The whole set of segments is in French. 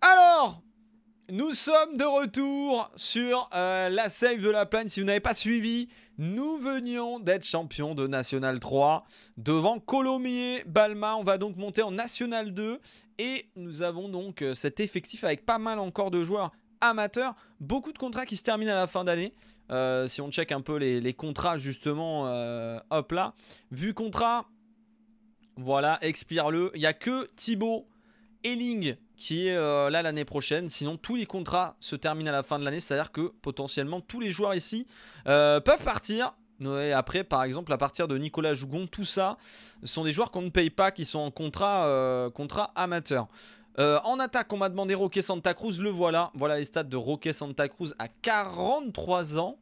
Alors, nous sommes de retour sur euh, la save de la plaine. Si vous n'avez pas suivi, nous venions d'être champions de National 3 devant Colomiers, Balma. On va donc monter en National 2 et nous avons donc euh, cet effectif avec pas mal encore de joueurs amateurs. Beaucoup de contrats qui se terminent à la fin d'année. Euh, si on check un peu les, contrats justement, hop là. Vu contrat, voilà, expire-le. Il n'y a que Thibaut Elling qui est euh, là l'année prochaine. Sinon, tous les contrats se terminent à la fin de l'année. C'est-à-dire que potentiellement tous les joueurs ici euh, peuvent partir. Et après, par exemple, à partir de Nicolas Jougon, tout ça ce sont des joueurs qu'on ne paye pas, qui sont en contrat, euh, contrat amateur. en attaque, on m'a demandé Roque Santa Cruz. Le voilà. Voilà les stats de Roque Santa Cruz à 43 ans.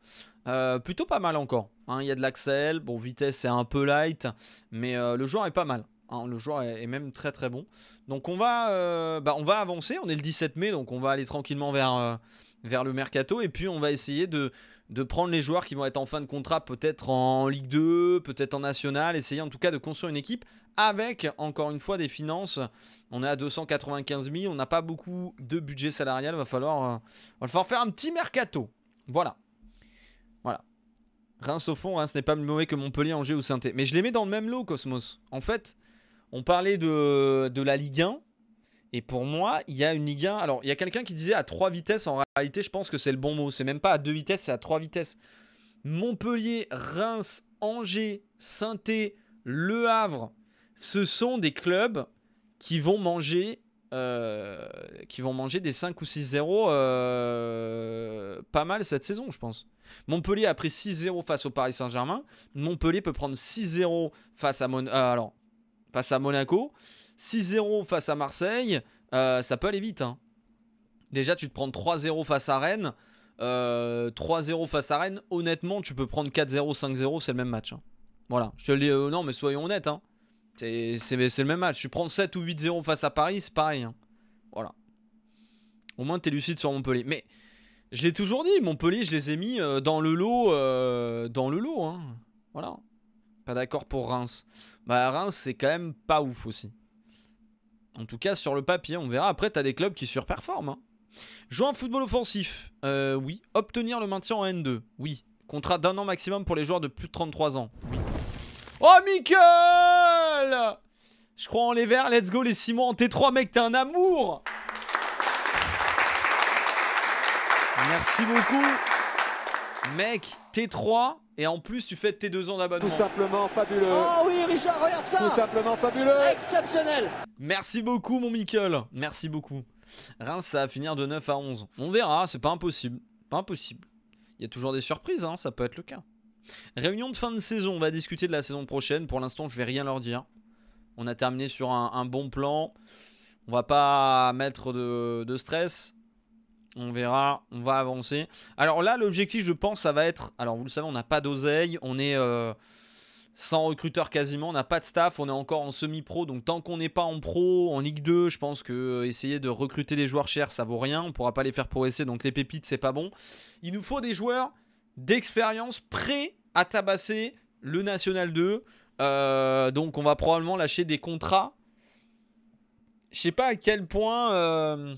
plutôt pas mal encore. Hein. Il y a de l'axel. Bon, vitesse, c'est un peu light. Mais le joueur est pas mal. Hein, le joueur est, même très très bon. Donc on va, euh, bah, on va avancer. On est le 17 mai, donc on va aller tranquillement vers, euh, vers le mercato. Et puis on va essayer de, prendre les joueurs qui vont être en fin de contrat, peut-être en Ligue 2, peut-être en National. Essayer en tout cas de construire une équipe avec, encore une fois, des finances. On est à 295 000. On n'a pas beaucoup de budget salarial. Va falloir, euh, va falloir faire un petit mercato. Voilà. Voilà. Reims au fond, hein, ce n'est pas le mauvais que Montpellier, Angers ou saint Mais je les mets dans le même lot, Cosmos. En fait, on parlait de, la Ligue 1. Et pour moi, il y a une Ligue 1. Alors, il y a quelqu'un qui disait à trois vitesses. En réalité, je pense que c'est le bon mot. C'est même pas à deux vitesses, c'est à trois vitesses. Montpellier, Reims, Angers, saint Le Havre, ce sont des clubs qui vont manger, euh, qui vont manger des 5 ou 6-0 euh, pas mal cette saison, je pense. Montpellier a pris 6-0 face au Paris Saint-Germain. Montpellier peut prendre 6-0 face à Mon euh, alors face à Monaco, 6-0 face à Marseille, euh, ça peut aller vite. Hein. Déjà, tu te prends 3-0 face à Rennes. 3-0 euh, face à Rennes, honnêtement, tu peux prendre 4-0, 5-0, c'est le même match. Hein. Voilà, je te le dis, euh, non, mais soyons honnêtes. Hein. C'est le même match. Tu prends 7 ou 8-0 face à Paris, c'est pareil. Voilà. Au moins, tu es lucide sur Montpellier. Mais je l'ai toujours dit, Montpellier, je les ai mis dans le lot. dans le lot. Voilà. Pas d'accord pour Reims. Bah Reims, c'est quand même pas ouf aussi. En tout cas, sur le papier, on verra. Après, t'as des clubs qui surperforment. Hein. Jouer un football offensif, euh, oui. Obtenir le maintien en N2, oui. Contrat d'un an maximum pour les joueurs de plus de 33 ans, oui. Oh, Michael Je crois en les verts, let's go les en t 3 mec, t'es un amour Merci beaucoup. Mec, T3 et en plus tu fais tes deux ans d'abonnement. Tout simplement fabuleux. Oh oui Richard, regarde ça Tout simplement fabuleux Exceptionnel Merci beaucoup mon Michael, merci beaucoup. Reims ça va finir de 9 à 11. On verra, c'est pas impossible. Pas impossible. Il y a toujours des surprises, hein, ça peut être le cas. Réunion de fin de saison, on va discuter de la saison prochaine. Pour l'instant, je vais rien leur dire. On a terminé sur un, bon plan. On va pas mettre de stress. On verra, on va avancer. Alors là, l'objectif, je pense, ça va être... Alors, vous le savez, on n'a pas d'oseille, on est... Euh, sans recruteur quasiment, on n'a pas de staff, on est encore en semi-pro, donc tant qu'on n'est pas en pro, en Ligue 2, je pense que euh, essayer de recruter des joueurs chers, ça vaut rien, on pourra pas les faire progresser, donc les pépites, c'est pas bon. Il nous faut des joueurs d'expérience prêts à tabasser le National 2, euh, donc on va probablement lâcher des contrats. Je sais pas à quel point...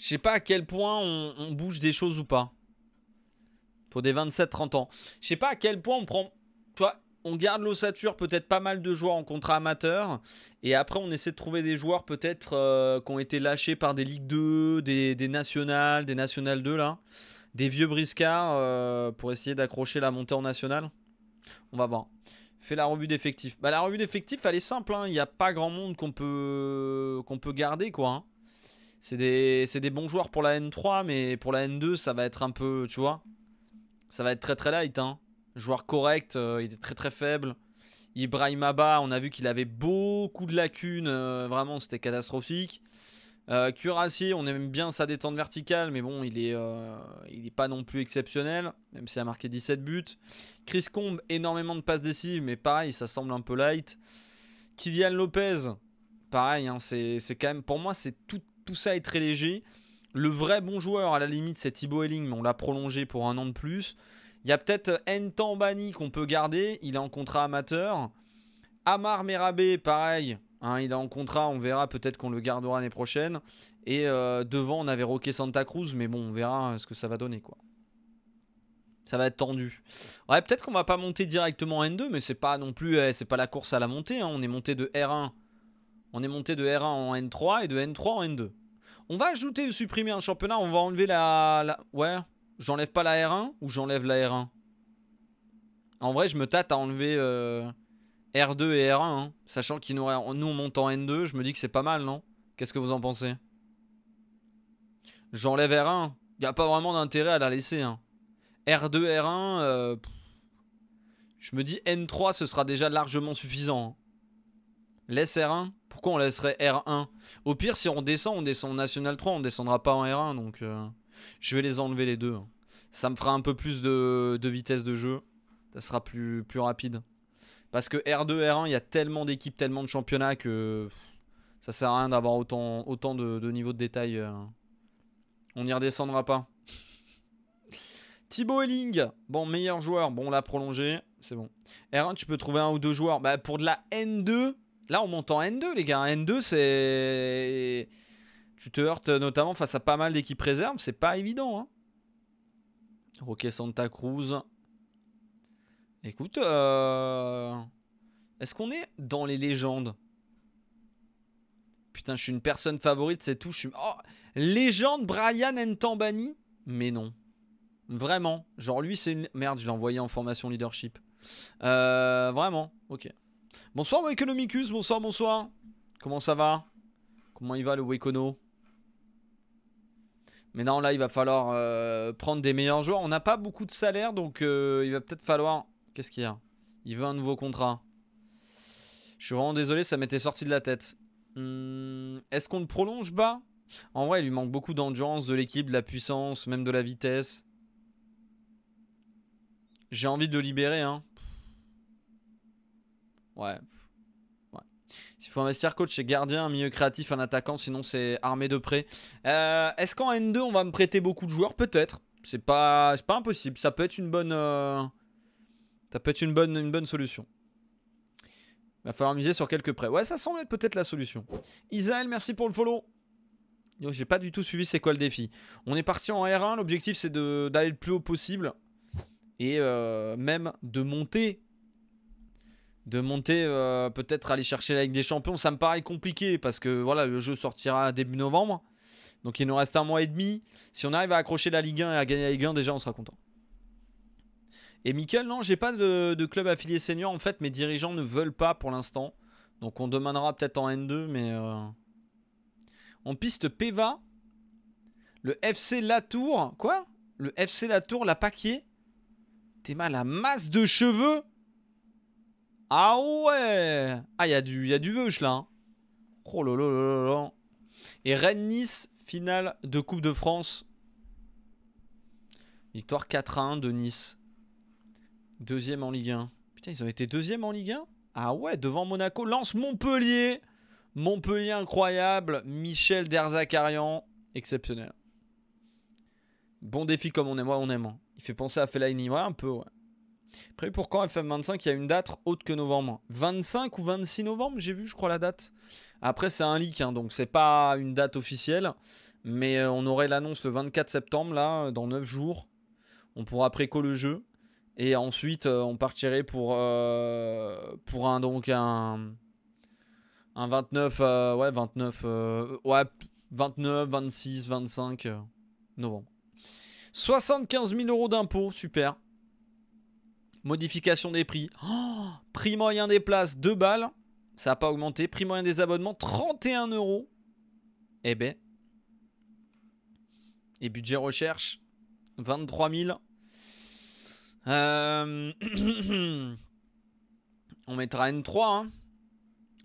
Je sais pas à quel point on, bouge des choses ou pas. Pour des 27-30 ans. Je sais pas à quel point on prend... Toi, on garde l'ossature peut-être pas mal de joueurs en contrat amateur. Et après, on essaie de trouver des joueurs peut-être euh, qui ont été lâchés par des Ligue 2, des, Nationales, des Nationales 2 là. Des vieux briscards euh, pour essayer d'accrocher la montée en Nationale. On va voir. Fais la revue d'effectifs. Bah, la revue d'effectifs, elle est simple. Hein. Il n'y a pas grand monde qu'on peut, qu'on peut garder. quoi. Hein c'est des, bons joueurs pour la N3, mais pour la N2, ça va être un peu, tu vois, ça va être très très light. Hein. Joueur correct, euh, il est très très faible. Ibrahim Abba, on a vu qu'il avait beaucoup de lacunes, euh, vraiment c'était catastrophique. Euh, Curassier, on aime bien sa détente verticale, mais bon, il est, euh, il est pas non plus exceptionnel, même s'il a marqué 17 buts. Chris Combe, énormément de passes décisives, mais pareil, ça semble un peu light. Kylian Lopez, pareil, hein, c'est quand même, pour moi, c'est tout tout ça est très léger. Le vrai bon joueur, à la limite, c'est Thibaut Helling, mais on l'a prolongé pour un an de plus. Il y a peut-être Ntambani qu'on peut garder, il est en contrat amateur. Amar Merabé, pareil, hein, il est en contrat, on verra, peut-être qu'on le gardera l'année prochaine. Et euh, devant, on avait Roque Santa Cruz, mais bon, on verra hein, ce que ça va donner, quoi. Ça va être tendu. Ouais, peut-être qu'on va pas monter directement en N2, mais c'est pas non plus, eh, c'est pas la course à la montée. Hein. On est monté de R1, on est monté de R1 en N3 et de N3 en N2. On va ajouter ou supprimer un championnat. On va enlever la... Ouais. J'enlève pas la R1 ou j'enlève la R1 En vrai, je me tâte à enlever euh, R2 et R1. Hein. Sachant qu'il nous, nous, monte en N2. Je me dis que c'est pas mal, non Qu'est-ce que vous en pensez J'enlève R1. Il a pas vraiment d'intérêt à la laisser. R2, hein. R1... Euh, je me dis N3, ce sera déjà largement suffisant. Hein. Laisse R1. Pourquoi on laisserait R1 Au pire, si on descend, on descend en National 3, on descendra pas en R1. Donc euh, je vais les enlever les deux. Hein. Ça me fera un peu plus de, vitesse de jeu. Ça sera plus, plus rapide. Parce que R2, R1, il y a tellement d'équipes, tellement de championnats que ça sert à rien d'avoir autant, autant de, niveau niveaux de détail. Euh. On n'y redescendra pas. Thibaut Elling, bon, meilleur joueur. Bon, on l'a prolongé, c'est bon. R1, tu peux trouver un ou deux joueurs. Bah, pour de la N2, Là, on monte en N2, les gars. N2, c'est. Tu te heurtes notamment face à pas mal d'équipes réserves. C'est pas évident. Hein. Roque Santa Cruz. Écoute, euh, est-ce qu'on est dans les légendes Putain, je suis une personne favorite, c'est tout. Oh Légende Brian Ntambani Mais non. Vraiment. Genre lui, c'est une... Merde, je l'ai envoyé en formation leadership. Euh, vraiment. Ok. Bonsoir Weconomicus, bonsoir, bonsoir. Comment ça va Comment il va le Wecono Mais non, là, il va falloir euh, prendre des meilleurs joueurs. On n'a pas beaucoup de salaire, donc euh, il va peut-être falloir... Qu'est-ce qu'il y a Il veut un nouveau contrat. Je suis vraiment désolé, ça m'était sorti de la tête. Hmm, est-ce qu'on le prolonge bas En vrai, il lui manque beaucoup d'endurance, de l'équipe, de la puissance, même de la vitesse. J'ai envie de le libérer, hein. Ouais. S'il faut investir coach, c'est gardien, Un milieu créatif, un attaquant, sinon c'est armé de près. Euh, est-ce qu'en N2, on va me prêter beaucoup de joueurs Peut-être. C'est pas, pas impossible. Ça peut être une bonne, euh, ça peut être une bonne, une bonne solution. Il va falloir miser sur quelques prêts. Ouais, ça semble être peut-être la solution. Isaël, merci pour le follow. J'ai pas du tout suivi c'est quoi le défi. On est parti en R1. L'objectif, c'est d'aller le plus haut possible. Et euh, même de monter de monter, euh, peut-être aller chercher la Ligue des Champions, ça me paraît compliqué parce que voilà, le jeu sortira début novembre. Donc il nous reste un mois et demi. Si on arrive à accrocher la Ligue 1 et à gagner la Ligue 1, déjà on sera content. Et Michael, non, j'ai pas de, club affilié senior en fait. Mes dirigeants ne veulent pas pour l'instant. Donc on demandera peut-être en N2, mais euh, on piste Peva, le FC Latour, quoi Le FC Latour, la paquet. T'es mal la masse de cheveux ah ouais Ah, il y, a du, y a du là. Hein. Oh là là là là. Et Rennes-Nice, finale de Coupe de France. Victoire 4 à 1 de Nice. Deuxième en Ligue 1. Putain, ils ont été deuxième en Ligue 1 Ah ouais, devant Monaco. Lance Montpellier. Montpellier incroyable. Michel Derzakarian, exceptionnel. Bon défi comme on aime, ouais, on aime. Hein. Il fait penser à Fellaini, ouais, un peu, ouais. Prévu pour quand FM25 Il y a une date haute que novembre. 25 ou 26 novembre, j'ai vu, je crois, la date. Après, c'est un leak, hein, donc c'est pas une date officielle. Mais euh, on aurait l'annonce le 24 septembre, là, euh, dans 9 jours. On pourra préco le jeu. Et ensuite, euh, on partirait pour, pour un, donc un, un 29, ouais, 29, ouais, 29, 26, 25 novembre. 75 000 euros d'impôts, super. Modification des prix. Oh, prix moyen des places, 2 balles. Ça n'a pas augmenté. Prix moyen des abonnements, 31 euros. Eh ben. Et budget recherche, 23 000. Euh, on mettra N3. Hein.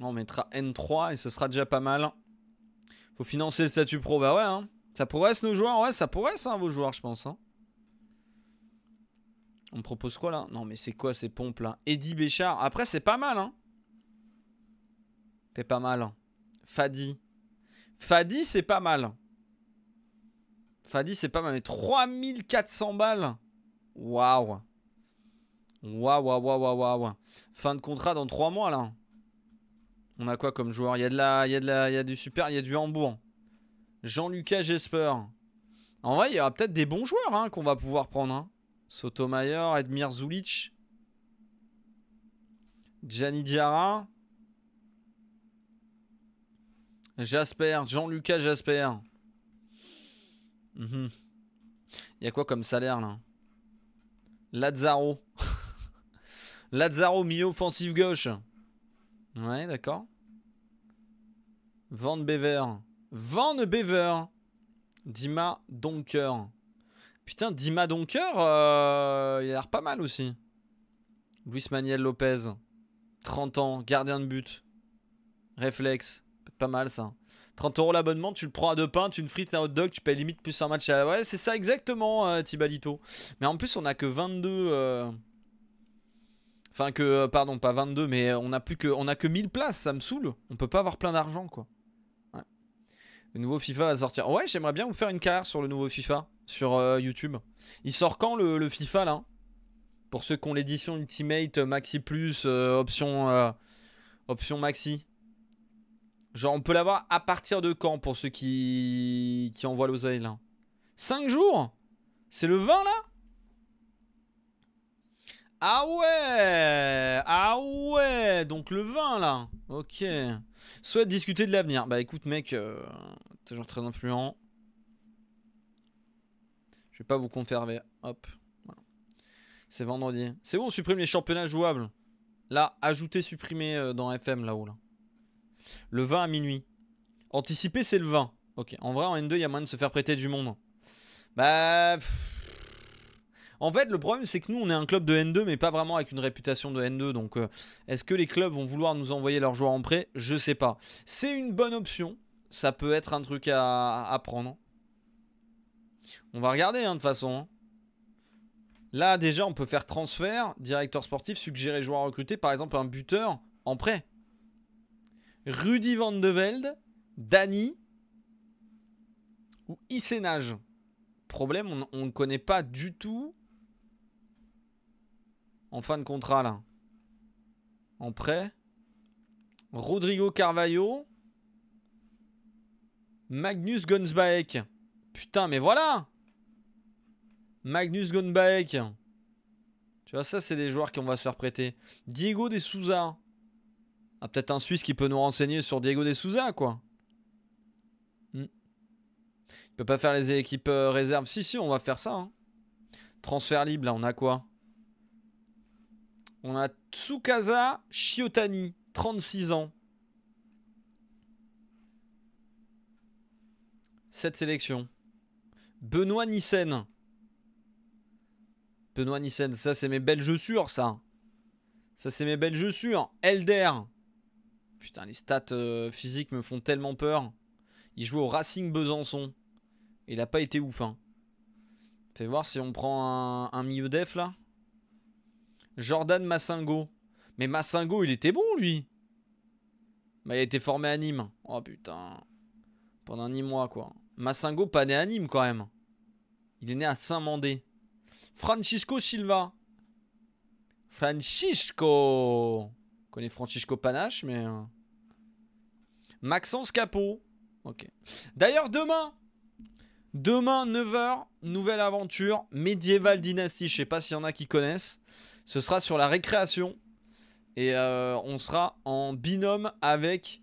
On mettra N3 et ce sera déjà pas mal. Faut financer le statut pro. Bah ouais, hein. ça se nos joueurs. Ouais, ça pourrait hein, vos joueurs, je pense. Hein. On me propose quoi là Non mais c'est quoi ces pompes là Eddie Béchard. Après c'est pas mal hein. C'est pas mal. Fadi. Fadi c'est pas mal. Fadi c'est pas mal. Mais 3400 balles. Waouh. Waouh, waouh, waouh, waouh. Fin de contrat dans 3 mois là. On a quoi comme joueur Il y a de la, y a de y a du super, il y a du Hambourg. Jean-Lucas Jesper. En vrai, il y aura peut-être des bons joueurs hein, qu'on va pouvoir prendre. Hein. Sotomayor, Edmir Zulic, Gianni Diarra, Jasper, Jean-Lucas Jasper. Mhm. Il y a quoi comme salaire là Lazzaro. Lazaro, milieu offensif gauche. Ouais, d'accord. Van Bever. Van Bever. Dima Donker. Putain, Dima Donker, euh, il a l'air pas mal aussi. Luis Manuel Lopez, 30 ans, gardien de but. Réflexe, pas mal ça. 30 euros l'abonnement, tu le prends à deux pains, tu une frite, un hot dog, tu payes limite plus un match à... Ouais, c'est ça exactement, euh, Tibalito. Mais en plus, on a que 22... Euh, enfin que, pardon, pas 22, mais on a plus que, on a que 1000 places, ça me saoule. On peut pas avoir plein d'argent, quoi. Le nouveau FIFA va sortir. Ouais, j'aimerais bien vous faire une carrière sur le nouveau FIFA, sur euh, YouTube. Il sort quand le, FIFA là Pour ceux qui ont l'édition Ultimate, euh, Maxi Plus, euh, option, option Maxi. Genre, on peut l'avoir à partir de quand pour ceux qui, qui envoient l'oseille là 5 jours C'est le 20 là Ah ouais Ah ouais Donc le 20 là Ok. Souhaite discuter de l'avenir. Bah écoute mec, euh, t'es genre très influent. Je vais pas vous conserver. Hop. Voilà. C'est vendredi. C'est bon, on supprime les championnats jouables. Là, ajouter, supprimer euh, dans FM là-haut. Là. Le 20 à minuit. Anticiper, c'est le 20. Ok. En vrai, en N2, il y a moyen de se faire prêter du monde. Bah. En fait, le problème, c'est que nous, on est un club de N2, mais pas vraiment avec une réputation de N2. Donc, euh, est-ce que les clubs vont vouloir nous envoyer leurs joueurs en prêt Je sais pas. C'est une bonne option. Ça peut être un truc à, prendre. On va regarder, hein, de toute façon. Hein. Là, déjà, on peut faire transfert, directeur sportif, suggérer joueur recruté, par exemple un buteur en prêt. Rudy Van de Velde, Dani ou Issénage. Problème, on ne connaît pas du tout en fin de contrat là. En prêt. Rodrigo Carvalho. Magnus Gonsbaek. Putain, mais voilà Magnus Gonsbaek. Tu vois, ça, c'est des joueurs qu'on va se faire prêter. Diego De Souza. Ah, peut-être un Suisse qui peut nous renseigner sur Diego De Souza, quoi. Hmm. Il ne peut pas faire les équipes euh, réserves. Si, si, on va faire ça. Hein. Transfert libre, là, on a quoi on a Tsukasa Shiotani, 36 ans. Cette sélection. Benoît Nissen. Benoît Nissen, ça c'est mes belles jeux ça. Ça c'est mes belles jeux Elder. Putain, les stats euh, physiques me font tellement peur. Il joue au Racing Besançon. Il n'a pas été ouf, hein. Fais voir si on prend un, milieu là. Jordan Massingo. Mais Massingo, il était bon, lui. Bah, il a été formé à Nîmes. Oh putain. Pendant ni mois, quoi. Massingo, pas né à Nîmes, quand même. Il est né à Saint-Mandé. Francisco Silva. Francisco. connais Francisco Panache, mais. Euh. Maxence Capot. Ok. D'ailleurs, demain, Demain, 9h, nouvelle aventure, Medieval Dynasty. je sais pas s'il y en a qui connaissent. Ce sera sur la récréation. Et euh, on sera en binôme avec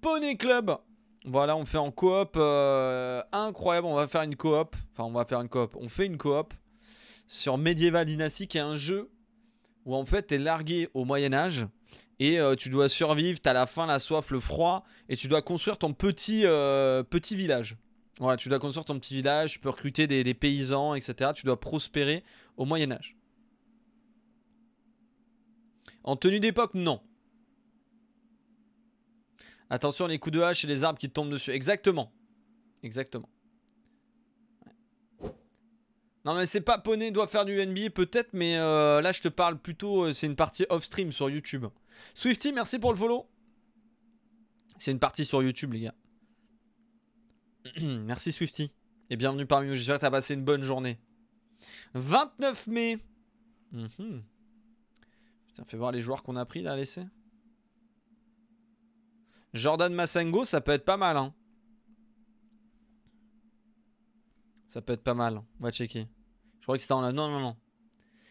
Poney Club. Voilà, on fait en coop. Euh, incroyable, on va faire une coop. Enfin, on va faire une coop. On fait une coop sur Medieval Dynasty, qui est un jeu où en fait, t'es largué au Moyen-Âge. Et euh, tu dois survivre, t'as la faim, la soif, le froid. Et tu dois construire ton petit, petit village. Ouais, tu dois construire ton petit village, tu peux recruter des, paysans, etc. Tu dois prospérer au Moyen Âge. En tenue d'époque, non. Attention les coups de hache et les arbres qui tombent dessus. Exactement. Exactement. Non mais c'est pas Poney doit faire du NBA peut-être, mais euh, là je te parle plutôt, euh, c'est une partie off-stream sur YouTube. Swifty, merci pour le follow. C'est une partie sur YouTube les gars. Merci Swifty. Et bienvenue parmi nous. J'espère que tu as passé une bonne journée. 29 mai. Mhm. Putain, fais voir les joueurs qu'on a pris là, laisser. Jordan Massengo, ça peut être pas mal. Hein. Ça peut être pas mal. On va checker. Je crois que c'était en... Non, non, non.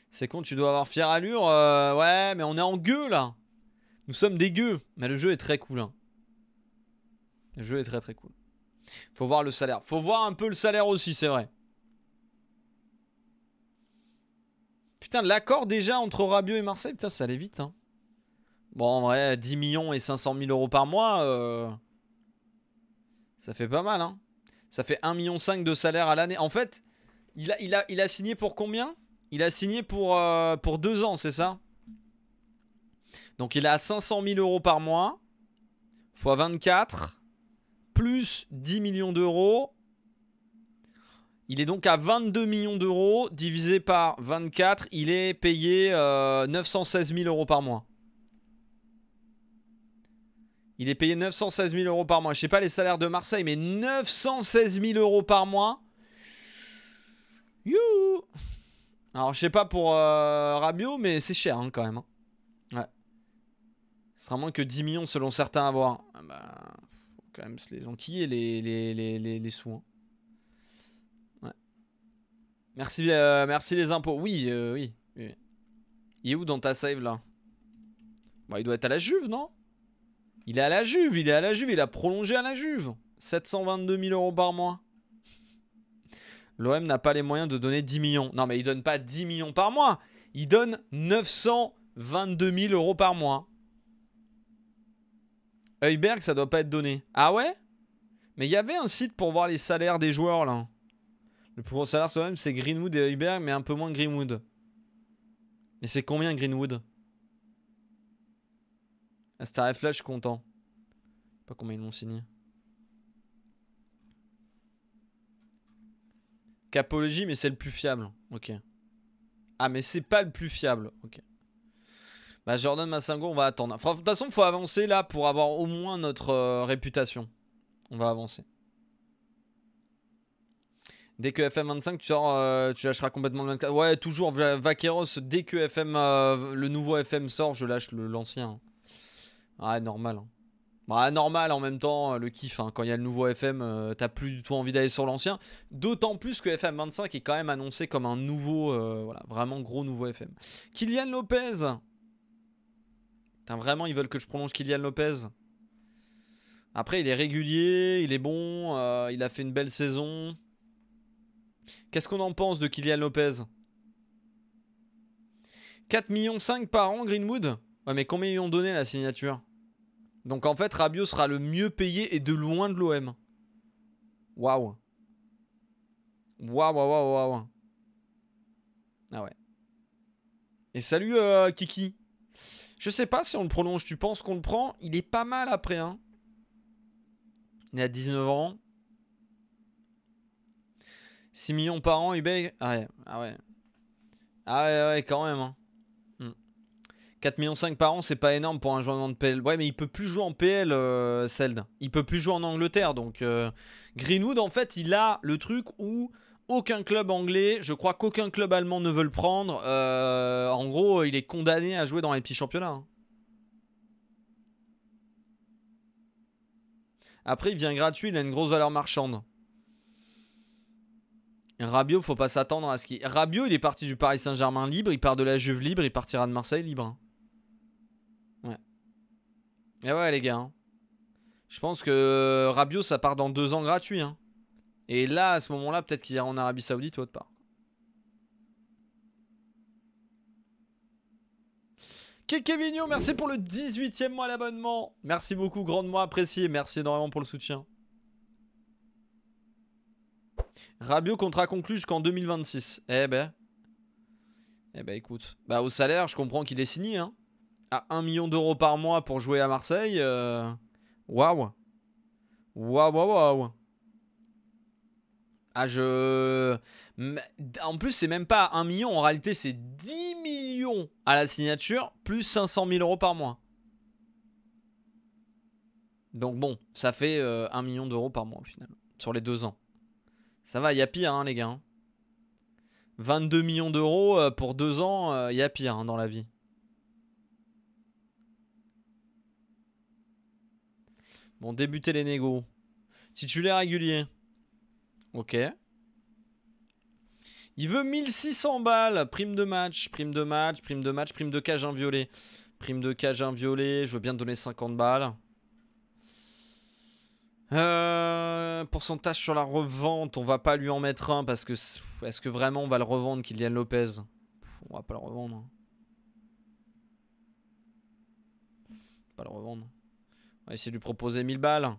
C'est con, tu dois avoir fière allure. Euh, ouais, mais on est en gueux, là. Nous sommes des gueux. Mais le jeu est très cool. Hein. Le jeu est très, très cool. Faut voir le salaire. Faut voir un peu le salaire aussi, c'est vrai. Putain, l'accord déjà entre Rabiot et Marseille, putain, ça allait vite. Hein. Bon, en vrai, 10 millions et 500 000 euros par mois, euh, ça fait pas mal. Hein. Ça fait 1,5 million de salaire à l'année. En fait, il a, il, a, il a signé pour combien Il a signé pour, 2 euh, pour deux ans, c'est ça Donc il a 500 000 euros par mois, fois 24, plus 10 millions d'euros. Il est donc à 22 millions d'euros divisé par 24. Il est payé 916 euh, 000 euros par mois. Il est payé 916 000 euros par mois. Je sais pas les salaires de Marseille, mais 916 000 euros par mois. You Alors, je sais pas pour euh, Rabio, mais c'est cher hein, quand même. Hein. Ouais. Ce sera moins que 10 millions selon certains à voir. Ah bah quand même les enquiller, les, les, les, les, sous. Ouais. Merci, euh, merci les impôts. Euh, oui, oui, oui. Il est où dans ta save là bah, Il doit être à la Juve, non Il est à la Juve, il est à la Juve, il a prolongé à la Juve. 722 000 euros par mois. L'OM n'a pas les moyens de donner 10 millions. Non, mais il donne pas 10 millions par mois. Il donne 922 000 euros par mois. Heuberg, ça doit pas être donné. Ah ouais Mais il y avait un site pour voir les salaires des joueurs là. Le plus gros salaire, même, c'est Greenwood et Heuberg, mais un peu moins Greenwood. Mais c'est combien Greenwood À Flash là, je suis content. Pas combien ils l'ont signé. Capologie, mais c'est le plus fiable. Ok. Ah, mais c'est pas le plus fiable. Ok. Bah, Jordan Massingo, on va attendre. de toute façon, il faut avancer là pour avoir au moins notre euh, réputation. On va avancer. Dès que FM25, tu sors, euh, tu lâcheras complètement le 24. Ouais, toujours, Vaqueros, dès que FM, euh, le nouveau FM sort, je lâche l'ancien. Ouais, hein. ah, normal. Hein. Bah, normal en même temps, le kiff. Hein. Quand il y a le nouveau FM, t'as plus du tout envie d'aller sur l'ancien. D'autant plus que FM25 est quand même annoncé comme un nouveau, voilà, vraiment gros nouveau FM. Kylian Lopez, vraiment, ils veulent que je prolonge Kylian Lopez. Après, il est régulier, il est bon, euh, il a fait une belle saison. Qu'est-ce qu'on en pense de Kylian Lopez 4,5 millions par an, Greenwood Ouais, mais combien ils ont donné la signature Donc en fait, Rabiot sera le mieux payé et de loin de l'OM. Waouh. Waouh, waouh, waouh, waouh. Ah ouais. Et salut euh, Kiki. Je sais pas si on le prolonge. Tu penses qu'on le prend Il est pas mal après. Hein il à 19 ans. 6 millions par an, eBay. Ah ouais, ah ouais. Ah ouais, quand même. Hein. Hmm. millions par an, c'est pas énorme pour un joueur de PL. Ouais, mais il peut plus jouer en PL, euh, Seld. Il peut plus jouer en Angleterre. Donc, euh, Greenwood, en fait, il a le truc où aucun club anglais, je crois qu'aucun club allemand ne veut le prendre. Euh, en gros, il est condamné à jouer dans les petits championnats. Hein. Après, il vient gratuit, il a une grosse valeur marchande. Rabiot, faut pas s'attendre à ce qu'il... Rabio, il est parti du Paris Saint-Germain libre, il part de la Juve libre, il partira de Marseille libre. Hein. Ouais. Et eh ouais, les gars. Hein. Je pense que Rabio, ça part dans deux ans gratuit. Et là, à ce moment-là, peut-être qu'il ira en Arabie Saoudite ou autre part. Kekevino, merci pour le 18e mois d'abonnement. Merci beaucoup, grandement apprécié. Merci énormément pour le soutien. Rabio contrat conclu jusqu'en 2026. Eh ben. Eh ben écoute. Bah au salaire, je comprends qu'il est signé. Hein. À 1 million d'euros par mois pour jouer à Marseille. Euh, waouh. Waouh, waouh, waouh. Ah, je. En plus, c'est même pas 1 million. En réalité, c'est 10 millions à la signature, plus 500 000 euros par mois. Donc bon, ça fait 1 euh, million d'euros par mois au final, sur les deux ans. Ça va, il y a pire, hein, les gars. 22 hein. millions d'euros euh, pour deux ans, euh, il y a pire hein, dans la vie. Bon, débuter les négos. l'es régulier. Ok. Il veut 1600 balles. Prime de match, prime de match, prime de match, prime de cage inviolée. Prime de cage inviolée, je veux bien te donner 50 balles. Euh, pourcentage sur la revente, on va pas lui en mettre un parce que est-ce que vraiment on va le revendre Kylian Lopez On va pas le revendre. Hein. Pas le revendre. On va essayer de lui proposer 1000 balles.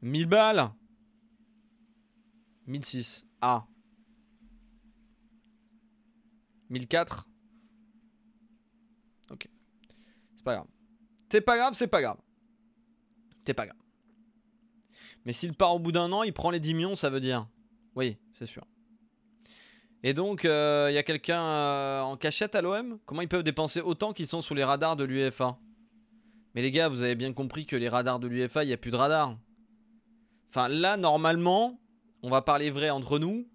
1000 balles 1006. Ah. 1004. Ok. C'est pas grave. C'est pas grave, c'est pas grave. C'est pas grave. Mais s'il part au bout d'un an, il prend les 10 millions, ça veut dire. Oui, c'est sûr. Et donc, il euh, y a quelqu'un euh, en cachette à l'OM Comment ils peuvent dépenser autant qu'ils sont sous les radars de l'UEFA Mais les gars, vous avez bien compris que les radars de l'UEFA, il n'y a plus de radars Enfin, là, normalement, on va parler vrai entre nous,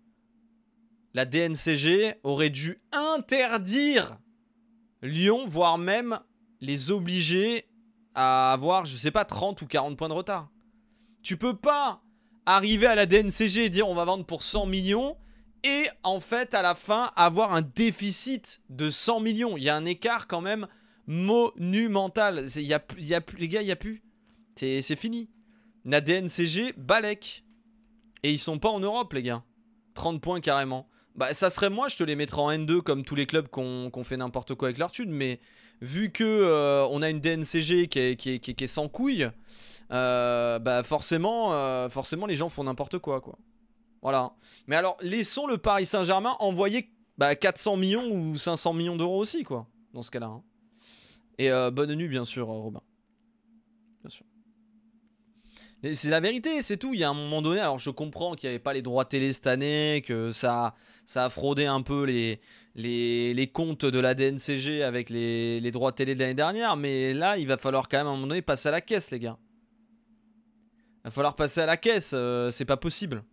la DNCG aurait dû interdire Lyon, voire même les obliger à avoir, je sais pas, 30 ou 40 points de retard. Tu peux pas arriver à la DNCG et dire on va vendre pour 100 millions et en fait à la fin avoir un déficit de 100 millions. Il y a un écart quand même monumental. Y a, y a, les gars, il n'y a plus. C'est fini. La DNCG, Balek. Et ils sont pas en Europe, les gars. 30 points carrément. Bah, ça serait moi, je te les mettrais en N2 comme tous les clubs qu'on fait n'importe quoi avec l'Artud, mais vu que euh, on a une DNCG qui est, qui sans couille, euh, bah forcément, euh, forcément les gens font n'importe quoi, quoi. Voilà. Mais alors, laissons le Paris Saint-Germain envoyer 400 bah, millions ou 500 millions d'euros aussi, quoi, dans ce cas-là. Hein. Et bonne nuit, bien sûr, Robin. C'est la vérité, c'est tout. Il y a un moment donné, alors je comprends qu'il n'y avait pas les droits télé cette année, que ça, ça a fraudé un peu les, les, les comptes de la DNCG avec les, les droits télé de l'année dernière, mais là, il va falloir quand même à un moment donné passer à la caisse, les gars. Il va falloir passer à la caisse, euh, c'est pas possible.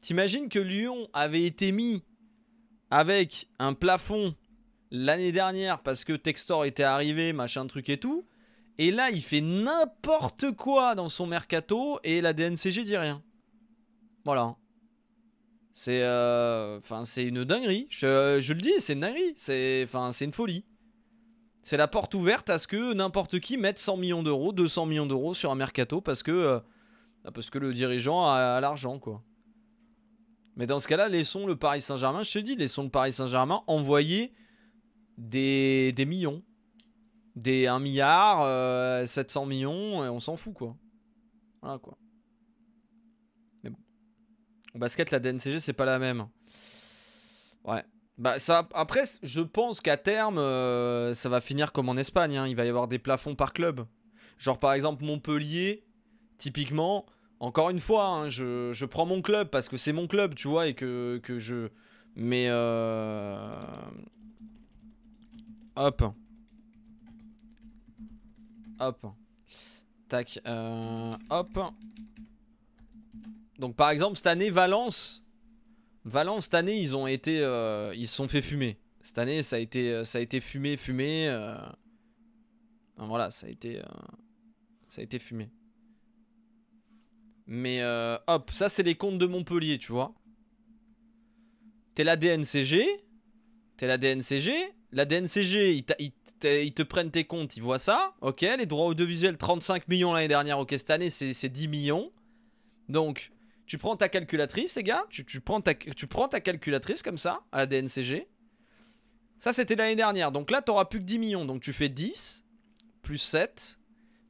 T'imagines que Lyon avait été mis avec un plafond l'année dernière parce que Textor était arrivé, machin truc et tout. Et là, il fait n'importe quoi dans son mercato et la DNCG dit rien. Voilà. C'est euh, c'est une dinguerie. Je, le dis, c'est une dinguerie. C'est c'est une folie. C'est la porte ouverte à ce que n'importe qui mette 100 millions d'euros, 200 millions d'euros sur un mercato parce que euh, bah, parce que le dirigeant a, l'argent quoi. Mais dans ce cas-là, laissons le Paris Saint-Germain, je te dis, laissons le Paris Saint-Germain envoyer des, des millions des 1 milliard, 700 euh, millions, et on s'en fout, quoi. Voilà, quoi. Mais bon. Au basket, la DNCG, c'est pas la même. Ouais. Bah ça, après, je pense qu'à terme, euh, ça va finir comme en Espagne. Hein. Il va y avoir des plafonds par club. Genre par exemple Montpellier, typiquement. Encore une fois, hein, je, prends mon club parce que c'est mon club, tu vois, et que, que je. Mais euh... hop. Hop. Tac. Euh, hop. Donc par exemple, cette année, Valence. Valence, cette année, ils ont été. Euh, ils se sont fait fumer. Cette année, ça a été, euh, ça a été fumé, fumé. voilà, ça a été. Ça a été fumé. Mais hop, ça c'est les comptes de Montpellier, tu vois. T'es la DNCG. T'es la DNCG. La DNCG, t'a, ils te prennent tes comptes, ils voient ça. Ok, les droits audiovisuels, 35 millions l'année dernière. Ok, cette année, c'est 10 millions. Donc, tu prends ta calculatrice, les gars. Tu, prends, ta, tu prends ta calculatrice comme ça, à la DNCG. Ça, c'était l'année dernière. Donc là, tu n'auras plus que 10 millions. Donc tu fais 10, plus 7,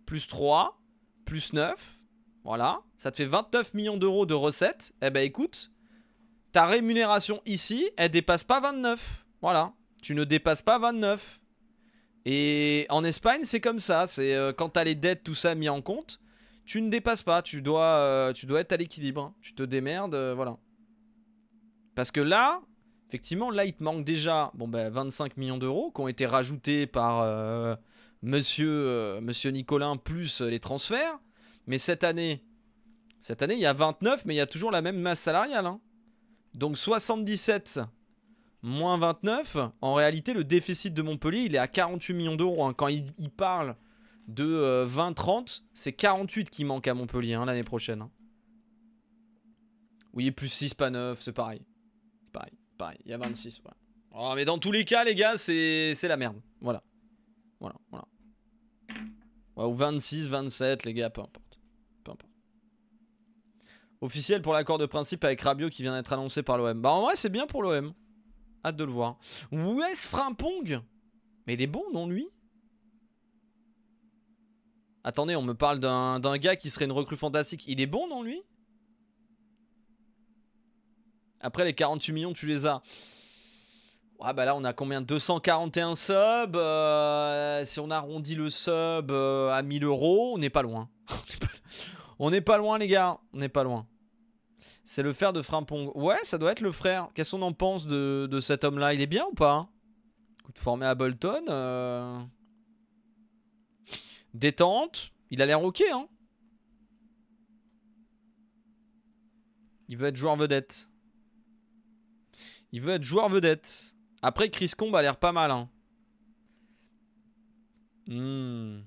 plus 3, plus 9. Voilà. Ça te fait 29 millions d'euros de recettes. Eh ben écoute, ta rémunération ici, elle dépasse pas 29. Voilà. Tu ne dépasses pas 29. Et en Espagne, c'est comme ça. C'est euh, quand les dettes, tout ça mis en compte, tu ne dépasses pas. Tu dois, euh, tu dois être à l'équilibre. Hein. Tu te démerdes, euh, voilà. Parce que là, effectivement, là, il te manque déjà bon, 25 ben, millions d'euros qui ont été rajoutés par euh, monsieur, monsieur Nicolin plus les transferts. Mais cette année, cette année, il y a 29, mais il y a toujours la même masse salariale. Hein. Donc 77 moins 29, en réalité, le déficit de Montpellier, il est à 48 millions d'euros. Hein. Quand il, parle de 20-30, euh, c'est 48 qui manque à Montpellier hein, l'année prochaine. Hein. Oui, plus 6, pas 9, c'est pareil. C'est pareil, pareil. Il y a 26. mais dans tous les cas, les gars, c'est la merde. Voilà. Voilà, voilà. ou 26, 27, les gars, peu importe. Peu importe. Officiel pour l'accord de principe avec Rabiot qui vient d'être annoncé par l'OM. Bah, en vrai, c'est bien pour l'OM. Hâte de le voir. est-ce Frimpong Mais il est bon, non, lui Attendez, on me parle d'un gars qui serait une recrue fantastique. Il est bon, non, lui Après, les 48 millions, tu les as. Ah bah là, on a combien 241 subs. Euh, si on arrondit le sub euh, à 1000 euros, on n'est pas loin. on n'est pas loin, les gars. On n'est pas loin. C'est le frère de Frimpong. Ouais, ça doit être le frère. Qu'est-ce qu'on en pense de, cet homme-là Il est bien ou pas Écoute, formé à Bolton. Euh, détente. Il a l'air ok, hein Il veut être joueur vedette. Il veut être joueur vedette. Après, Chris Combe a l'air pas mal. Hein. Hmm.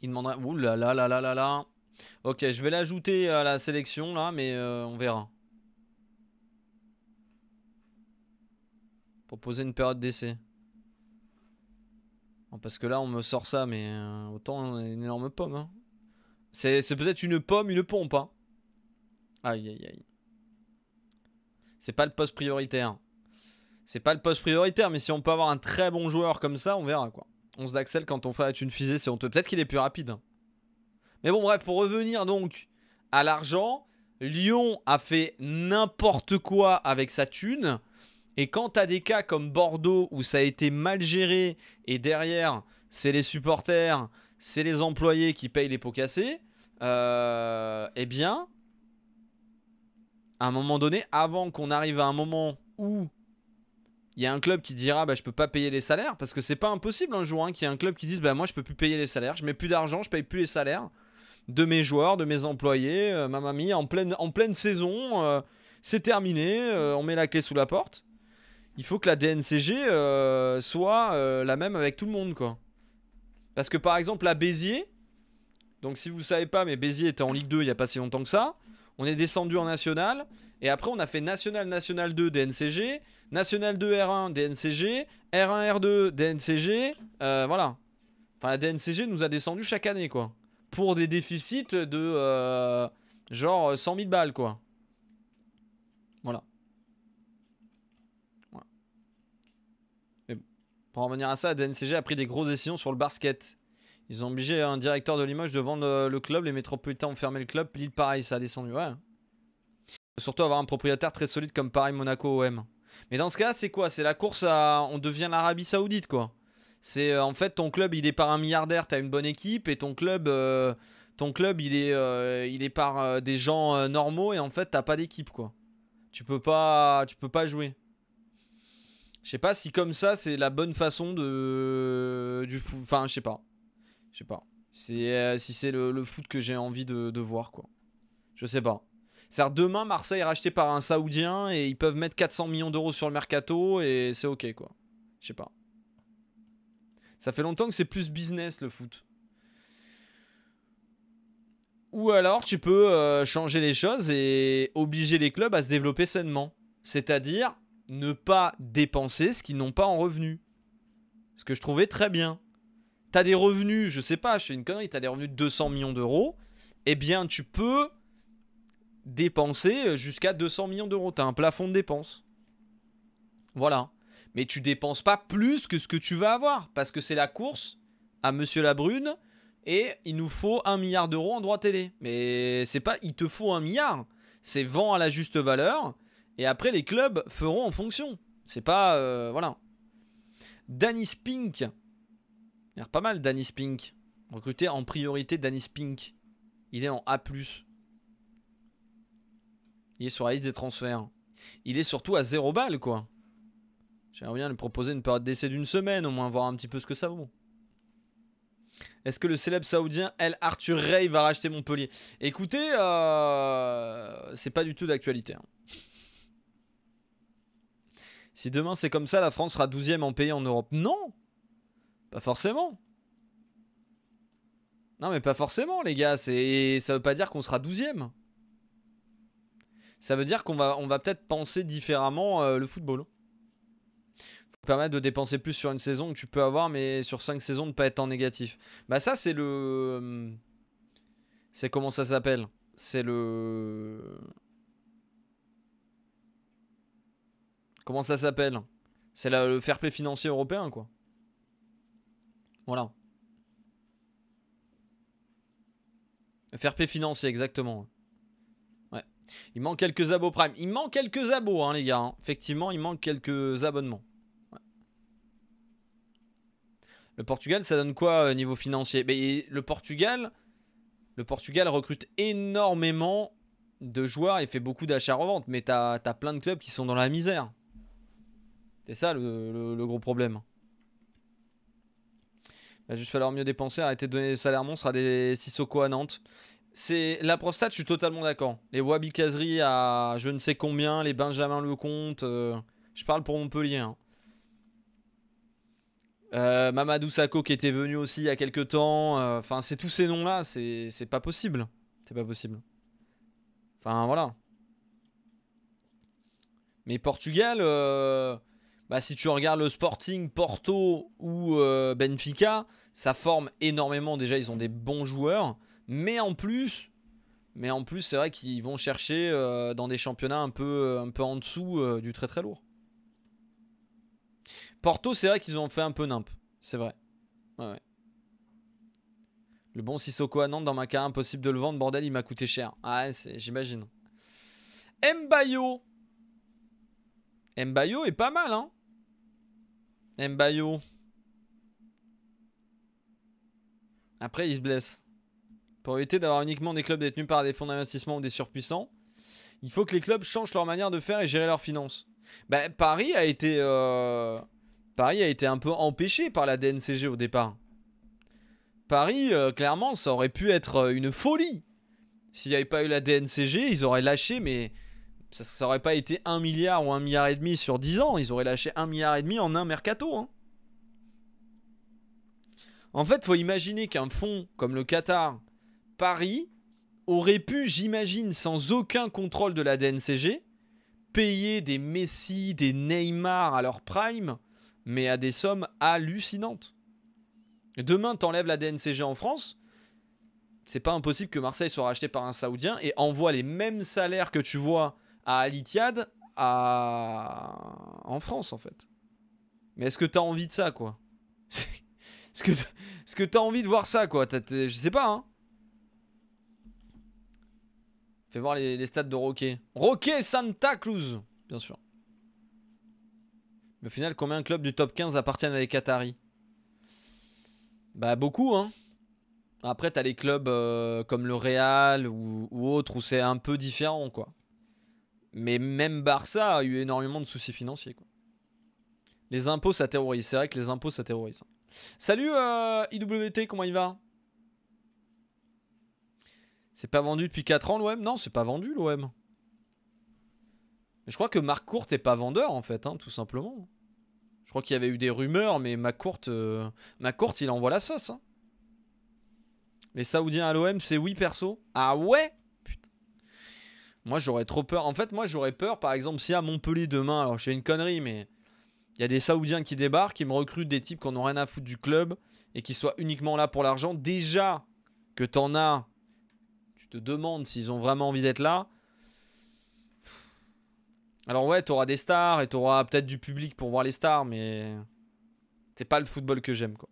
Il demanderait... Ouh là là là là là là. Ok, je vais l'ajouter à la sélection là, mais euh, on verra. Proposer une période d'essai. parce que là, on me sort ça, mais euh, autant une énorme pomme. Hein. C'est peut-être une pomme, une pompe. Hein. Aïe, aïe, aïe. C'est pas le poste prioritaire. C'est pas le poste prioritaire, mais si on peut avoir un très bon joueur comme ça, on verra quoi. On se d'axel quand on fait une fusée, c'est on peut. Peut-être qu'il est plus rapide. Hein. Mais bon, bref, pour revenir donc à l'argent, Lyon a fait n'importe quoi avec sa thune. Et quand tu as des cas comme Bordeaux où ça a été mal géré et derrière, c'est les supporters, c'est les employés qui payent les pots cassés, euh, eh bien, à un moment donné, avant qu'on arrive à un moment où il y a un club qui dira bah, je peux pas payer les salaires, parce que c'est pas impossible un jour hein, qu'il y ait un club qui dise bah, moi je peux plus payer les salaires, je mets plus d'argent, je paye plus les salaires de mes joueurs, de mes employés, euh, ma mamie, en pleine, en pleine saison, euh, c'est terminé, euh, on met la clé sous la porte. Il faut que la DNCG soit la même avec tout le monde, quoi. Parce que par exemple, la Béziers, donc si vous savez pas, mais Béziers était en Ligue 2 il y a pas si longtemps que ça, on est descendu en National, et après on a fait National National 2 DNCG, National 2 R1 DNCG, R1 R2 DNCG, voilà. Enfin la DNCG nous a descendu chaque année, quoi pour des déficits de euh, genre 100 euh, 000 balles, quoi. Voilà. pour en venir à ça, DNCG a pris des grosses décisions sur le basket. Ils ont obligé un directeur de Limoges de vendre euh, le, club, les métropolitains ont fermé le club, Lille pareil, ça a descendu. Ouais. Surtout avoir un propriétaire très solide comme pareil Monaco, OM. Mais dans ce cas, c'est quoi C'est la course à. On devient l'Arabie Saoudite, quoi. C'est euh, en fait ton club, il est par un milliardaire, tu une bonne équipe et ton club euh, ton club, il est euh, il est par des gens normaux et en fait, t'as pas d'équipe quoi. Tu peux pas tu peux pas jouer. Je sais pas si comme ça, c'est la bonne façon de du enfin, je sais pas. Je sais pas. C'est si c'est le, foot que j'ai envie de, de voir quoi. Je sais pas. cest demain, Marseille est racheté par un Saoudien et ils peuvent mettre 400 millions d'euros sur le mercato et c'est ok quoi. Je sais pas. Ça fait longtemps que c'est plus business le foot. Ou alors tu peux euh, changer les choses et obliger les clubs à se développer sainement. C'est-à-dire ne pas dépenser ce qu'ils n'ont pas en revenus. Ce que je trouvais très bien. T'as des revenus, je sais pas, je fais une connerie, t'as des revenus de 200 millions d'euros, eh bien tu peux dépenser euh, jusqu'à 200 millions d'euros. T'as un plafond de dépenses. Voilà mais tu dépenses pas plus que ce que tu vas avoir parce que c'est la course à Monsieur Labrune et il nous faut un milliard d'euros en droit télé. Mais c'est pas il te faut un milliard, c'est vend à la juste valeur et après les clubs feront en fonction. C'est pas euh, voilà. Danny Pink, il a pas mal Danny Pink. Recruter en priorité Danny Pink. Il est en A+. Il est sur la liste des transferts. Il est surtout à zéro balles quoi. J'aimerais bien lui proposer une période d'essai d'une semaine, au moins voir un petit peu ce que ça vaut. Est-ce que le célèbre saoudien El Arthur Rey va racheter Montpellier Écoutez, euh, c'est pas du tout d'actualité. Hein. Si demain c'est comme ça, la France sera 12 ème en pays en Europe. Non Pas forcément. Non mais pas forcément les gars, ça veut pas dire qu'on sera 12 Ça veut dire qu'on va, on va peut-être penser différemment euh, le football. Hein permettre de dépenser plus sur une saison que tu peux avoir, mais sur cinq saisons, de pas être en négatif. Bah ça, c'est le... C'est comment ça s'appelle C'est le... Comment ça s'appelle C'est le fair play financier européen, quoi. Voilà. Le fair play financier, exactement. Ouais. Il manque quelques abos Prime. Il manque quelques abos, hein, les gars. Hein. Effectivement, il manque quelques abonnements. Le Portugal, ça donne quoi au euh, niveau financier Mais ben, le Portugal, le Portugal recrute énormément de joueurs et fait beaucoup d'achats-reventes. Mais t'as as plein de clubs qui sont dans la misère. C'est ça le, gros problème. Il va juste falloir mieux dépenser, arrêter de donner des salaires monstres à des Sissoko à Nantes. C'est la prostate, je suis totalement d'accord. Les Wabi Kazri à je ne sais combien, les Benjamin Lecomte, euh, je parle pour Montpellier. Hein. Euh, Mamadou Sakho qui était venu aussi il y a quelques temps. Euh, enfin, c'est tous ces noms-là, c'est pas possible. C'est pas possible. Enfin, voilà. Mais Portugal, euh, bah, si tu regardes le Sporting, Porto ou Benfica, ça forme énormément. Déjà, ils ont des bons joueurs. Mais en plus, mais en plus c'est vrai qu'ils vont chercher dans des championnats un peu, un peu en dessous du très très lourd. Porto, c'est vrai qu'ils ont fait un peu nimp. C'est vrai. Ouais, ouais. Le bon Sissoko à Nantes dans ma cas, impossible de le vendre, bordel, il m'a coûté cher. Ah, j'imagine. Mbayo. Mbayo est pas mal, hein. Mbayo. Après, il se blesse. Pour éviter d'avoir uniquement des clubs détenus par des fonds d'investissement ou des surpuissants, il faut que les clubs changent leur manière de faire et gérer leurs finances. Bah, Paris a été. Euh, Paris a été un peu empêché par la DNCG au départ. Paris, euh, clairement, ça aurait pu être euh, une folie. S'il n'y avait pas eu la DNCG, ils auraient lâché, mais ça n'aurait pas été 1 milliard ou 1 milliard et demi sur 10 ans. Ils auraient lâché 1 milliard et demi en un mercato. Hein. En fait, faut imaginer qu'un fonds comme le Qatar, Paris, aurait pu, j'imagine, sans aucun contrôle de la DNCG, payer des Messi, des Neymar à leur prime mais à des sommes hallucinantes. Demain, t'enlèves la DNCG en France, c'est pas impossible que Marseille soit racheté par un Saoudien et envoie les mêmes salaires que tu vois à Al à... en France, en fait. Mais est-ce que t'as envie de ça, quoi Est-ce que t'as envie de voir ça, quoi Je sais pas, hein. Fais voir les, les stats de Roquet. Roquet Santa Cruz, bien sûr. Mais au final, combien de clubs du top 15 appartiennent à les Qataris Bah beaucoup, hein. Après, t'as les clubs euh, comme le Real ou, autre autres où c'est un peu différent, quoi. Mais même Barça a eu énormément de soucis financiers, quoi. Les impôts, ça terrorise. C'est vrai que les impôts, ça terrorise. Hein. Salut euh, IWT, comment il va C'est pas vendu depuis 4 ans l'OM Non, c'est pas vendu l'OM je crois que Marc Courte est pas vendeur en fait, hein, tout simplement. Je crois qu'il y avait eu des rumeurs, mais Marc Courte, euh, il envoie la sauce. Hein. Les Saoudiens à l'OM, c'est oui perso. Ah ouais Putain. Moi j'aurais trop peur. En fait, moi j'aurais peur, par exemple, si à Montpellier demain, alors je une connerie, mais il y a des Saoudiens qui débarquent, qui me recrutent des types qui n'ont rien à foutre du club et qui soient uniquement là pour l'argent. Déjà que t'en as, tu te demandes s'ils ont vraiment envie d'être là. Alors ouais, t'auras des stars et t'auras peut-être du public pour voir les stars, mais c'est pas le football que j'aime quoi.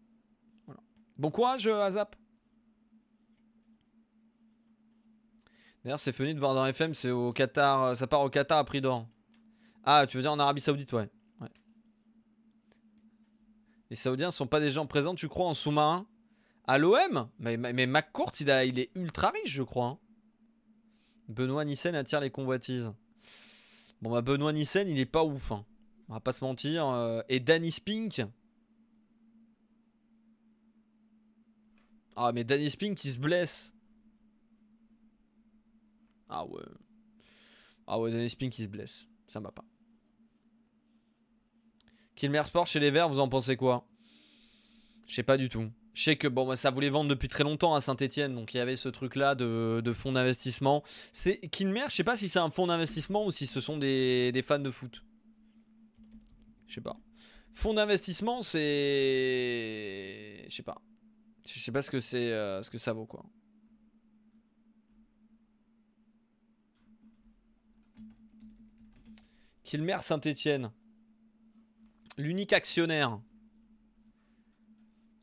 Voilà. Bon courage, euh, Azap. D'ailleurs, c'est fini de voir dans FM, c'est au Qatar, euh, ça part au Qatar à prix d'or. Ah, tu veux dire en Arabie Saoudite, ouais. Les Saoudiens sont pas des gens présents, tu crois, en sous-marin À l'OM mais, mais McCourt, il, il est ultra riche, je crois. Hein. Benoît Nissen attire les convoitises. Bon bah Benoît Nissen il est pas ouf hein. On va pas se mentir. Euh, et Danny Spink. Ah mais Danny Spink il se blesse. Ah ouais. Ah ouais Danny Spink il se blesse. Ça va pas. Kilmer Sport chez les Verts vous en pensez quoi Je sais pas du tout. Je sais que bon, bah, ça voulait vendre depuis très longtemps à Saint-Etienne, donc il y avait ce truc-là de, fonds d'investissement. C'est Kinmer, je sais pas si c'est un fonds d'investissement ou si ce sont des, fans de foot. Je sais pas. Fonds d'investissement, c'est. Je sais pas. Je sais pas ce que c'est, euh, ce que ça vaut quoi. Kilmer Saint-Etienne. L'unique actionnaire.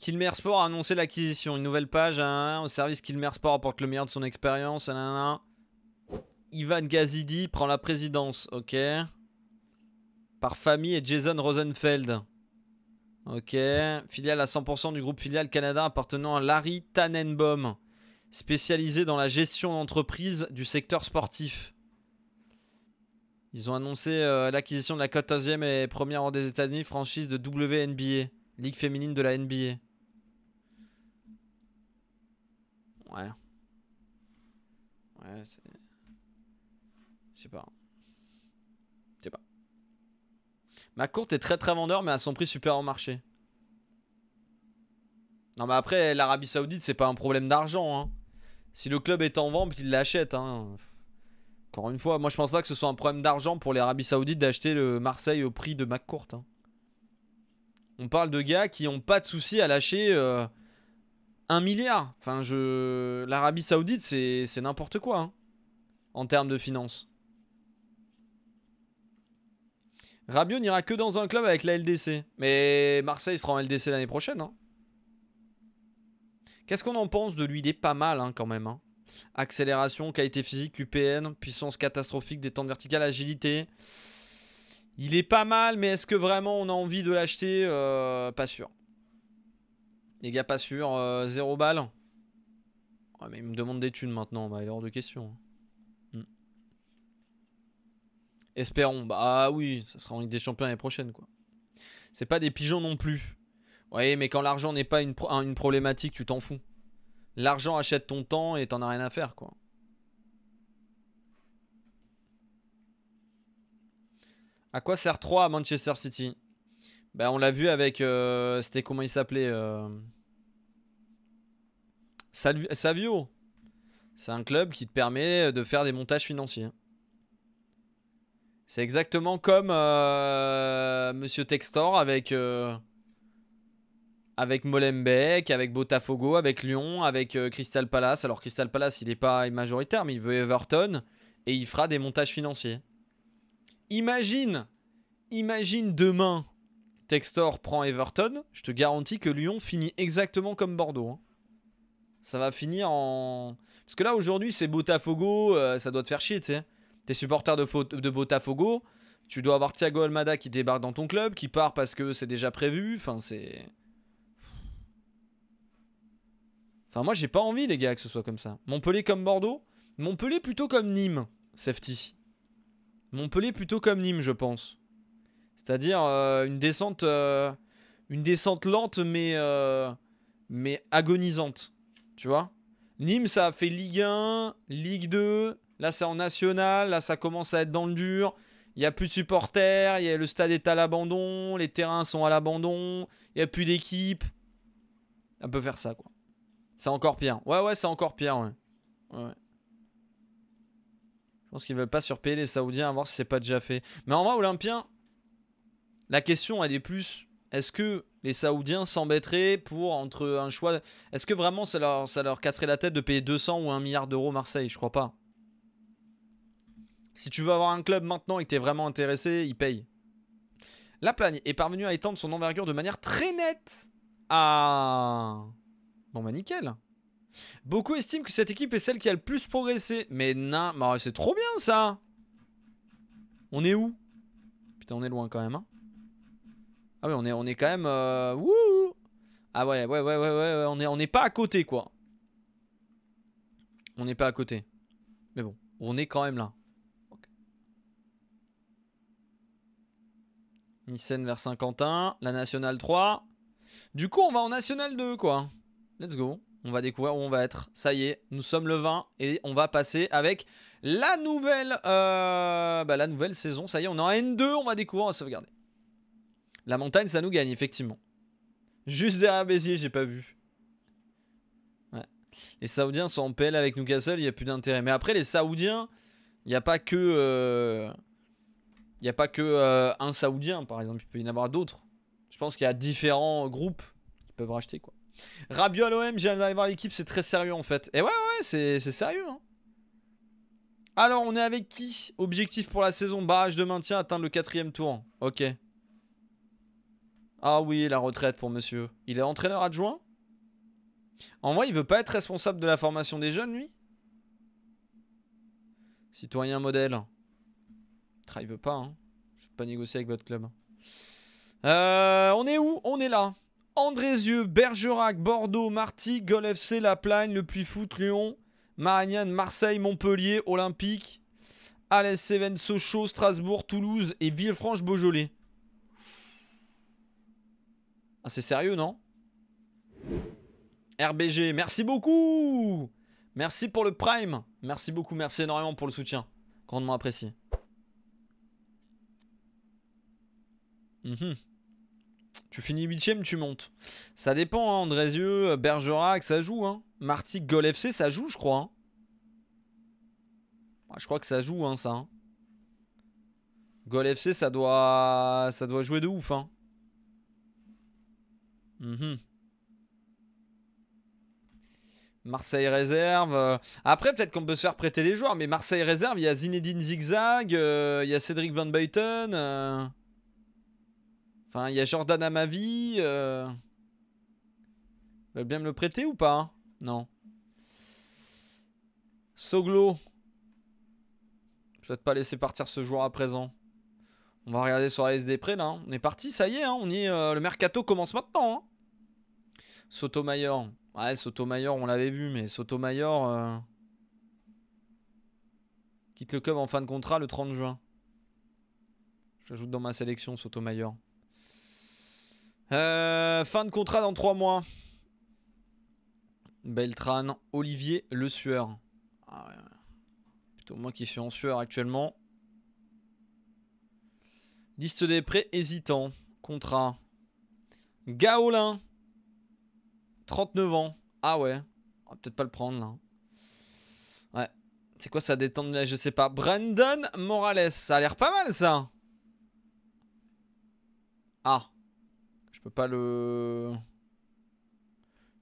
Kilmer Sport a annoncé l'acquisition. Une nouvelle page hein, hein, au service Kilmer Sport apporte le meilleur de son expérience. Hein, Ivan Gazidi prend la présidence. Ok. Par famille et Jason Rosenfeld. Ok. Filiale à 100% du groupe Filiale Canada appartenant à Larry Tannenbaum. Spécialisé dans la gestion d'entreprise du secteur sportif. Ils ont annoncé euh, l'acquisition de la 14e et première rang des États-Unis franchise de WNBA, ligue féminine de la NBA. Ouais. Ouais, c'est... Je sais pas. Je sais pas. Ma est très très vendeur mais à son prix super en marché. Non mais après l'Arabie Saoudite c'est pas un problème d'argent hein. Si le club est en vente, il l'achète hein. Encore une fois, moi je pense pas que ce soit un problème d'argent pour l'Arabie Saoudite d'acheter le Marseille au prix de McCourt. Hein. On parle de gars qui ont pas de soucis à lâcher euh, un milliard. Enfin, je... L'Arabie Saoudite, c'est n'importe quoi hein, en termes de finances. Rabiot n'ira que dans un club avec la LDC. Mais Marseille sera en LDC l'année prochaine. Hein. Qu'est-ce qu'on en pense de lui Il est pas mal hein, quand même. Accélération, qualité physique, UPN, puissance catastrophique, détente verticale, agilité. Il est pas mal, mais est-ce que vraiment on a envie de l'acheter euh, Pas sûr. Les gars, pas sûr. 0 euh, zéro balle. Ah, mais il me demande des thunes maintenant. Bah, il est hors de question. Hmm. Espérons. Bah ah oui, ça sera en Ligue des Champions l'année prochaine, quoi. C'est pas des pigeons non plus. Oui, mais quand l'argent n'est pas une, une problématique, tu t'en fous. L'argent achète ton temps et t'en as rien à faire, quoi. À quoi sert 3 à Manchester City bah, on l'a vu avec. Euh, c'était comment il s'appelait euh, Savio. C'est un club qui te permet de faire des montages financiers. C'est exactement comme euh, Monsieur Textor avec. Avec Molenbeek, avec Botafogo, avec Lyon, avec Crystal Palace. Alors Crystal Palace, il n'est pas majoritaire, mais il veut Everton et il fera des montages financiers. Imagine, imagine demain Textor prend Everton, je te garantis que Lyon finit exactement comme Bordeaux. Hein. Ça va finir en... Parce que là, aujourd'hui, c'est Botafogo, euh, ça doit te faire chier, tu sais. T'es supporter de, de Botafogo, tu dois avoir Thiago Almada qui débarque dans ton club, qui part parce que c'est déjà prévu, enfin, c'est... Enfin, moi, j'ai pas envie, les gars, que ce soit comme ça. Montpellier comme Bordeaux Montpellier plutôt comme Nîmes, safety. Montpellier plutôt comme Nîmes, je pense. C'est-à-dire euh, une descente euh, une descente lente mais euh, mais agonisante. Tu vois Nîmes ça a fait Ligue 1, Ligue 2, là c'est en national, là ça commence à être dans le dur. Il n'y a plus de supporters, le stade est à l'abandon, les terrains sont à l'abandon, il n'y a plus d'équipe. On peut faire ça quoi. C'est encore pire. Ouais ouais, c'est encore pire ouais. Je pense qu'ils veulent pas surpayer les Saoudiens, à voir si c'est pas déjà fait. Mais en vrai, Olympien, la question, elle est plus est-ce que les Saoudiens s'embêteraient pour entre un choix Est-ce que vraiment ça leur, ça leur casserait la tête de payer 200 ou 1 milliard d'euros Marseille Je crois pas. Si tu veux avoir un club maintenant et que t'es vraiment intéressé, ils payent. La Plagne est parvenue à étendre son envergure de manière très nette. Ah Bon bah nickel. Beaucoup estiment que cette équipe est celle qui a le plus progressé. Mais non, bah, c'est trop bien ça On est où Putain, on est loin quand même. Hein ah ouais, on est, on est quand même... Euh, ah ouais, ouais, ouais, ouais, ouais, on est, on n'est pas à côté, quoi. On n'est pas à côté. Mais bon, on est quand même là. Okay. vers Saint-Quentin, la Nationale 3. Du coup, on va en Nationale 2, quoi. Let's go. On va découvrir où on va être. Ça y est, nous sommes le 20 et on va passer avec la nouvelle, euh, bah, la nouvelle saison. Ça y est, on est en N2, on va découvrir, on va sauvegarder. La montagne, ça nous gagne, effectivement. Juste derrière Béziers, j'ai pas vu. Ouais. Les Saoudiens sont en PL avec Newcastle, il n'y a plus d'intérêt. Mais après, les Saoudiens, il n'y a pas que... Euh, il n'y a pas que euh, un Saoudien, par exemple. Il peut y en avoir d'autres. Je pense qu'il y a différents groupes qui peuvent racheter, quoi. Rabiot à l'OM, j'ai d'aller voir l'équipe, c'est très sérieux, en fait. Et ouais, ouais, c'est sérieux, hein. Alors, on est avec qui Objectif pour la saison, barrage de maintien, atteindre le quatrième tour. Ok. Ah oui, la retraite pour monsieur. Il est entraîneur adjoint En vrai, il veut pas être responsable de la formation des jeunes, lui Citoyen modèle. Il ah, il veut pas, hein. Je peux pas négocier avec votre club. Euh, on est où On est là. Andrézieux, Bergerac, Bordeaux, Martigues, Gol FC, La Plaine, Le Puy-Foot, Lyon, Marignane, Marseille, Montpellier, Olympique, Alès, Seven, Sochaux, Strasbourg, Toulouse et Villefranche-Beaujolais. Ah, c'est sérieux, non RBG, merci beaucoup Merci pour le prime Merci beaucoup, merci énormément pour le soutien. Grandement apprécié. Mhm. Tu finis huitième, tu montes. Ça dépend, hein, Andrézieux, Bergerac, ça joue. Hein. Marty, Gol FC, ça joue, je crois. Hein. Ah, je crois que ça joue, hein, ça. Hein. Gol FC, ça doit... ça doit jouer de ouf. Hein. Mhm. Marseille réserve. Euh, après, peut-être qu'on peut se faire prêter les joueurs, mais Marseille réserve, il y a Zinedine Zigzag, euh, il y a Cédric Van Buyten. Euh, enfin, il y a Jordan Amavi. Euh... Ils bien me le prêter ou pas hein Non. Soglo. Je ne pas laisser partir ce joueur à présent. On va regarder sur la SD Près là. Hein. On est parti, ça y est, hein. on euh, le mercato commence maintenant. Hein. Sotomayor. Ouais, Sotomayor, on l'avait vu, mais Sotomayor euh, quitte le club en fin de contrat le 30 juin. Je l'ajoute dans ma sélection, Sotomayor. Euh, fin de contrat dans 3 mois. Beltrane, Olivier Le Sueur. Ah Plutôt moi qui suis en sueur actuellement. Liste des prêts hésitants. Contrat. Gaolin. 39 ans. Ah ouais. On va peut-être pas le prendre là. Ouais. C'est quoi ça la. Je sais pas. Brandon Morales. Ça a l'air pas mal ça. Ah. Je peux pas le...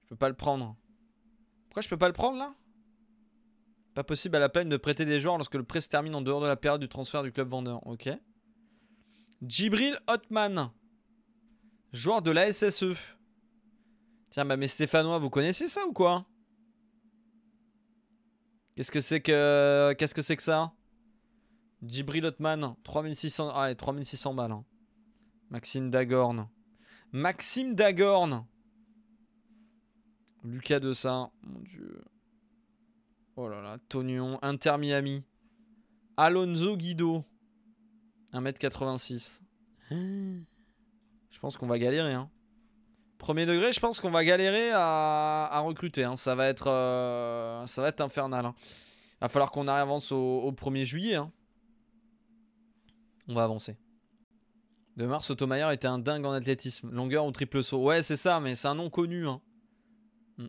Je peux pas le prendre. Pourquoi je peux pas le prendre là Pas possible à la peine de prêter des joueurs lorsque le prêt se termine en dehors de la période du transfert du club vendeur. Ok. Djibril Hotman, joueur de la SSE. Tiens, bah, mais Stéphanois, vous connaissez ça ou quoi Qu'est-ce que c'est que qu'est-ce que c'est que ça Djibril Hotman, 3600 ah, 3600 balles. Hein. Maxime Dagorne. Maxime Dagorne. Lucas de Saint, mon dieu. Oh là là, Tognon, Inter Miami. Alonso Guido. 1m86. Ah. Je pense qu'on va galérer. Hein. Premier degré, je pense qu'on va galérer à, recruter. Hein. Ça, va être, euh, ça va être infernal. Il hein. va falloir qu'on avance au, 1er juillet. On va avancer. De mars, Automayer était un dingue en athlétisme. Longueur ou triple saut. Ouais, c'est ça, mais c'est un nom connu. Hmm.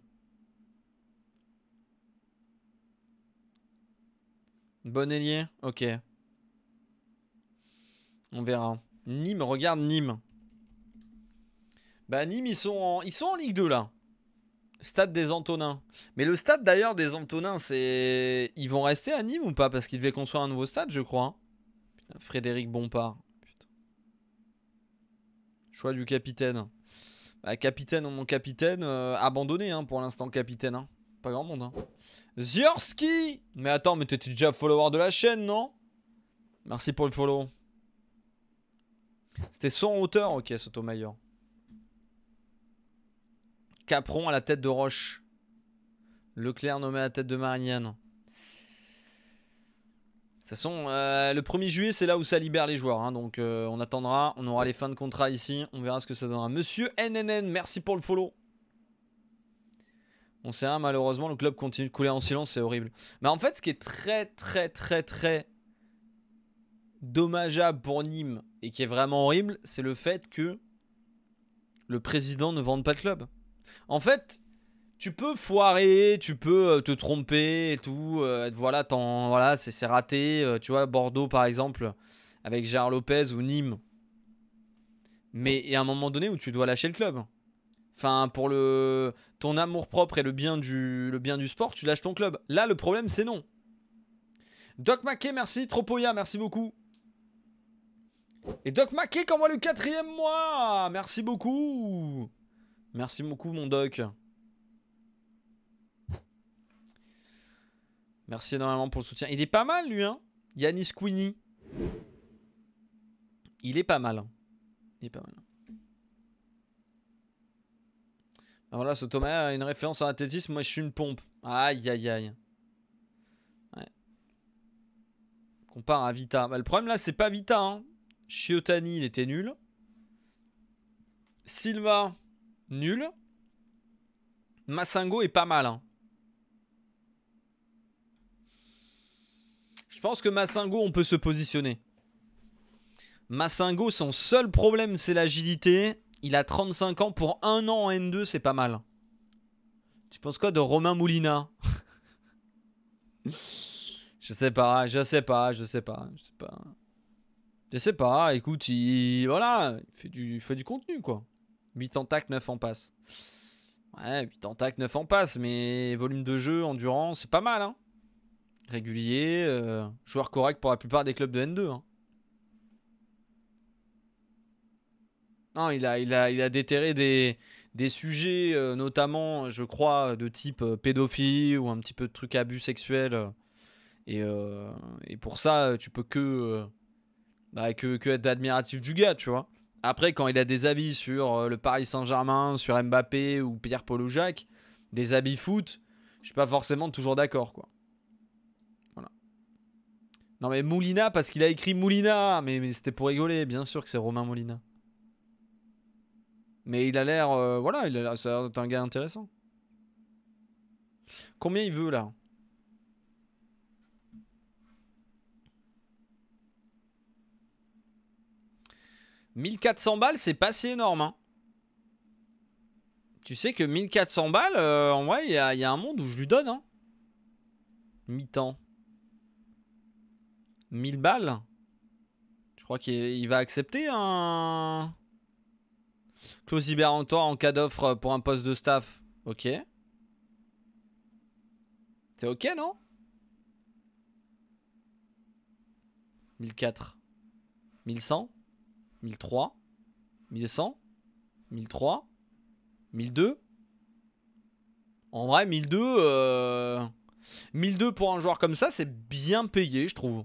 Bon ailier Ok. On verra. Nîmes, regarde Nîmes. Bah Nîmes, ils sont en, ils sont en Ligue 2 là. Stade des Antonins. Mais le stade d'ailleurs des Antonins, c'est... Ils vont rester à Nîmes ou pas Parce qu'ils devaient construire un nouveau stade, je crois. Putain, Frédéric Bompard. Putain. Choix du capitaine. Bah, capitaine ou mon capitaine, euh, abandonné hein, pour l'instant, capitaine. Hein. Pas grand monde. Hein. Ziorski Mais attends, mais t'étais déjà follower de la chaîne, non Merci pour le follow. C'était son hauteur, ok, Sotomayor. Capron à la tête de Roche. Leclerc nommé à la tête de Marignane. De toute façon, euh, le 1er juillet, c'est là où ça libère les joueurs. Hein. donc euh, on attendra, on aura les fins de contrat ici, on verra ce que ça donnera. Monsieur NNN, merci pour le follow. On sait, malheureusement, le club continue de couler en silence, c'est horrible. Mais en fait, ce qui est très, très, très, très dommageable pour Nîmes et qui est vraiment horrible, c'est le fait que le président ne vende pas le club. En fait, tu peux foirer, tu peux euh, te tromper et tout. Euh, voilà, voilà, voilà c'est raté. Euh, tu vois, Bordeaux par exemple, avec Gérard Lopez ou Nîmes. Mais il y a un moment donné où tu dois lâcher le club. Enfin, pour le ton amour propre et le bien du, le bien du sport, tu lâches ton club. Là, le problème, c'est non. Doc McKay merci. Tropoya, merci beaucoup. Et Doc Mackey qui envoie le quatrième mois Merci beaucoup Merci beaucoup mon Doc. Merci énormément pour le soutien. Il est pas mal lui, hein Yanis Queenie. Il est pas mal. Hein. Il est pas mal. Alors ben voilà, ce Thomas a une référence à athlétisme Moi, je suis une pompe. Aïe, aïe, aïe. Ouais. Compare à Vita. Bah, le problème là, c'est pas Vita. Hein. Chiotani, il était nul. Silva, nul. Massingo est pas mal. Hein. Je pense que Massingo, on peut se positionner. Massingo, son seul problème, c'est l'agilité. Il a 35 ans. Pour un an en N2, c'est pas mal. Tu penses quoi de Romain Moulina Je sais pas, je sais pas, je sais pas, je sais pas. Je sais pas, écoute, il. Voilà, il fait du, fait du contenu, quoi. 8 en tac, 9 en passe. Ouais, 8 en tac, 9 en passe, mais volume de jeu, endurance, c'est pas mal, hein. Régulier, euh, joueur correct pour la plupart des clubs de N2. Hein. Non, il a, il il a déterré des, sujets, euh, notamment, je crois, de type pédophile euh, pédophilie ou un petit peu de trucs abus sexuels. Et, et pour ça, tu peux que bah, que, que être admiratif du gars, tu vois. Après, quand il a des avis sur euh, le Paris Saint-Germain, sur Mbappé ou Pierre-Paul ou Jacques, des avis foot, je suis pas forcément toujours d'accord, quoi. Voilà. Non mais Moulina, parce qu'il a écrit Moulina, mais, c'était pour rigoler, bien sûr que c'est Romain Moulina. Mais il a l'air, euh, voilà, il a l'air, d'être un gars intéressant. Combien il veut là 1400 balles, c'est pas si énorme. Hein. Tu sais que 1400 balles, euh, en vrai, il y, a un monde où je lui donne. Hein. Mi-temps. 1000 balles. Je crois qu'il va accepter un... Clause en cas d'offre pour un poste de staff. Ok. C'est ok, non 1400 1100 1003, 1100, 1003, 1002. En vrai, 1002, 1002 euh, pour un joueur comme ça, c'est bien payé, je trouve.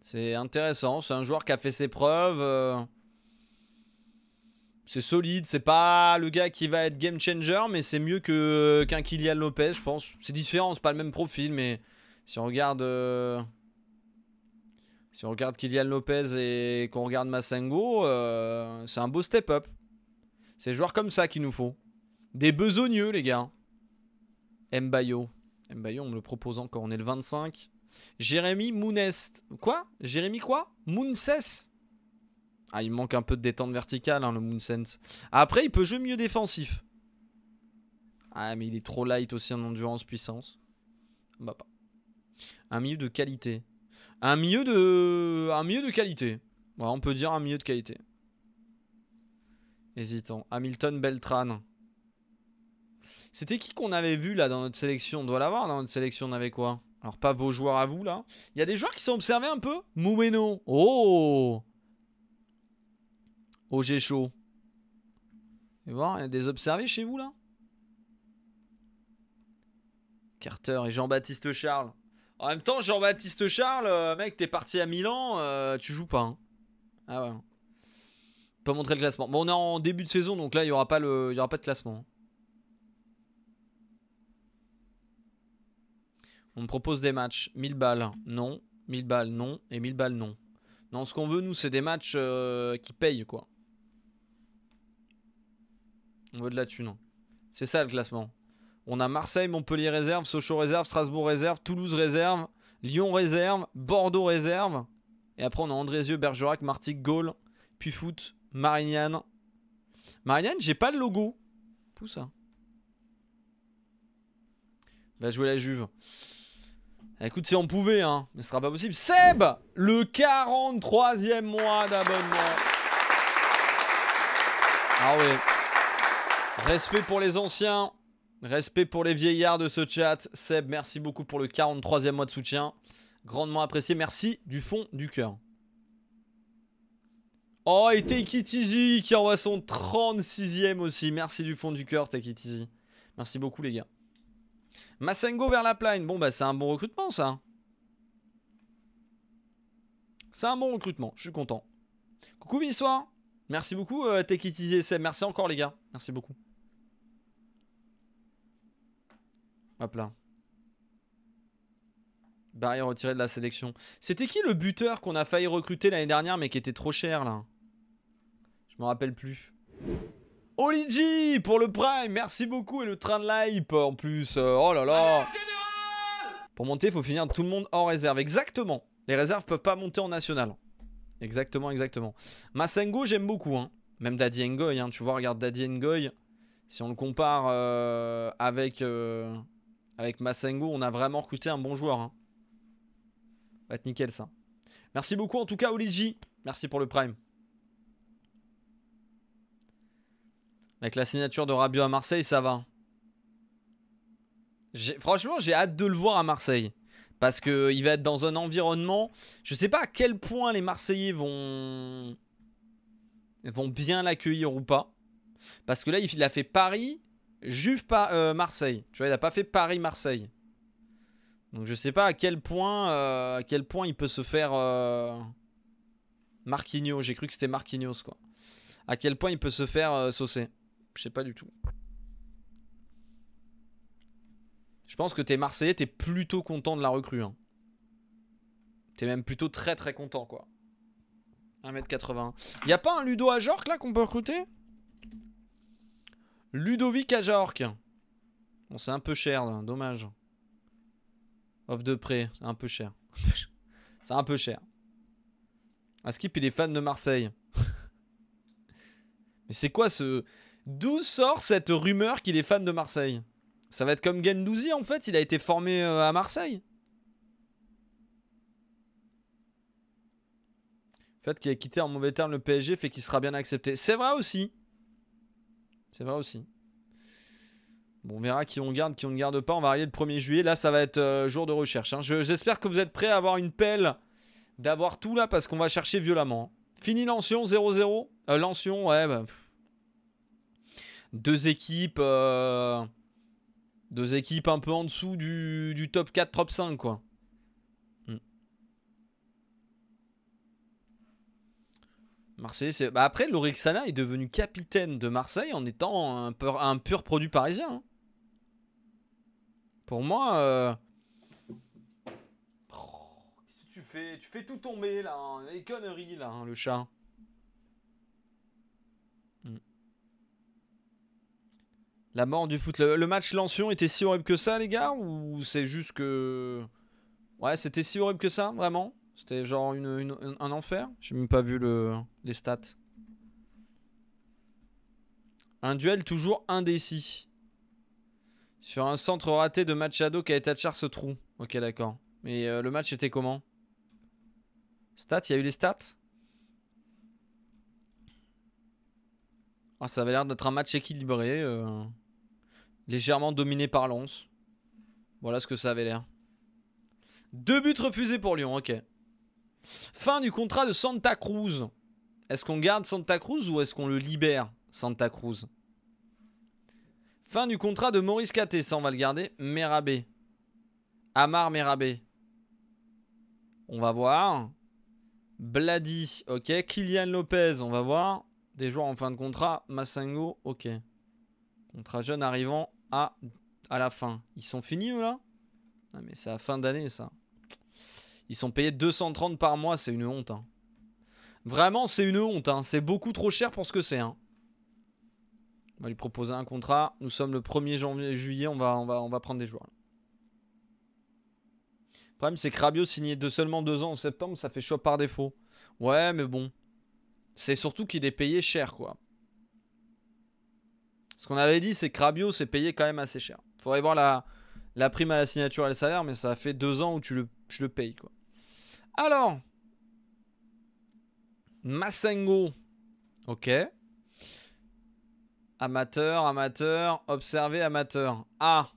C'est intéressant. C'est un joueur qui a fait ses preuves. Euh, c'est solide. C'est pas le gars qui va être game changer, mais c'est mieux qu'un Kylian Lopez, je pense. C'est différent, c'est pas le même profil, mais si on regarde. Euh, si on regarde Kylian Lopez et qu'on regarde Massengo, euh, c'est un beau step-up. C'est joueur comme ça qu'il nous faut. Des besogneux, les gars. Mbayo. Mbayo, on me le propose encore. On est le 25. Jérémy Mounest. Quoi Jérémy quoi Mounses. Ah, il manque un peu de détente verticale, hein, le Moonsense. Après, il peut jouer mieux défensif. Ah, mais il est trop light aussi en endurance, puissance. Bah pas. Un milieu de qualité. Un milieu de, un milieu de qualité. on peut dire un milieu de qualité. Hésitant. Hamilton Beltran. C'était qui qu'on avait vu là dans notre sélection On doit l'avoir dans notre sélection, on avait quoi Alors pas vos joueurs à vous là. Il y a des joueurs qui sont observés un peu Moueno. Oh OG chaud. Et voir, il y a des observés chez vous là Carter et Jean-Baptiste Charles. En même temps, Jean-Baptiste Charles, euh, mec, t'es parti à Milan, euh, tu joues pas. Hein. Ah ouais. Pas montrer le classement. Bon, on est en début de saison, donc là, il n'y aura, pas y aura pas de classement. Hein. On me propose des matchs. 1000 balles, non. 1000 balles, non. Et 1000 balles, non. Non, ce qu'on veut, nous, c'est des matchs euh, qui payent, quoi. On veut de la thune. Hein. C'est ça, le classement. On a Marseille, Montpellier réserve, Sochaux réserve, Strasbourg réserve, Toulouse réserve, Lyon réserve, Bordeaux réserve. Et après, on a Andrézieux, Bergerac, Martigues, Gaulle, puis foot, Marignane. Marignane, j'ai pas de logo. Tout ça. Va jouer la Juve. Écoute, si on pouvait, hein, mais ce sera pas possible. Seb, le 43e mois d'abonnement. Ah ouais. Respect pour les anciens. Respect pour les vieillards de ce chat. Seb, merci beaucoup pour le 43e mois de soutien. Grandement apprécié. Merci du fond du cœur. Oh, et Take It Easy qui envoie son 36e aussi. Merci du fond du cœur, Take It Merci beaucoup, les gars. Massengo vers la plaine. Bon, bah, c'est un bon recrutement, ça. C'est un bon recrutement. Je suis content. Coucou, Vinissoir. Merci beaucoup, euh, Take It Easy et Seb. Merci encore, les gars. Merci beaucoup. Hop là. Barrière retirée de la sélection. C'était qui le buteur qu'on a failli recruter l'année dernière mais qui était trop cher là Je m'en rappelle plus. Oliji pour le prime, merci beaucoup et le train de l'hype en plus. Euh, oh là là Pour monter, il faut finir tout le monde en réserve. Exactement. Les réserves peuvent pas monter en national. Exactement, exactement. Masengo j'aime beaucoup. Hein. Même Daddy Ngoy, hein. tu vois, regarde Daddy Ngoy. Si on le compare euh, avec... Euh, avec Massengo, on a vraiment recruté un bon joueur. Hein. Ça va être nickel ça. Merci beaucoup en tout cas Oligi. Merci pour le prime. Avec la signature de Rabiot à Marseille, ça va. Franchement, j'ai hâte de le voir à Marseille. Parce qu'il va être dans un environnement... Je ne sais pas à quel point les Marseillais vont, vont bien l'accueillir ou pas. Parce que là, il a fait Paris, Juve pas euh, Marseille. Tu vois, il a pas fait Paris-Marseille. Donc je sais pas à quel point, euh, à quel point il peut se faire euh, Marquinhos. J'ai cru que c'était Marquinhos quoi. À quel point il peut se faire saucer. Je sais pas du tout. Je pense que t'es Marseillais, t'es plutôt content de la recrue. Hein. T'es même plutôt très très content quoi. 1m80. Y a pas un Ludo à Jork là qu'on peut recruter Ludovic Ajorc. Bon, c'est un peu cher, dommage. Off de près c'est un peu cher. c'est un peu cher. À skip, il est fan de Marseille. Mais c'est quoi ce... D'où sort cette rumeur qu'il est fan de Marseille Ça va être comme Gendouzi, en fait. Il a été formé euh, à Marseille. Le fait qu'il a quitté en mauvais terme le PSG fait qu'il sera bien accepté. C'est vrai aussi. C'est vrai aussi. Bon, on verra qui on garde, qui on ne garde pas. On va arriver le 1er juillet. Là, ça va être euh, jour de recherche. Hein. J'espère que vous êtes prêts à avoir une pelle, d'avoir tout là, parce qu'on va chercher violemment. Hein. Fini l'ancien 0-0. Euh, ouais. Bah, deux équipes. Euh, deux équipes un peu en dessous du, du top 4, top 5, quoi. Marseille, c'est. Bah, après, Lorixana est devenu capitaine de Marseille en étant un pur, produit parisien. Hein. Pour moi. Euh, Qu'est-ce que tu fais Tu fais tout tomber là, les hein. conneries là, hein, le chat. Hmm. La mort du foot. Le, match Lancion était si horrible que ça, les gars Ou c'est juste que. Ouais, c'était si horrible que ça, vraiment c'était genre un enfer. J'ai même pas vu le, les stats. Un duel toujours indécis. Sur un centre raté de Machado qui a été à ce trou. Ok, d'accord. Mais euh, le match était comment Stats, il y a eu les stats ah, Ça avait l'air d'être un match équilibré. Euh, légèrement dominé par l'once. Voilà ce que ça avait l'air. Deux buts refusés pour Lyon, ok. Fin du contrat de Santa Cruz. Est-ce qu'on garde Santa Cruz ou est-ce qu'on le libère, Santa Cruz Fin du contrat de Maurice Caté, ça on va le garder. Merabé. Amar Merabé. On va voir. Bladi, ok. Kylian Lopez, on va voir. Des joueurs en fin de contrat. Massango, ok. Contrat jeune arrivant à, à la fin. Ils sont finis là ah, mais c'est à fin d'année ça. Ils sont payés 230 par mois, c'est une honte. Hein. Vraiment, c'est une honte. Hein. C'est beaucoup trop cher pour ce que c'est. Hein. On va lui proposer un contrat. Nous sommes le 1er janvier, juillet. On va, on va, on va prendre des joueurs. Le problème, c'est que Rabiot signé de seulement 2 ans en septembre, ça fait choix par défaut. Ouais, mais bon. C'est surtout qu'il est payé cher, quoi. Ce qu'on avait dit, c'est que Rabiot s'est payé quand même assez cher. Faudrait voir la, la prime à la signature et le salaire, mais ça fait deux ans où tu le payes, quoi. Alors, Massengo, ok. Amateur, amateur, observé amateur. Ah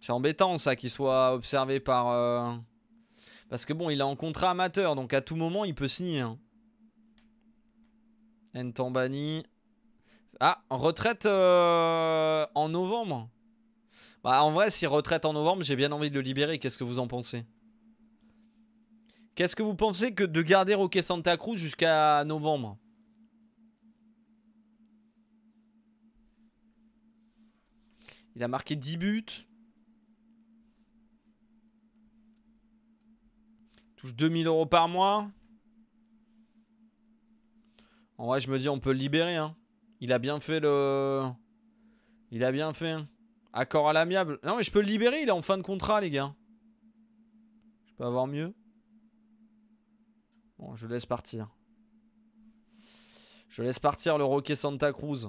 C'est embêtant ça qu'il soit observé par... Euh, parce que bon, il est en contrat amateur, donc à tout moment, il peut signer. Ntambani. Hein. Ah, retraite euh, en novembre. Bah, en vrai, s'il retraite en novembre, j'ai bien envie de le libérer. Qu'est-ce que vous en pensez Qu'est-ce que vous pensez que de garder Roque Santa Cruz jusqu'à novembre Il a marqué 10 buts. Touche 2000 euros par mois. En vrai, je me dis, on peut le libérer. Hein. Il a bien fait le... Il a bien fait. Hein. Accord à l'amiable. Non, mais je peux le libérer, il est en fin de contrat, les gars. Je peux avoir mieux. Bon, je laisse partir. Je laisse partir le Roquet Santa Cruz.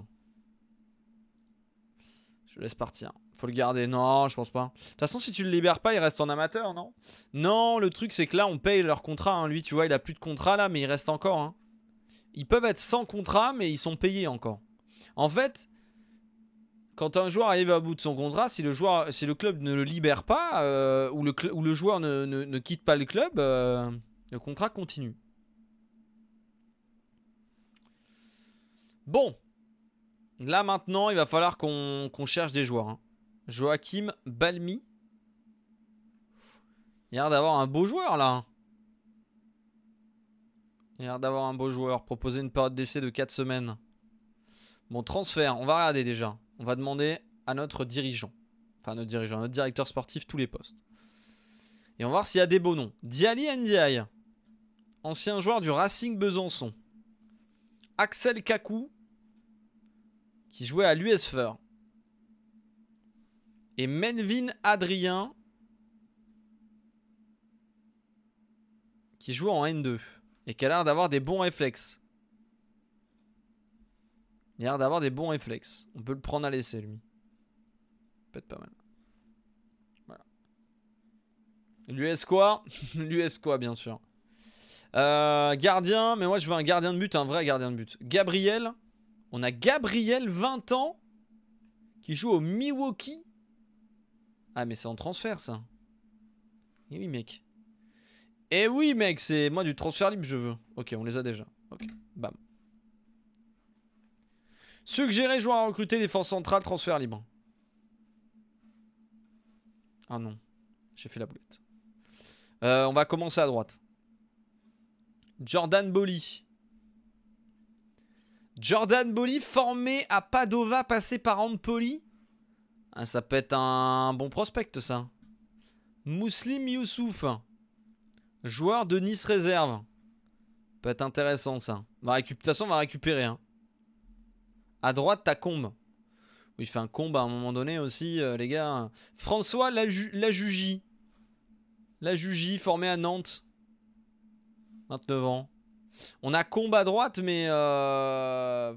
Je laisse partir. Faut le garder. Non, je pense pas. De toute façon, si tu le libères pas, il reste en amateur, non Non, le truc, c'est que là, on paye leur contrat. Hein. Lui, tu vois, il a plus de contrat là, mais il reste encore. Hein. Ils peuvent être sans contrat, mais ils sont payés encore. En fait, quand un joueur arrive à bout de son contrat, si le, joueur, si le club ne le libère pas euh, ou, le ou, le joueur ne, quitte pas le club, euh, le contrat continue. Bon, là maintenant, il va falloir qu'on cherche des joueurs. Hein. Joachim Balmi. Il a l'air d'avoir un beau joueur là. Hein. Il a l'air d'avoir un beau joueur. Proposer une période d'essai de 4 semaines. Bon, transfert, on va regarder déjà on va demander à notre dirigeant, enfin notre dirigeant, notre directeur sportif, tous les postes. Et on va voir s'il y a des beaux noms. Dialy Ndiaye, ancien joueur du Racing Besançon. Axel Kakou, qui jouait à l'USFER. Et Menvin Adrien, qui joue en N2 et qui a l'air d'avoir des bons réflexes. Il a l'air d'avoir des bons réflexes. On peut le prendre à l'essai, lui. Peut-être pas mal. Voilà. L'US quoi L'US quoi, bien sûr. Euh, gardien, mais moi je veux un gardien de but, un vrai gardien de but. Gabriel. On a Gabriel, 20 ans, qui joue au Milwaukee. Ah, mais c'est en transfert, ça. Eh oui, mec. Eh oui, mec, c'est moi du transfert libre, je veux. Ok, on les a déjà. Ok, bam. Suggérer joueur à recruter, défense centrale, transfert libre. Ah non, j'ai fait la boulette. Euh, on va commencer à droite. Jordan Bolly. Jordan Bolly, formé à Padova, passé par Ampoli. Ah, ça peut être un bon prospect, ça. Mouslim Youssouf. Joueur de Nice Réserve. Peut être intéressant, ça. De toute façon, on va récupérer. Hein. À droite, t'as Combe. Il fait un combe à un moment donné aussi, euh, les gars. François la Lajugy. la formé à Nantes. 29 ans. On a combe à droite, mais... Euh,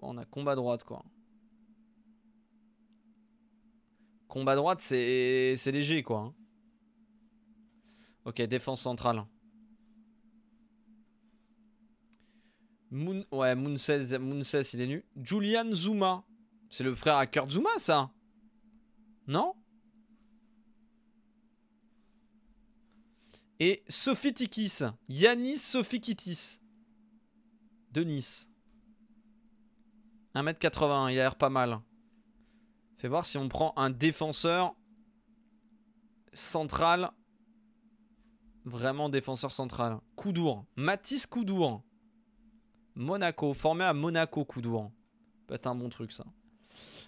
on a combe à droite, quoi. à droite, c'est léger, quoi. Hein. Ok, défense centrale. ouais, Moon 16, il est nu. Julian Zuma. C'est le frère à Kurt Zuma, ça Non Et Sophie Tikis. Yanis Sophie De Nice. 1m80, il a l'air pas mal. Fais voir si on prend un défenseur central. Vraiment défenseur central. Koudour. Mathis Coudour. Monaco, formé à Monaco, Coudouan. Peut être un bon truc ça.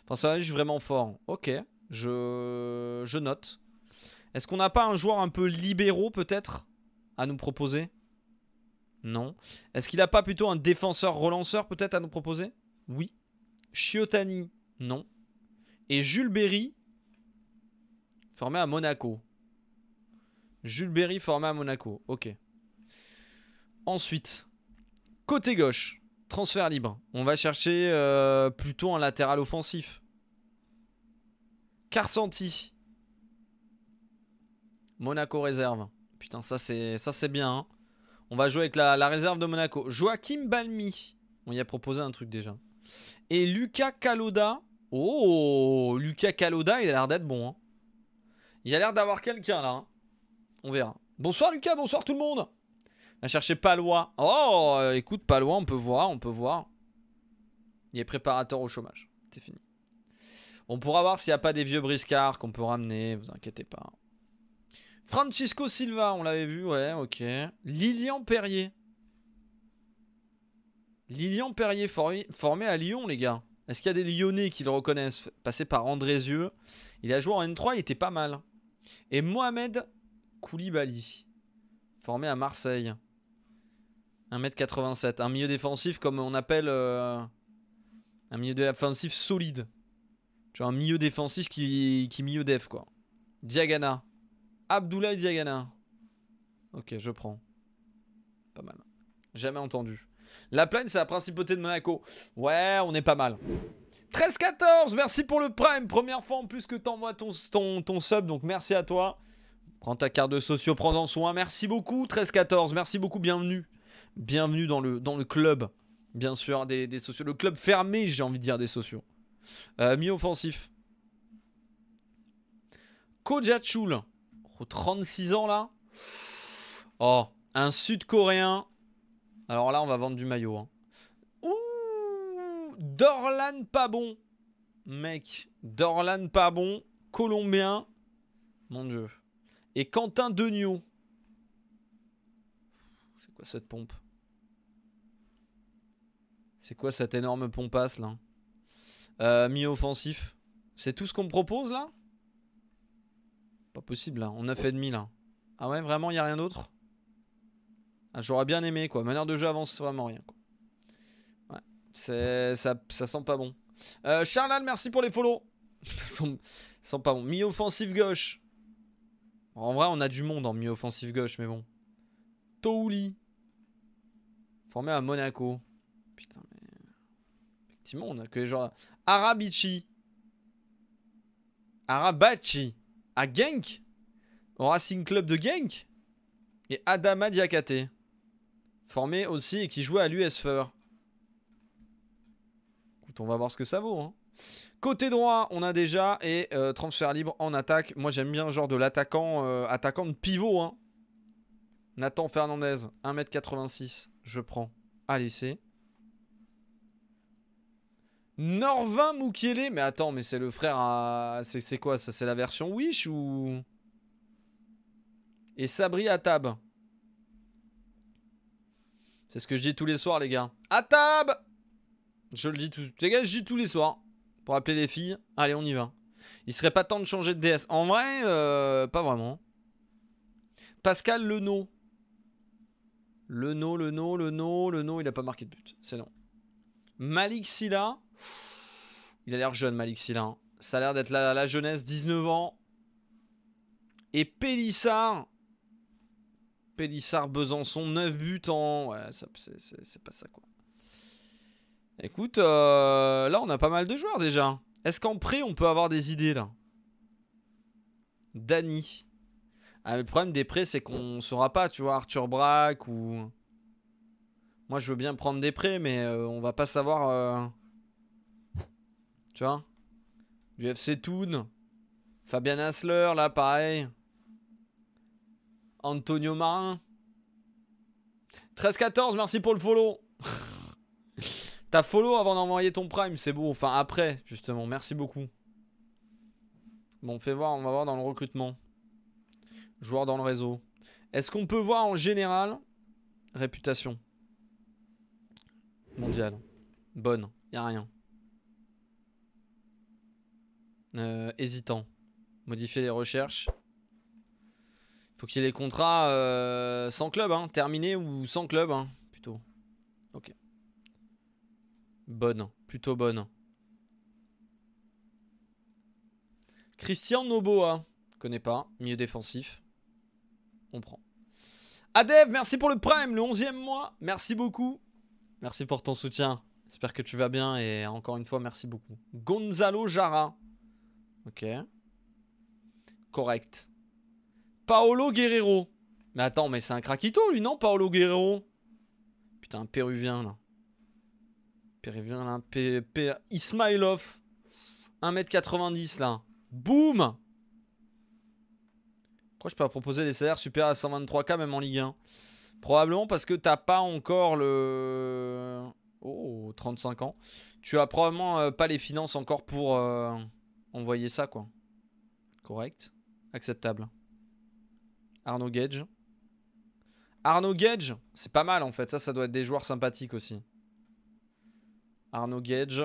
Enfin, ça je vraiment fort. Ok, je, je note. Est-ce qu'on n'a pas un joueur un peu libéraux peut-être à nous proposer Non. Est-ce qu'il n'a pas plutôt un défenseur relanceur peut-être à nous proposer Oui. Chiotani Non. Et Jules Berry formé à Monaco. Jules Berry formé à Monaco. Ok. Ensuite, Côté gauche, transfert libre. On va chercher euh, plutôt un latéral offensif. Carsanti. Monaco réserve. Putain, ça c'est bien. Hein. On va jouer avec la, réserve de Monaco. Joachim Balmi. On y a proposé un truc déjà. Et Lucas Caloda. Oh, Lucas Caloda, il a l'air d'être bon. Hein. Il a l'air d'avoir quelqu'un là. Hein. On verra. Bonsoir Lucas, bonsoir tout le monde. À chercher Palois. Oh, euh, écoute, Palois, on peut voir, on peut voir. Il est préparateur au chômage. C'est fini. On pourra voir s'il n'y a pas des vieux briscards qu'on peut ramener, vous inquiétez pas. Francisco Silva, on l'avait vu, ouais, ok. Lilian Perrier. Lilian Perrier, formé à Lyon, les gars. Est-ce qu'il y a des Lyonnais qui le reconnaissent Passé par Andrézieux. Il a joué en N3, il était pas mal. Et Mohamed Koulibaly, formé à Marseille. 1m87. Un milieu défensif comme on appelle euh, un milieu défensif solide. Tu vois, un milieu défensif qui, qui milieu def, quoi. Diagana. Abdoulaye Diagana. Ok, je prends. Pas mal. Jamais entendu. La Plaine, c'est la principauté de Monaco. Ouais, on est pas mal. 13-14, merci pour le prime. Première fois en plus que t'envoies ton, ton, ton sub, donc merci à toi. Prends ta carte de socio, prends-en soin. Merci beaucoup, 13-14. Merci beaucoup, bienvenue bienvenue dans le, dans le club, bien sûr, des, sociaux. Le club fermé, j'ai envie de dire, des sociaux. Euh, Mi-offensif. Kojachul, 36 ans là. Oh, un sud-coréen. Alors là, on va vendre du maillot. Hein. Ouh, Dorlan pas bon. Mec, Dorlan pas bon. Colombien. Mon dieu. Et Quentin Degnaud. C'est quoi cette pompe c'est quoi cette énorme pompasse là euh, Mi-offensif. C'est tout ce qu'on me propose là Pas possible là. On a fait demi là. Ah ouais, vraiment, il n'y a rien d'autre ah, J'aurais bien aimé quoi. Manière de jeu avance vraiment rien quoi. Ouais. C'est, ça, ça sent pas bon. Euh, Charlal, merci pour les follow. ça, sent, pas bon. Mi-offensif gauche. En vrai, on a du monde en mi-offensif gauche, mais bon. Touli. Formé à Monaco. Effectivement, on a que les gens. Arabici. Arabachi. À Genk. Au Racing Club de Genk. Et Adama Diakate. Formé aussi et qui jouait à l'USFER. Écoute, on va voir ce que ça vaut. Hein. Côté droit, on a déjà. Et euh, transfert libre en attaque. Moi, j'aime bien genre de l'attaquant euh, attaquant de pivot. Hein. Nathan Fernandez, 1m86. Je prends à laisser. Norvin Mukiele Mais attends, mais c'est le frère à... C'est quoi ça C'est la version Wish ou... Et Sabri Atab. C'est ce que je dis tous les soirs, les gars. Atab Je le dis tous... Les gars, je dis tous les soirs. Pour appeler les filles. Allez, on y va. Il serait pas temps de changer de DS. En vrai, euh, pas vraiment. Pascal Leno. Leno, Leno, Leno, Leno. Il a pas marqué de but. C'est non. Malik Silla. Il a l'air jeune, Malik hein. Ça a l'air d'être la, jeunesse, 19 ans. Et Pélissard. Pélissard Besançon, 9 buts en. Ouais, c'est pas ça, quoi. Écoute, euh, là, on a pas mal de joueurs déjà. Est-ce qu'en prêt, on peut avoir des idées, là Dani. Ah, le problème des prêts, c'est qu'on saura pas, tu vois, Arthur Braque ou. Moi, je veux bien prendre des prêts, mais euh, on va pas savoir. Euh, tu vois Du FC Toon. Fabien Hassler, là, pareil. Antonio Marin. 13-14, merci pour le follow. T'as follow avant d'envoyer ton prime, c'est beau. Enfin, après, justement. Merci beaucoup. Bon, fais voir, on va voir dans le recrutement. Joueur dans le réseau. Est-ce qu'on peut voir en général réputation mondiale Bonne, y a rien. Euh, hésitant. Modifier les recherches. Faut qu'il ait les contrats euh, sans club, hein. Terminé ou sans club, hein, plutôt. Ok. Bonne, plutôt bonne. Christian Noboa. Connais pas, milieu défensif. On prend. Adev, merci pour le prime, le 11e mois. Merci beaucoup. Merci pour ton soutien. J'espère que tu vas bien et encore une fois, merci beaucoup. Gonzalo Jara. Ok. Correct. Paolo Guerrero. Mais attends, mais c'est un craquito lui, non Paolo Guerrero Putain, un péruvien là. Péruvien là. P P Ismailov. 1m90 là. Boum Pourquoi je peux pas proposer des salaires supérieurs à 123k même en Ligue 1 Probablement parce que t'as pas encore le... Oh, 35 ans. Tu as probablement euh, pas les finances encore pour... Euh, on voyait ça, quoi. Correct. Acceptable. Arnaud Gage. Arnaud Gage C'est pas mal, en fait. Ça, ça doit être des joueurs sympathiques aussi. Arnaud Gage.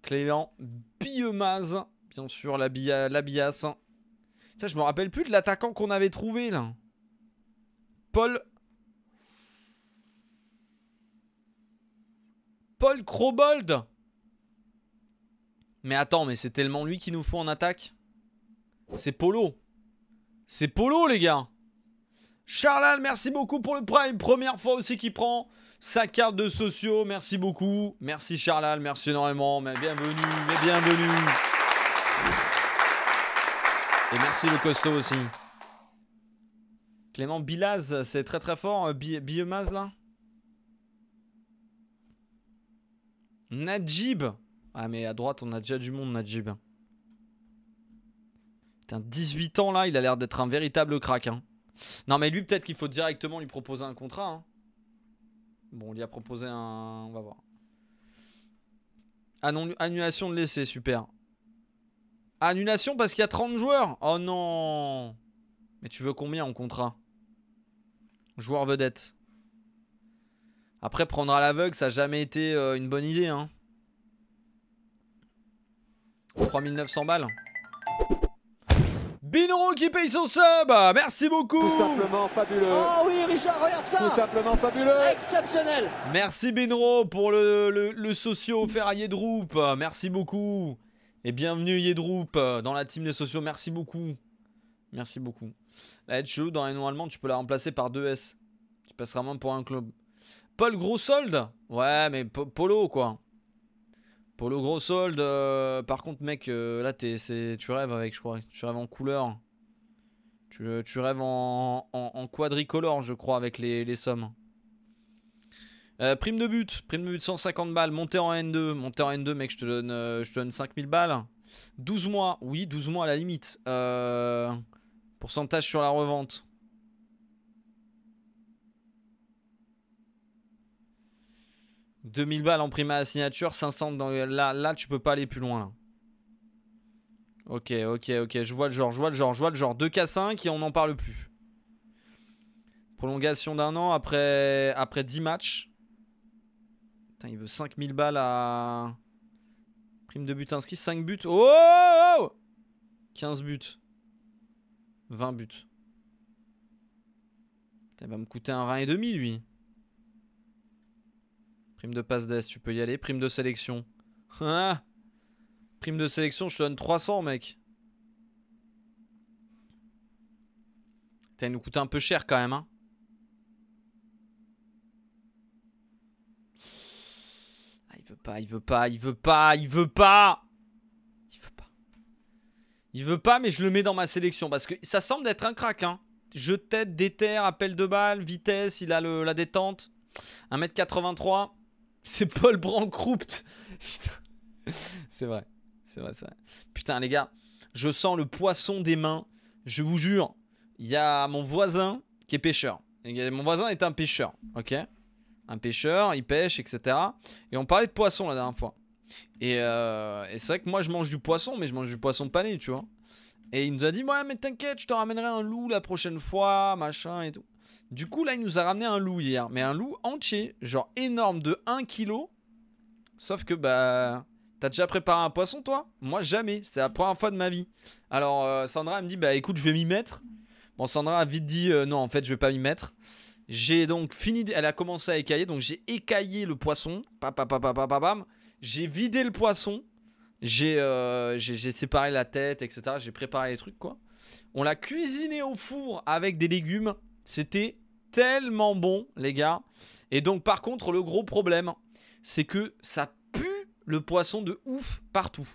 Clément Biomaz. Bien sûr, la, bias. je me rappelle plus de l'attaquant qu'on avait trouvé, là. Paul... Paul Krobold mais attends, mais c'est tellement lui qui nous faut en attaque C'est Polo. C'est Polo, les gars. Charlal, merci beaucoup pour le prime. Première fois aussi qu'il prend sa carte de socio. Merci beaucoup. Merci Charlal, merci énormément. Mais bienvenue, mais bienvenue. Et merci le costaud aussi. Clément Bilaz, c'est très très fort. Euh, Biomaz là. Najib, ah mais à droite on a déjà du monde Najib. Hein. Putain 18 ans là il a l'air d'être un véritable crack. Hein. Non mais lui peut-être qu'il faut directement lui proposer un contrat. Hein. Bon on lui a proposé un... On va voir. annulation de l'essai super. Annulation parce qu'il y a 30 joueurs Oh non Mais tu veux combien en contrat Joueur vedette. Après prendre à l'aveugle ça n'a jamais été euh, une bonne idée hein. 3900 balles. BINRO qui paye son sub Merci beaucoup Tout simplement fabuleux Oh oui Richard, regarde ça Tout simplement fabuleux Exceptionnel Merci BINRO pour le, socio offert à Yedroop Merci beaucoup Et bienvenue Yedroup dans la team des sociaux, merci beaucoup Merci beaucoup. La e dans les noms allemands tu peux la remplacer par 2S. Tu passes vraiment pour un club. Paul Gros Ouais, mais Polo quoi. Pour le gros solde. Euh, par contre, mec, euh, là, tu rêves avec, je crois. Tu rêves en couleur. Tu, rêves en, quadricolore, je crois, avec les, sommes. Euh, prime de but, prime de but 150 balles, monter en N2, monter en N2 mec je te donne, je te donne 5000 balles 12 mois, oui 12 mois à la limite Pourcentage sur la revente 2000 balles en prime à la signature, 500 dans, là, là tu peux pas aller plus loin là. Ok, ok, ok, je vois le genre, je vois le genre, je vois le genre. 2K5 et on n'en parle plus. Prolongation d'un an après, après 10 matchs. Putain, il veut 5000 balles à... Prime de but inscrit, 5 buts. Oh 15 buts. 20 buts. il va me coûter un rein et demi lui. Prime de passe d'Est, tu peux y aller. Prime de sélection. Hein Prime de sélection, je te donne 300, mec. Putain, nous coûte un peu cher quand même. Hein. Ah, il veut pas, il veut pas, il veut pas, il veut pas. Il veut pas. Il veut pas, mais je le mets dans ma sélection. Parce que ça semble être un crack. Hein. Jeu de tête, déterre, appel de balle, vitesse, il a le, la détente. 1m83. C'est Paul Brancroupt. c'est vrai. C'est vrai, c'est vrai. Putain, les gars, je sens le poisson des mains. Je vous jure, il y a mon voisin qui est pêcheur. Mon voisin est un pêcheur, ok Un pêcheur, il pêche, etc. Et on parlait de poisson la dernière fois. Et, euh, et c'est vrai que moi, je mange du poisson, mais je mange du poisson pané, tu vois. Et il nous a dit, ouais, mais t'inquiète, je te ramènerai un loup la prochaine fois, machin et tout. Du coup, là, il nous a ramené un loup hier, mais un loup entier, genre énorme de 1 kg. Sauf que, bah, t'as déjà préparé un poisson, toi Moi, jamais. C'est la première fois de ma vie. Alors, euh, Sandra, me dit, bah, écoute, je vais m'y mettre. Bon, Sandra a vite dit, euh, non, en fait, je vais pas m'y mettre. J'ai donc fini, elle a commencé à écailler, donc j'ai écaillé le poisson. J'ai vidé le poisson. J'ai euh, j'ai séparé la tête, etc. J'ai préparé les trucs, quoi. On l'a cuisiné au four avec des légumes. C'était tellement bon, les gars. Et donc, par contre, le gros problème, c'est que ça pue le poisson de ouf partout.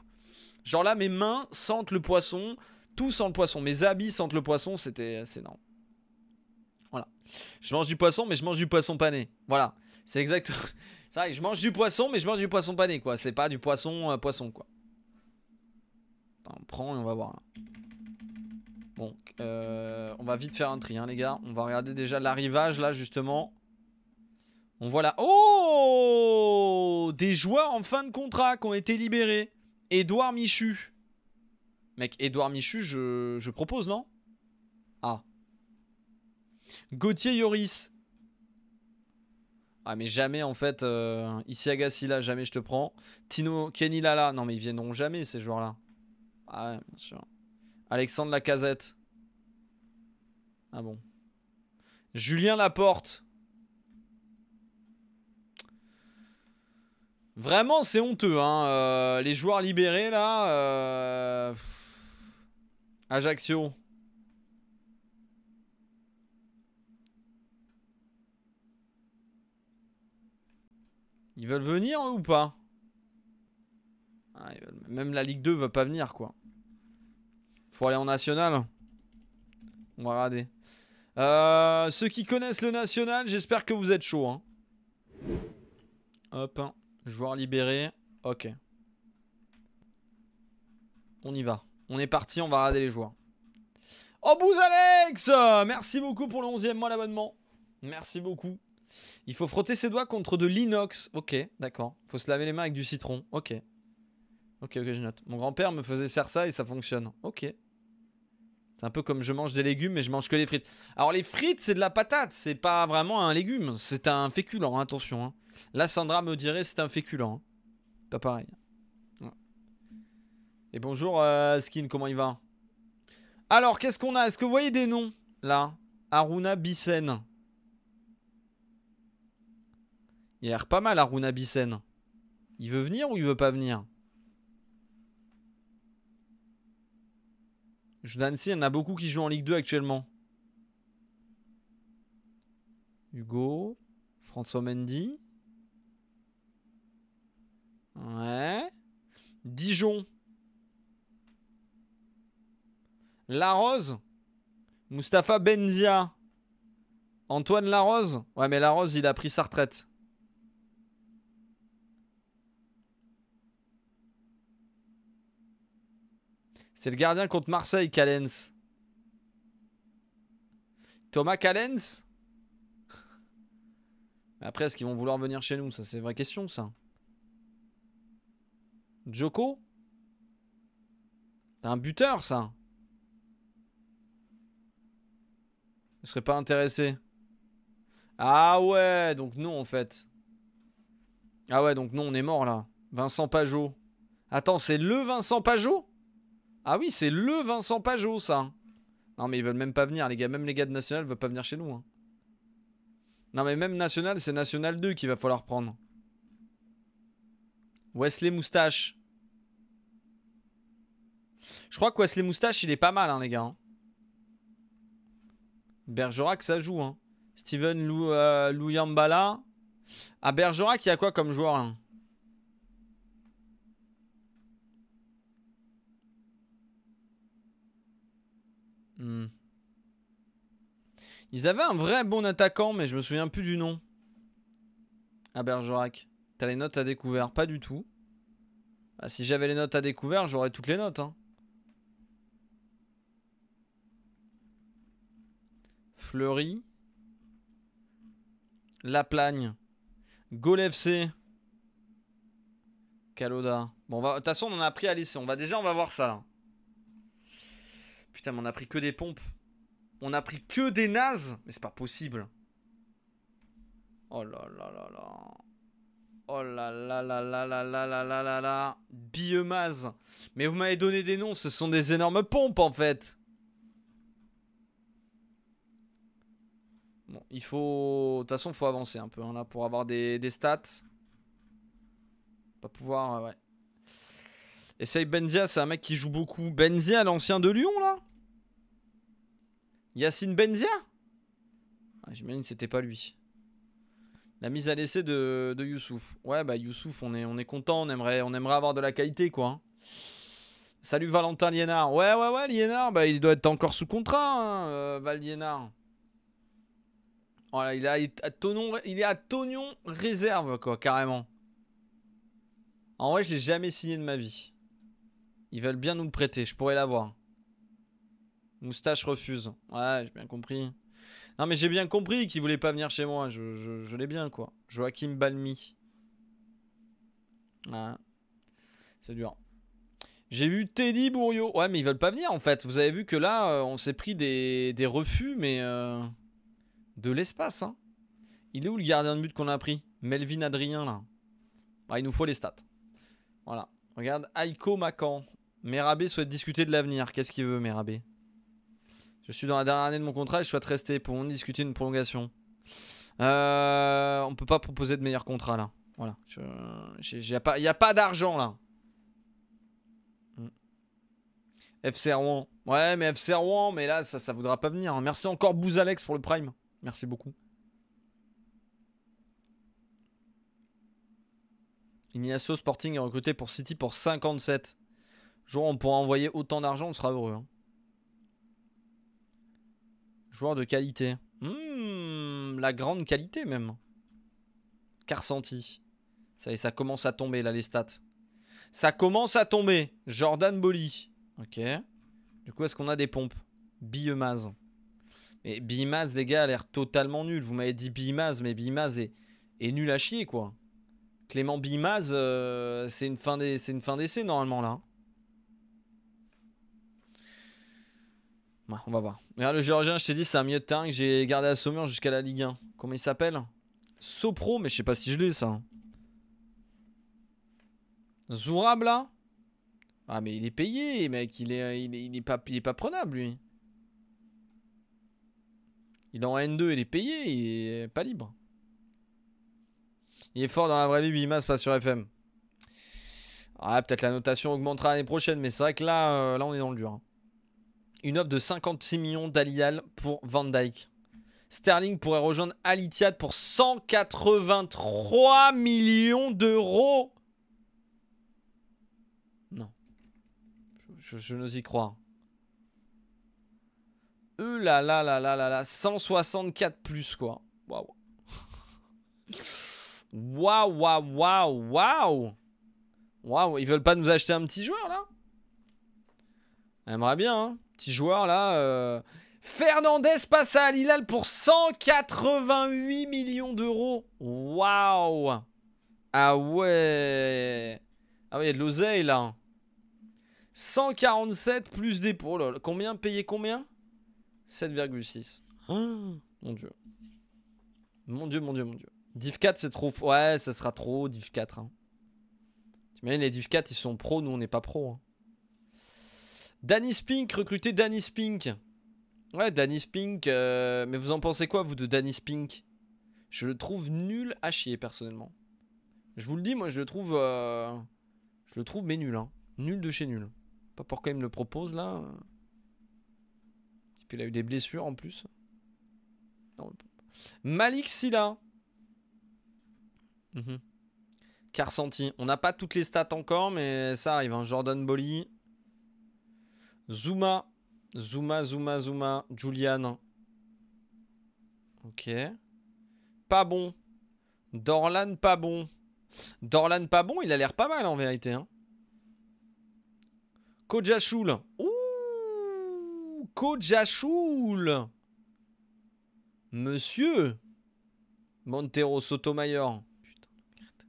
Genre là, mes mains sentent le poisson, tout sent le poisson, mes habits sentent le poisson, c'était c'est énorme. Voilà. Je mange du poisson, mais je mange du poisson pané. Voilà. C'est exact. C'est vrai, je mange du poisson, mais je mange du poisson pané, quoi. C'est pas du poisson euh, poisson, quoi. on prend et on va voir. Là. Bon, euh, on va vite faire un tri, hein, les gars. On va regarder déjà l'arrivage, là, justement. On voit là... Oh Des joueurs en fin de contrat qui ont été libérés. Édouard Michu. Mec, Édouard Michu, je, je propose, non Ah. Gauthier Yoris. Ah mais jamais en fait, euh, ici Agassi là, jamais je te prends. Tino, Kenny non mais ils viendront jamais ces joueurs là. Ah ouais, bien sûr. Alexandre Lacazette. Ah bon. Julien Laporte. Vraiment, c'est honteux. Hein. Euh, les joueurs libérés, là. Euh, Ajaccio. Ils veulent venir hein, ou pas ah, Même la Ligue 2 veut pas venir, quoi. Faut aller en national. On va rader. Euh, ceux qui connaissent le national, j'espère que vous êtes chaud. Hein. Hop, hein. joueur libéré. Ok. On y va. On est parti, on va rader les joueurs. Oh, Bouz Alex Merci beaucoup pour le 11e mois d'abonnement Merci beaucoup. Il faut frotter ses doigts contre de l'inox. Ok, d'accord. Faut se laver les mains avec du citron. Ok. Ok, ok, je note. Mon grand-père me faisait faire ça et ça fonctionne. Ok, c'est un peu comme je mange des légumes mais je mange que des frites. Alors les frites c'est de la patate, c'est pas vraiment un légume, c'est un féculent, hein, attention. Hein. Là Sandra me dirait c'est un féculent. Hein. Pas pareil. Et bonjour euh, Skin, comment il va Alors qu'est-ce qu'on a Est-ce que vous voyez des noms là Aruna Bissen. Il a pas mal Aruna Bissen. Il veut venir ou il veut pas venir Dancy, il y en a beaucoup qui jouent en Ligue 2 actuellement. Hugo, François Mendy. Ouais. Dijon. Larose. Mustapha Benzia. Antoine Larose. Ouais, mais Larose, il a pris sa retraite. C'est le gardien contre Marseille, Callens. Thomas Callens Après, est-ce qu'ils vont vouloir venir chez nous Ça, c'est vraie question, ça. Joko T'es un buteur, ça. Je serait pas intéressé. Ah ouais, donc non, en fait. Ah ouais, donc non, on est mort, là. Vincent Pajot. Attends, c'est le Vincent Pajot ah oui, c'est le Vincent Pajot, ça. Non, mais ils veulent même pas venir, les gars. Même les gars de National veulent pas venir chez nous. Hein. Non, mais même National, c'est National 2 qu'il va falloir prendre. Wesley Moustache. Je crois que Wesley Moustache, il est pas mal, hein, les gars. Hein. Bergerac, ça joue. Hein. Steven euh, Louyambala. À ah, Bergerac, il y a quoi comme joueur là Hmm. Ils avaient un vrai bon attaquant, mais je me souviens plus du nom. À ah, Bergerac. T'as les notes à découvert Pas du tout. Ah, si j'avais les notes à découvert, j'aurais toutes les notes. Hein. Fleury. Laplagne. Gol FC. Caloda. Bon, de toute façon, on en a appris à laisser. On va déjà, on va voir ça. Là. Putain, mais on a pris que des pompes. On a pris que des nazes. Mais c'est pas possible. Oh là là là là. Oh là là là là là là là là là là. Billemaz. Mais vous m'avez donné des noms, ce sont des énormes pompes en fait. Bon, il faut... De toute façon, faut avancer un peu là pour avoir des, des stats. Pas pouvoir, ouais. Essaye Benzia, c'est un mec qui joue beaucoup. Benzia, l'ancien de Lyon là Yacine Benzia ah, J'imagine que c'était pas lui. La mise à l'essai de, Youssouf. Ouais, bah Youssouf, on est, on est content, on aimerait, on aimerait avoir de la qualité, quoi. Hein. Salut Valentin Liénard. Ouais, ouais, ouais, Liénard, bah, il doit être encore sous contrat, hein, euh, Val Liénard. Voilà, il, a, il est à Tognon réserve, quoi, carrément. En vrai, je l'ai jamais signé de ma vie. Ils veulent bien nous le prêter, je pourrais l'avoir. Moustache refuse. Ouais, j'ai bien compris. Non, mais j'ai bien compris qu'il voulait pas venir chez moi. Je, l'ai bien, quoi. Joachim Balmi. Ouais. C'est dur. J'ai vu Teddy Bourriot. Ouais, mais ils veulent pas venir, en fait. Vous avez vu que là, euh, on s'est pris des, refus, mais euh, de l'espace. Hein. Il est où le gardien de but qu'on a pris Melvin Adrien, là. Ah, il nous faut les stats. Voilà. Regarde, Aiko Macan. Merabé souhaite discuter de l'avenir. Qu'est-ce qu'il veut, Merabé je suis dans la dernière année de mon contrat et je souhaite rester pour discuter une prolongation. Euh, on peut pas proposer de meilleur contrat là. Voilà. Il n'y a pas, pas d'argent là. Mm. FC Rouen. Ouais, mais FC Rouen, mais là, ça, ça voudra pas venir. Hein. Merci encore Bouzalex pour le Prime. Merci beaucoup. Ignacio Sporting est recruté pour City pour 57. Jour, on pourra envoyer autant d'argent, on sera heureux. Hein. Joueur de qualité. Hmm, la grande qualité même. senti Ça et ça commence à tomber là les stats. Ça commence à tomber. Jordan Bolly. Ok. Du coup, est-ce qu'on a des pompes Billemaz. Mais Billemaz, les gars, a l'air totalement nul. Vous m'avez dit Billemaz, mais Billemaz est, nul à chier, quoi. Clément Billemaz, euh, c'est une fin d'essai normalement là. on va voir. Regarde le Géorgien, je t'ai dit, c'est un milieu de terrain que j'ai gardé à Saumur jusqu'à la Ligue 1. Comment il s'appelle Sopro, mais je sais pas si je l'ai ça. Zourab là Ah mais il est payé mec, il est, il est, pas, il pas prenable lui. Il est en N2, il est payé, il est pas libre. Il est fort dans la vraie vie, Bimas pas sur FM. Ah peut-être la notation augmentera l'année prochaine, mais c'est vrai que là, euh, là on est dans le dur. Hein une offre de 56 millions d'Alial pour Van Dyke. Sterling pourrait rejoindre Alitiad pour 183 millions d'euros. Non. Je, n'ose y croire. Euh là là là là là là. 164 plus quoi. Waouh. Waouh, waouh, waouh, waouh. ils veulent pas nous acheter un petit joueur là aimerait bien, hein petit joueur là. Euh, Fernandez passe à Al pour 188 millions d'euros. Waouh Ah ouais Ah ouais, il y a de l'oseille là. 147 plus dépôt. Combien Payé combien 7,6. mon dieu. Mon dieu, mon dieu, mon dieu. Div 4, c'est trop. Ouais, ça sera trop. Div 4. Hein. T'imagines, les Div 4, ils sont pro. Nous, on n'est pas pro. Hein. Danny Spink, recruter Danny Spink. Ouais, Danny Spink. Euh, mais vous en pensez quoi, vous, de Danny Spink Je le trouve nul à chier, personnellement. Je vous le dis, moi, je le trouve. Euh, je le trouve, mais nul. Hein. Nul de chez nul. Pas pourquoi il me le propose, là. Il a eu des blessures en plus. Malik Sida. Mhm. Car senti. On n'a pas toutes les stats encore, mais ça arrive. Hein. Jordan Bolly. Zuma. Zuma, Zuma, Zuma. Julian. Ok. Pas bon. Dorlan, pas bon. Dorlan, pas bon, il a l'air pas mal en vérité. Hein. Ouh Kojachoul. Monsieur Montero Sotomayor. Putain, merde.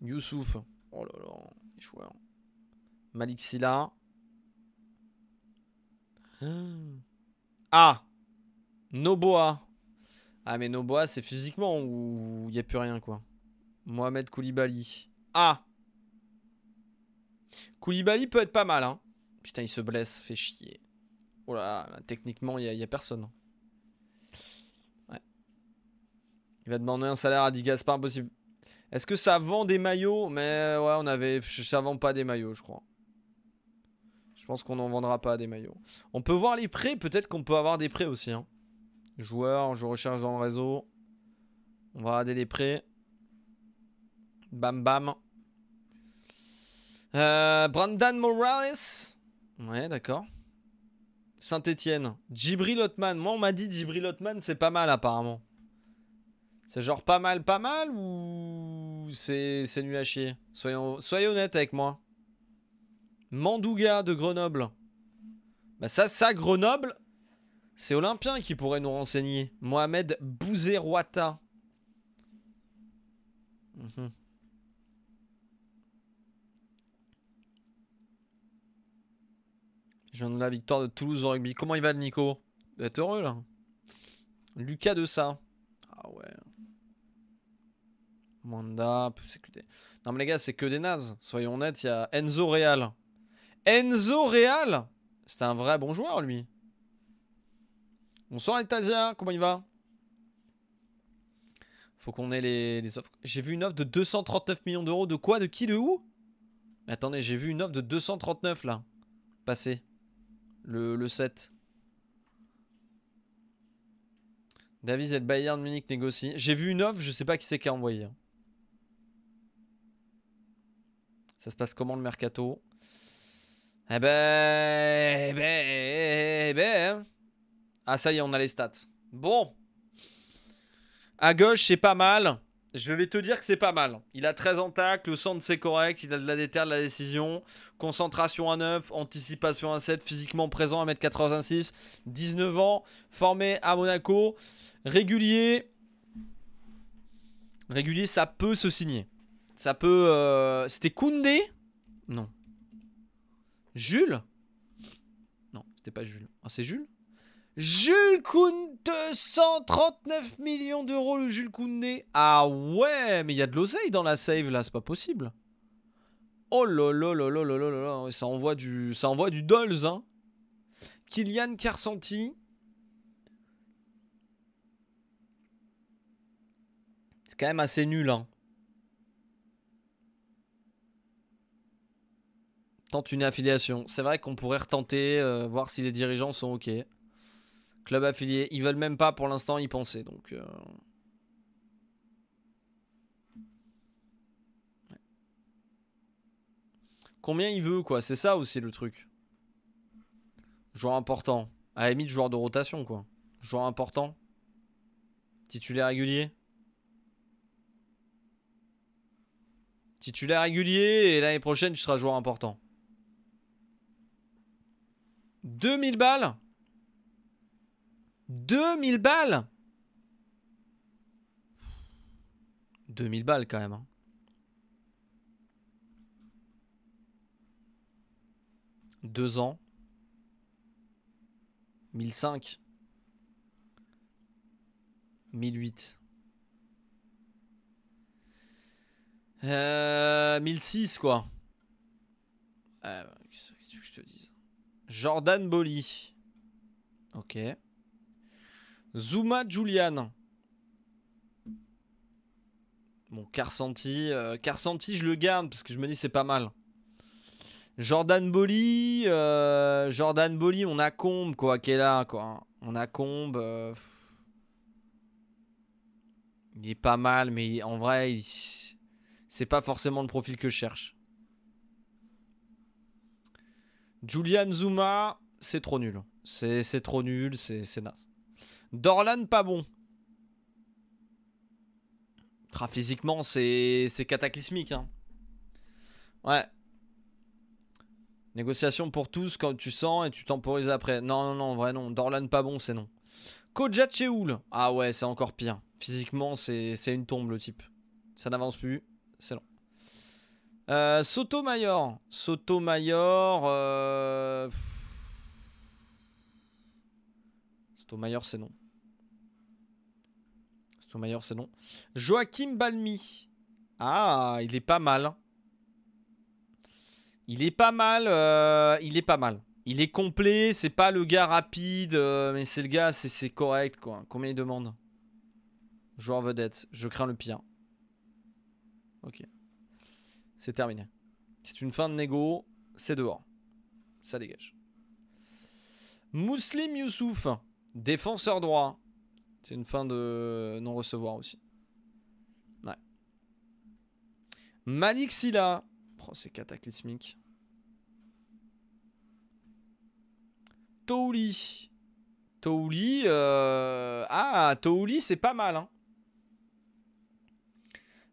Youssouf. Oh là là, Malik Silla. Ah. ah Noboa. Ah mais Noboa c'est physiquement où il n'y a plus rien quoi. Mohamed Koulibaly. Ah Koulibaly peut être pas mal hein. Putain il se blesse, fait chier. Oh là, là techniquement il n'y a, personne. Ouais. Il va demander un salaire à 10 gaz, pas impossible. Est-ce que ça vend des maillots Mais ouais on avait... Ça vend pas des maillots je crois. Je pense qu'on n'en vendra pas des maillots. On peut voir les prêts. Peut-être qu'on peut avoir des prêts aussi. Hein. Joueur, je recherche dans le réseau. On va regarder les prêts. Bam bam. Euh, Brandon Morales. Ouais, d'accord. Saint-Etienne. Jibril Otman. Moi, on m'a dit Jibril Otman, c'est pas mal apparemment. C'est genre pas mal, pas mal ou c'est nul à chier soyons, soyons honnêtes avec moi. Mandouga de Grenoble. Bah ça, ça, Grenoble, c'est Olympien qui pourrait nous renseigner. Mohamed Bouzerouata. Mhm. Je viens de la victoire de Toulouse au rugby. Comment il va le Nico Il être heureux là. Lucas de ça. Ah ouais. Manda, Non mais les gars, c'est que des nazes. Soyons honnêtes, il y a Enzo Real. Enzo Real. C'est un vrai bon joueur, lui. Bonsoir, Etasia. Comment il va Faut qu'on ait les, offres. J'ai vu une offre de 239 millions d'euros. De quoi De qui De où Attendez, j'ai vu une offre de 239, là. Passé Le, 7. Davis et Bayern Munich négocient. J'ai vu une offre, je sais pas qui c'est qui a envoyé. Ça se passe comment le mercato eh ben, eh, ben, eh, eh, eh hein. Ah ça y est, on a les stats. Bon. À gauche, c'est pas mal. Je vais te dire que c'est pas mal. Il a 13 en tacle, le centre c'est correct, il a de la déterre, de la décision, concentration à 9, anticipation à 7, physiquement présent à 1m86, 19 ans, formé à Monaco, régulier. Régulier, ça peut se signer. Ça peut... Euh, c'était Koundé Non, Jules Non, c'était pas Jules. Ah, c'est Jules Jules Kuhn, 239 millions d'euros le Jules Koundé. Ah ouais, mais il y a de l'oseille dans la save là, c'est pas possible. Oh là là là là là là ça envoie du ça envoie du dolls hein. Kylian Carsanti. C'est quand même assez nul hein. une affiliation. C'est vrai qu'on pourrait retenter, euh, voir si les dirigeants sont OK. Club affilié. Ils veulent même pas pour l'instant y penser. Donc. Euh. Combien il veut, quoi. C'est ça aussi le truc. Joueur important. À la limite, joueur de rotation, quoi. Joueur important. Titulaire régulier. Titulaire régulier et l'année prochaine, tu seras joueur important. 2000 balles 2000 balles 2000 balles quand même. Hein. Deux ans. 1005. 1008. Euh, 1006 quoi. Euh, Qu'est-ce que je te dis Jordan Bolly. Ok. Zuma Julian. Bon, Carsanti. Euh, Carsanti, je le garde parce que je me dis c'est pas mal. Jordan Bolly. Euh, Jordan Bolly, on a Combe, quoi, qui est là, quoi. On a Combe. Euh, il est pas mal, mais en vrai, c'est pas forcément le profil que je cherche. Julian Zuma, c'est trop nul. C'est trop nul, c'est naze. Dorlan, pas bon. Tra, physiquement, c'est cataclysmique. Hein. Ouais. Négociation pour tous quand tu sens et tu temporises après. Non, non, non, vrai non. Dorlan, pas bon, c'est non. Koja Cheoul. Ah ouais, c'est encore pire. Physiquement, c'est une tombe le type. Ça n'avance plus. C'est long. Euh, Sotomayor. Sotomayor. Euh, Sotomayor, c'est non. Sotomayor, c'est non. Joachim Balmi. Ah, il est pas mal. Il est pas mal. Euh, il est pas mal. Il est complet. C'est pas le gars rapide, mais c'est le gars, c'est correct. Quoi. Combien il demande Joueur vedette. Je crains le pire. Ok. C'est terminé. C'est une fin de négo, c'est dehors. Ça dégage. Mouslim Youssouf, défenseur droit. C'est une fin de non-recevoir aussi. Ouais. Malik Oh, c'est cataclysmique. Touli. Touli. Euh, ah, Touli, c'est pas mal. Hein.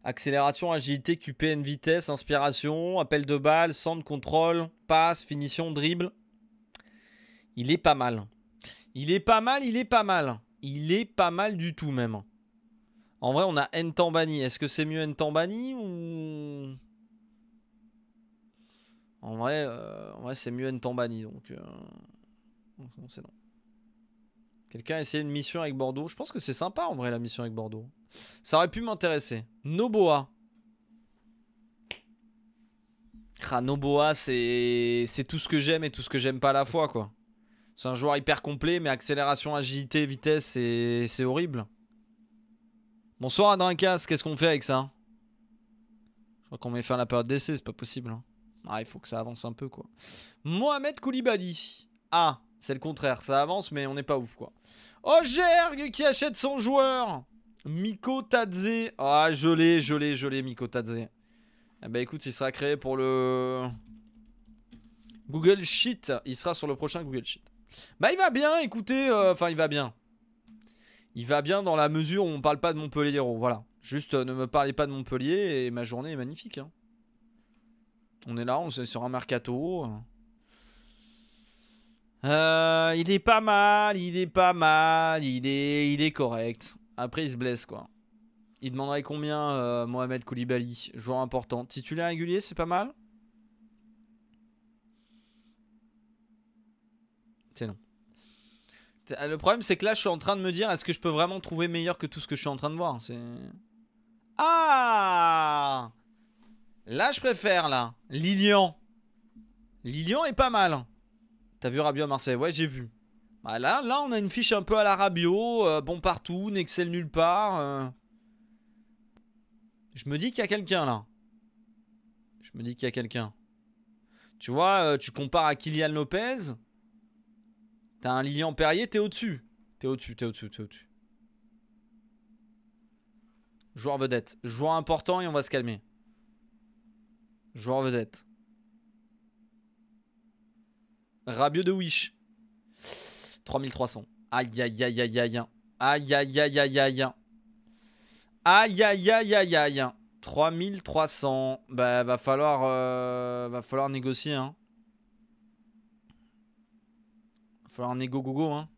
Accélération, agilité, QPN, vitesse, inspiration, appel de balle, centre, contrôle, passe, finition, dribble. Il est pas mal. Il est pas mal, il est pas mal. Il est pas mal du tout même. En vrai, on a Ntambani. Est-ce que c'est mieux Ntambani ou... En vrai, euh, c'est mieux Ntambani. Donc, euh, Quelqu'un a essayé une mission avec Bordeaux. Je pense que c'est sympa en vrai la mission avec Bordeaux. Ça aurait pu m'intéresser. Noboa. Ah, Noboa, c'est tout ce que j'aime et tout ce que j'aime pas à la fois, quoi. C'est un joueur hyper complet, mais accélération, agilité, vitesse, c'est horrible. Bonsoir cas, qu'est-ce qu'on fait avec ça Je crois qu'on va faire la période d'essai, c'est pas possible. Hein. Ah, il faut que ça avance un peu, quoi. Mohamed Koulibaly. Ah, c'est le contraire, ça avance, mais on n'est pas ouf, quoi. Oh, Gergue qui achète son joueur Miko Tadze. Ah, je l'ai, je l'ai, je l'ai, Miko Tadze. Eh ben écoute, il sera créé pour le... Google Sheet. Il sera sur le prochain Google Sheet. Bah il va bien, écoutez, euh, enfin il va bien. Il va bien dans la mesure où on parle pas de Montpellier, oh, voilà. Juste euh, ne me parlez pas de Montpellier et ma journée est magnifique. Hein. On est là, on est sur un mercato. Euh, il est pas mal, il est pas mal, il est, il est correct. Après, il se blesse, quoi. Il demanderait combien euh, Mohamed Koulibaly, joueur important. Titulaire régulier, c'est pas mal C'est non. Le problème, c'est que là, je suis en train de me dire est-ce que je peux vraiment trouver meilleur que tout ce que je suis en train de voir C'est. Ah Là, je préfère, là. Lilian. Lilian est pas mal. T'as vu Rabiot Marseille Ouais, j'ai vu. Bah là, on a une fiche un peu à la Rabio, euh, bon partout, n'excelle nulle part. Euh. Je me dis qu'il y a quelqu'un là. Je me dis qu'il y a quelqu'un. Tu vois, euh, tu compares à Kylian Lopez. T'as un Lilian Perrier, t'es au-dessus. T'es au-dessus, t'es au-dessus, t'es au-dessus. Joueur vedette. Joueur important et on va se calmer. Joueur vedette. Rabio de Wish. 3300. Aïe, aïe, aïe, aïe, aïe. Aïe, aïe, aïe, aïe, aïe. Aïe, aïe, aïe, aïe, aïe. 3300. Bah, va falloir, euh, va falloir négocier. Hein. Va falloir négo gogo. Hein.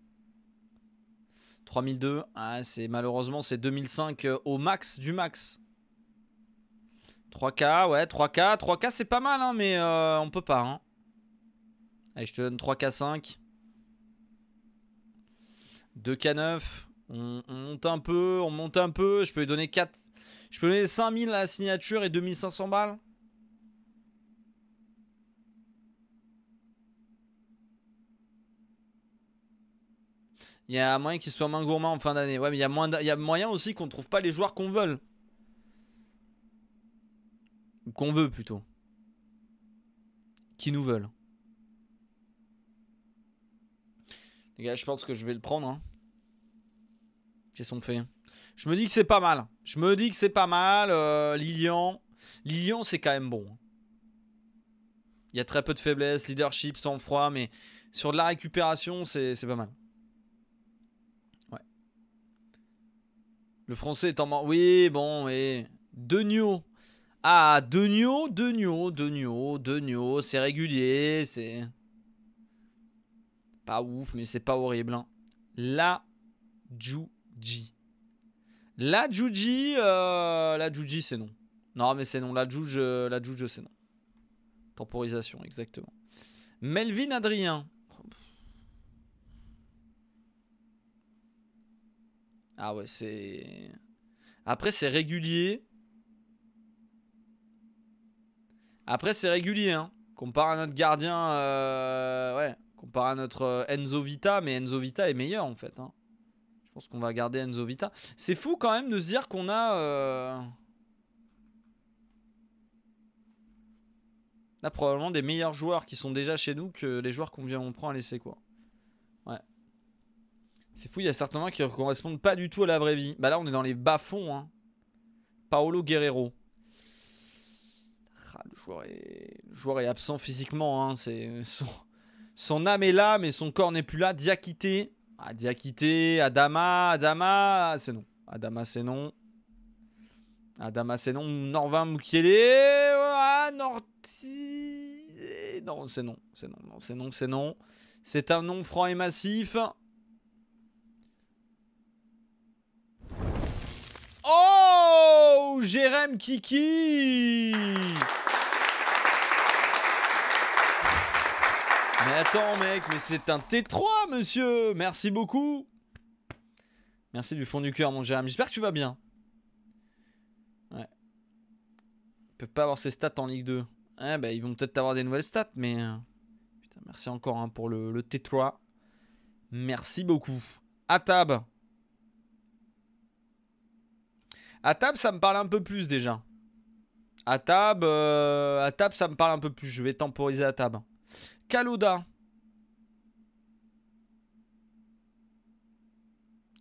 3002. Ah, c'est malheureusement, c'est 2005 euh, au max du max. 3K, ouais, 3K. 3K, c'est pas mal, hein, mais euh, on peut pas. Hein. Allez, je te donne 3K5. 2 K9. On, monte un peu, on monte un peu. Je peux lui donner 4. Je peux lui donner 5000 à la signature et 2500 balles. Il y a moyen qu'il soit moins gourmand en fin d'année. Ouais, mais il y, a moyen aussi qu'on ne trouve pas les joueurs qu'on veut. Qu'on veut plutôt. Qui nous veulent. je pense que je vais le prendre. Hein. Qu'est-ce qu'on fait Je me dis que c'est pas mal. Je me dis que c'est pas mal. Euh, Lilian. Lilian, c'est quand même bon. Hein. Il y a très peu de faiblesse, leadership, sang-froid, mais sur de la récupération, c'est pas mal. Ouais. Le français est en mort. Oui, bon, et. Nio. Ah, De Nio, De Nio. c'est régulier, c'est. Pas ouf, mais c'est pas horrible. Hein. La Juji. La Juji, euh, la Juji, c'est non. Non, mais c'est non. La Juge, euh, la c'est non. Temporisation, exactement. Melvin Adrien. Ah ouais, c'est. Après, c'est régulier. Après, c'est régulier. Hein. Comparé à notre gardien. Euh, ouais. Comparé à notre euh, Enzo Vita, mais Enzo Vita est meilleur en fait. Hein. Je pense qu'on va garder Enzo Vita. C'est fou quand même de se dire qu'on a... Euh, là, probablement des meilleurs joueurs qui sont déjà chez nous que les joueurs qu'on vient on prend à laisser quoi. Ouais. C'est fou, il y a certains qui ne correspondent pas du tout à la vraie vie. Bah là, on est dans les bas-fonds, hein. Paolo Guerrero. Ah, le, joueur est... est... absent physiquement, hein. C'est son... Son âme est là, mais son corps n'est plus là. Diakité. Ah, Diakité, Adama, Adama, c'est non. Adama, c'est non. Adama, c'est non. Norvin Mukiele. Ah, Norti. Non, c'est non. C'est non, non c'est non, c'est non. C'est un nom franc et massif. Oh Jérém Kiki attends mec, mais c'est un T3 monsieur Merci beaucoup Merci du fond du cœur mon Jérôme j'espère que tu vas bien. Ouais. Il peut pas avoir ses stats en Ligue 2. Eh ben ils vont peut-être avoir des nouvelles stats, mais... Euh, putain, merci encore hein, pour le, T3. Merci beaucoup. Atab. Atab, ça me parle un peu plus déjà. Atab, euh... Atab, ça me parle un peu plus. Je vais temporiser Atab. Kalouda.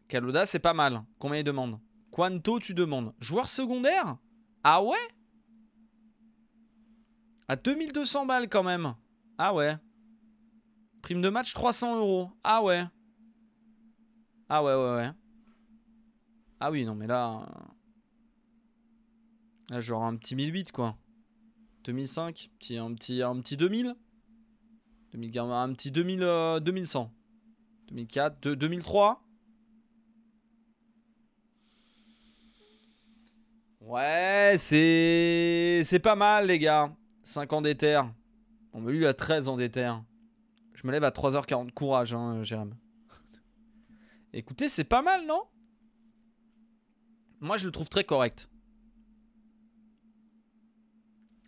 Kalouda, c'est pas mal. Combien il demande Quanto tu demandes Joueur secondaire Ah ouais À 2200 balles quand même. Ah ouais. Prime de match 300 euros. Ah ouais. Ah ouais, ouais, ouais. Ah oui, non mais là... Euh, là genre un petit 1008 quoi. 2005, petit, petit, un petit 2000 un petit 2000, 2100. 2004, 2003 Ouais, c'est c'est pas mal, les gars. 5 ans d'éther. On me lui à 13 ans d'éther. Je me lève à 3h40. Courage, hein, Jérém. Écoutez, c'est pas mal, non Moi, je le trouve très correct.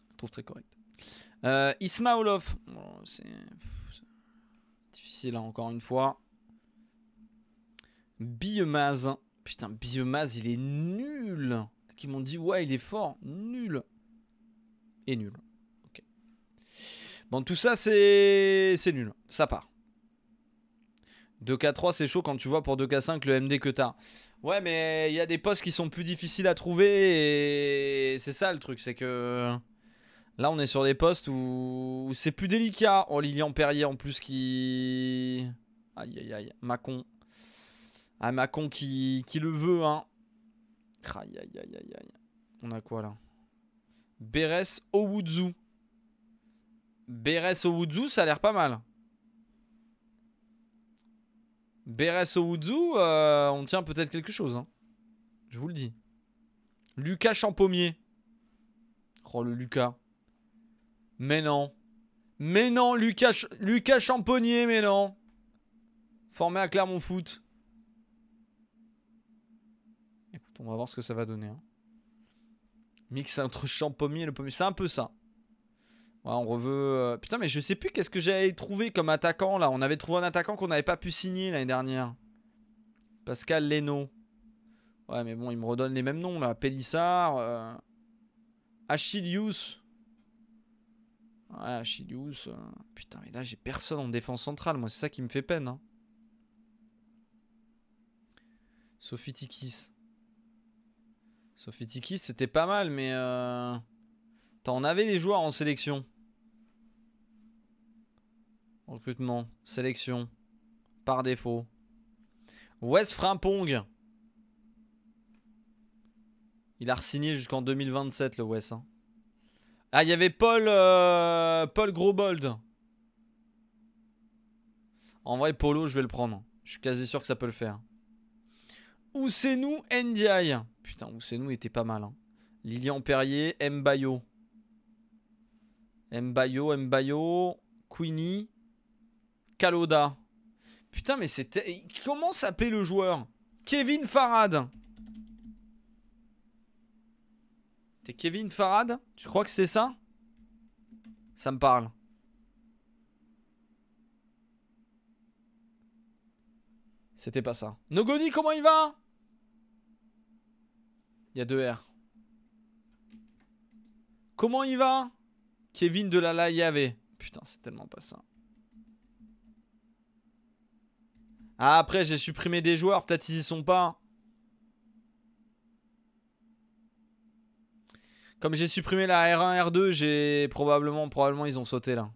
Je le trouve très correct. Euh, Olof. c'est difficile, hein, encore une fois. Biomaz. Putain, Biomaz, il est nul. Qui m'ont dit, ouais, il est fort. Nul. Et nul. Ok. Bon, tout ça, c'est nul. Ça part. 2K3, c'est chaud quand tu vois pour 2K5 le MD que t'as. Ouais, mais il y a des postes qui sont plus difficiles à trouver et c'est ça le truc, c'est que. Là, on est sur des postes où, c'est plus délicat. Oh, Lilian Perrier en plus qui... Aïe, aïe, aïe. Macon. Ah, Macon qui, le veut, hein. Aïe, aïe, aïe, aïe, aïe. On a quoi, là Beres Owuzu. Beres Owudzu, ça a l'air pas mal. Beres Owudzu, euh, on tient peut-être quelque chose. Hein. Je vous le dis. Lucas Champomier. Oh, le Lucas. Mais non. Mais non, Lucas, Lucas Champonnier, mais non. Formé à Clermont Foot. Écoute, on va voir ce que ça va donner. Hein. Mix entre Champonnier et le pommier. C'est un peu ça. Ouais, on reveut... Euh, putain, mais je sais plus qu'est-ce que j'avais trouvé comme attaquant, là. On avait trouvé un attaquant qu'on n'avait pas pu signer l'année dernière. Pascal Leno. Ouais, mais bon, il me redonne les mêmes noms, là. Pélissard. Euh, Achilius. Ah, Chilius. Euh, putain, mais là, j'ai personne en défense centrale. Moi, c'est ça qui me fait peine. Hein. Sophitikis. Sophitikis, c'était pas mal, mais... Euh... T'en avais des joueurs en sélection. Recrutement, sélection, par défaut. Wes Frimpong. Il a re-signé jusqu'en 2027, le Wes. Hein. Ah, il y avait Paul, euh, Paul Grobold. En vrai, Polo, je vais le prendre. Je suis quasi sûr que ça peut le faire. Où c'est nous, NDI Putain, où c'est nous était pas mal. Hein. Lilian Perrier, Mbayo. Mbayo, Mbayo, Queenie, Kaloda. Putain, mais c'était. Comment s'appelait le joueur Kevin Farad. T'es Kevin Farad Tu crois que c'est ça Ça me parle. C'était pas ça. Nogoni, comment il va Il y a deux R. Comment il va Kevin de la la Yave. Putain, c'est tellement pas ça. Ah, après, j'ai supprimé des joueurs. Peut-être ils y sont pas. Comme j'ai supprimé la R1, R2, j'ai probablement, probablement ils ont sauté là.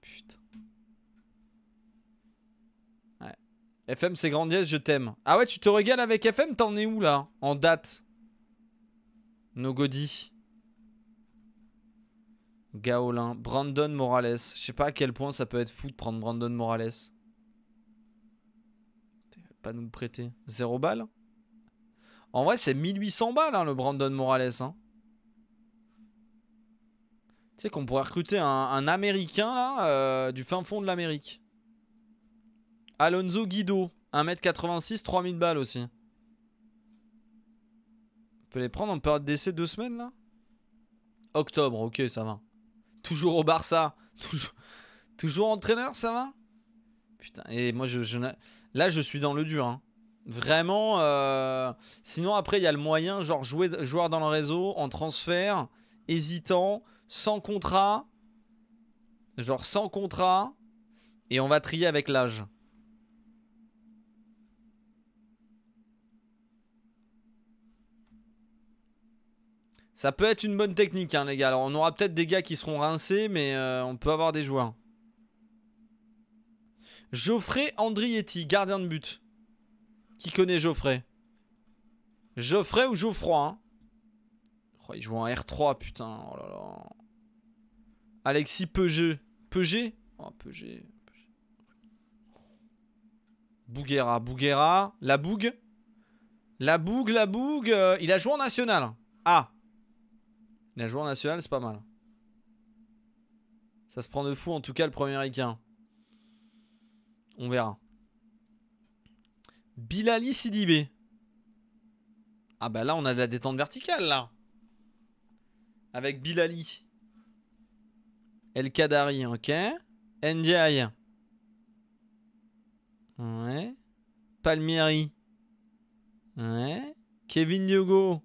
Putain. Ouais. FM c'est grandiose, je t'aime. Ah ouais, tu te régales avec FM, t'en es où là En date Nogodi, Gaolin. Brandon Morales. Je sais pas à quel point ça peut être fou de prendre Brandon Morales. Pas nous prêter. Zéro balle en vrai, c'est 1800 balles, hein, le Brandon Morales. Hein. Tu sais qu'on pourrait recruter un, Américain, euh, du fin fond de l'Amérique. Alonso Guido, 1m86, 3000 balles aussi. On peut les prendre en période d'essai deux semaines, là Octobre, ok, ça va. Toujours au Barça. Toujours, entraîneur, ça va Putain, et moi, je, je, là, je suis dans le dur, hein. Vraiment, euh, sinon après il y a le moyen, genre jouer, joueur dans le réseau, en transfert, hésitant, sans contrat, genre sans contrat, et on va trier avec l'âge. Ça peut être une bonne technique, hein, les gars. Alors, on aura peut-être des gars qui seront rincés, mais euh, on peut avoir des joueurs. Geoffrey Andrietti, gardien de but. Qui connaît Geoffrey Geoffrey ou Geoffroy Je hein oh, Il joue en R3, putain. Oh Alexis Peugeot. Peugeot Oh, Peugeot. Bouguera, Bouguera. La Bougue La Bougue, la Bougue. Euh, il a joué en national. Ah Il a joué en national, c'est pas mal. Ça se prend de fou, en tout cas, le premier équin. On verra. Bilali Sidibé. Ah bah là, on a de la détente verticale, là. Avec Bilali. El Kadari, ok. Ndiaye. Ouais. Palmieri. Ouais. Kevin Diogo.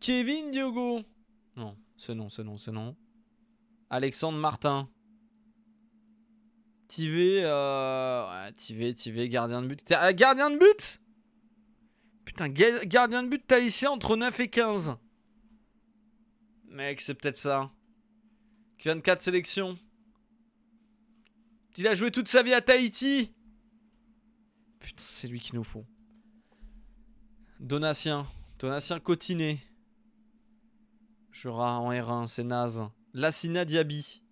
Kevin Diogo. Non, ce nom, ce nom, ce nom. Alexandre Martin. TV, euh... Ouais, TV, gardien de but. gardien de but Putain, gardien de but thaïsien entre 9 et 15. Mec, c'est peut-être ça. 24 sélections. Il a joué toute sa vie à Tahiti. Putain, c'est lui qui nous faut. Donatien. Donatien Cotinet. Jura en R1, c'est naze. Lassina Diaby.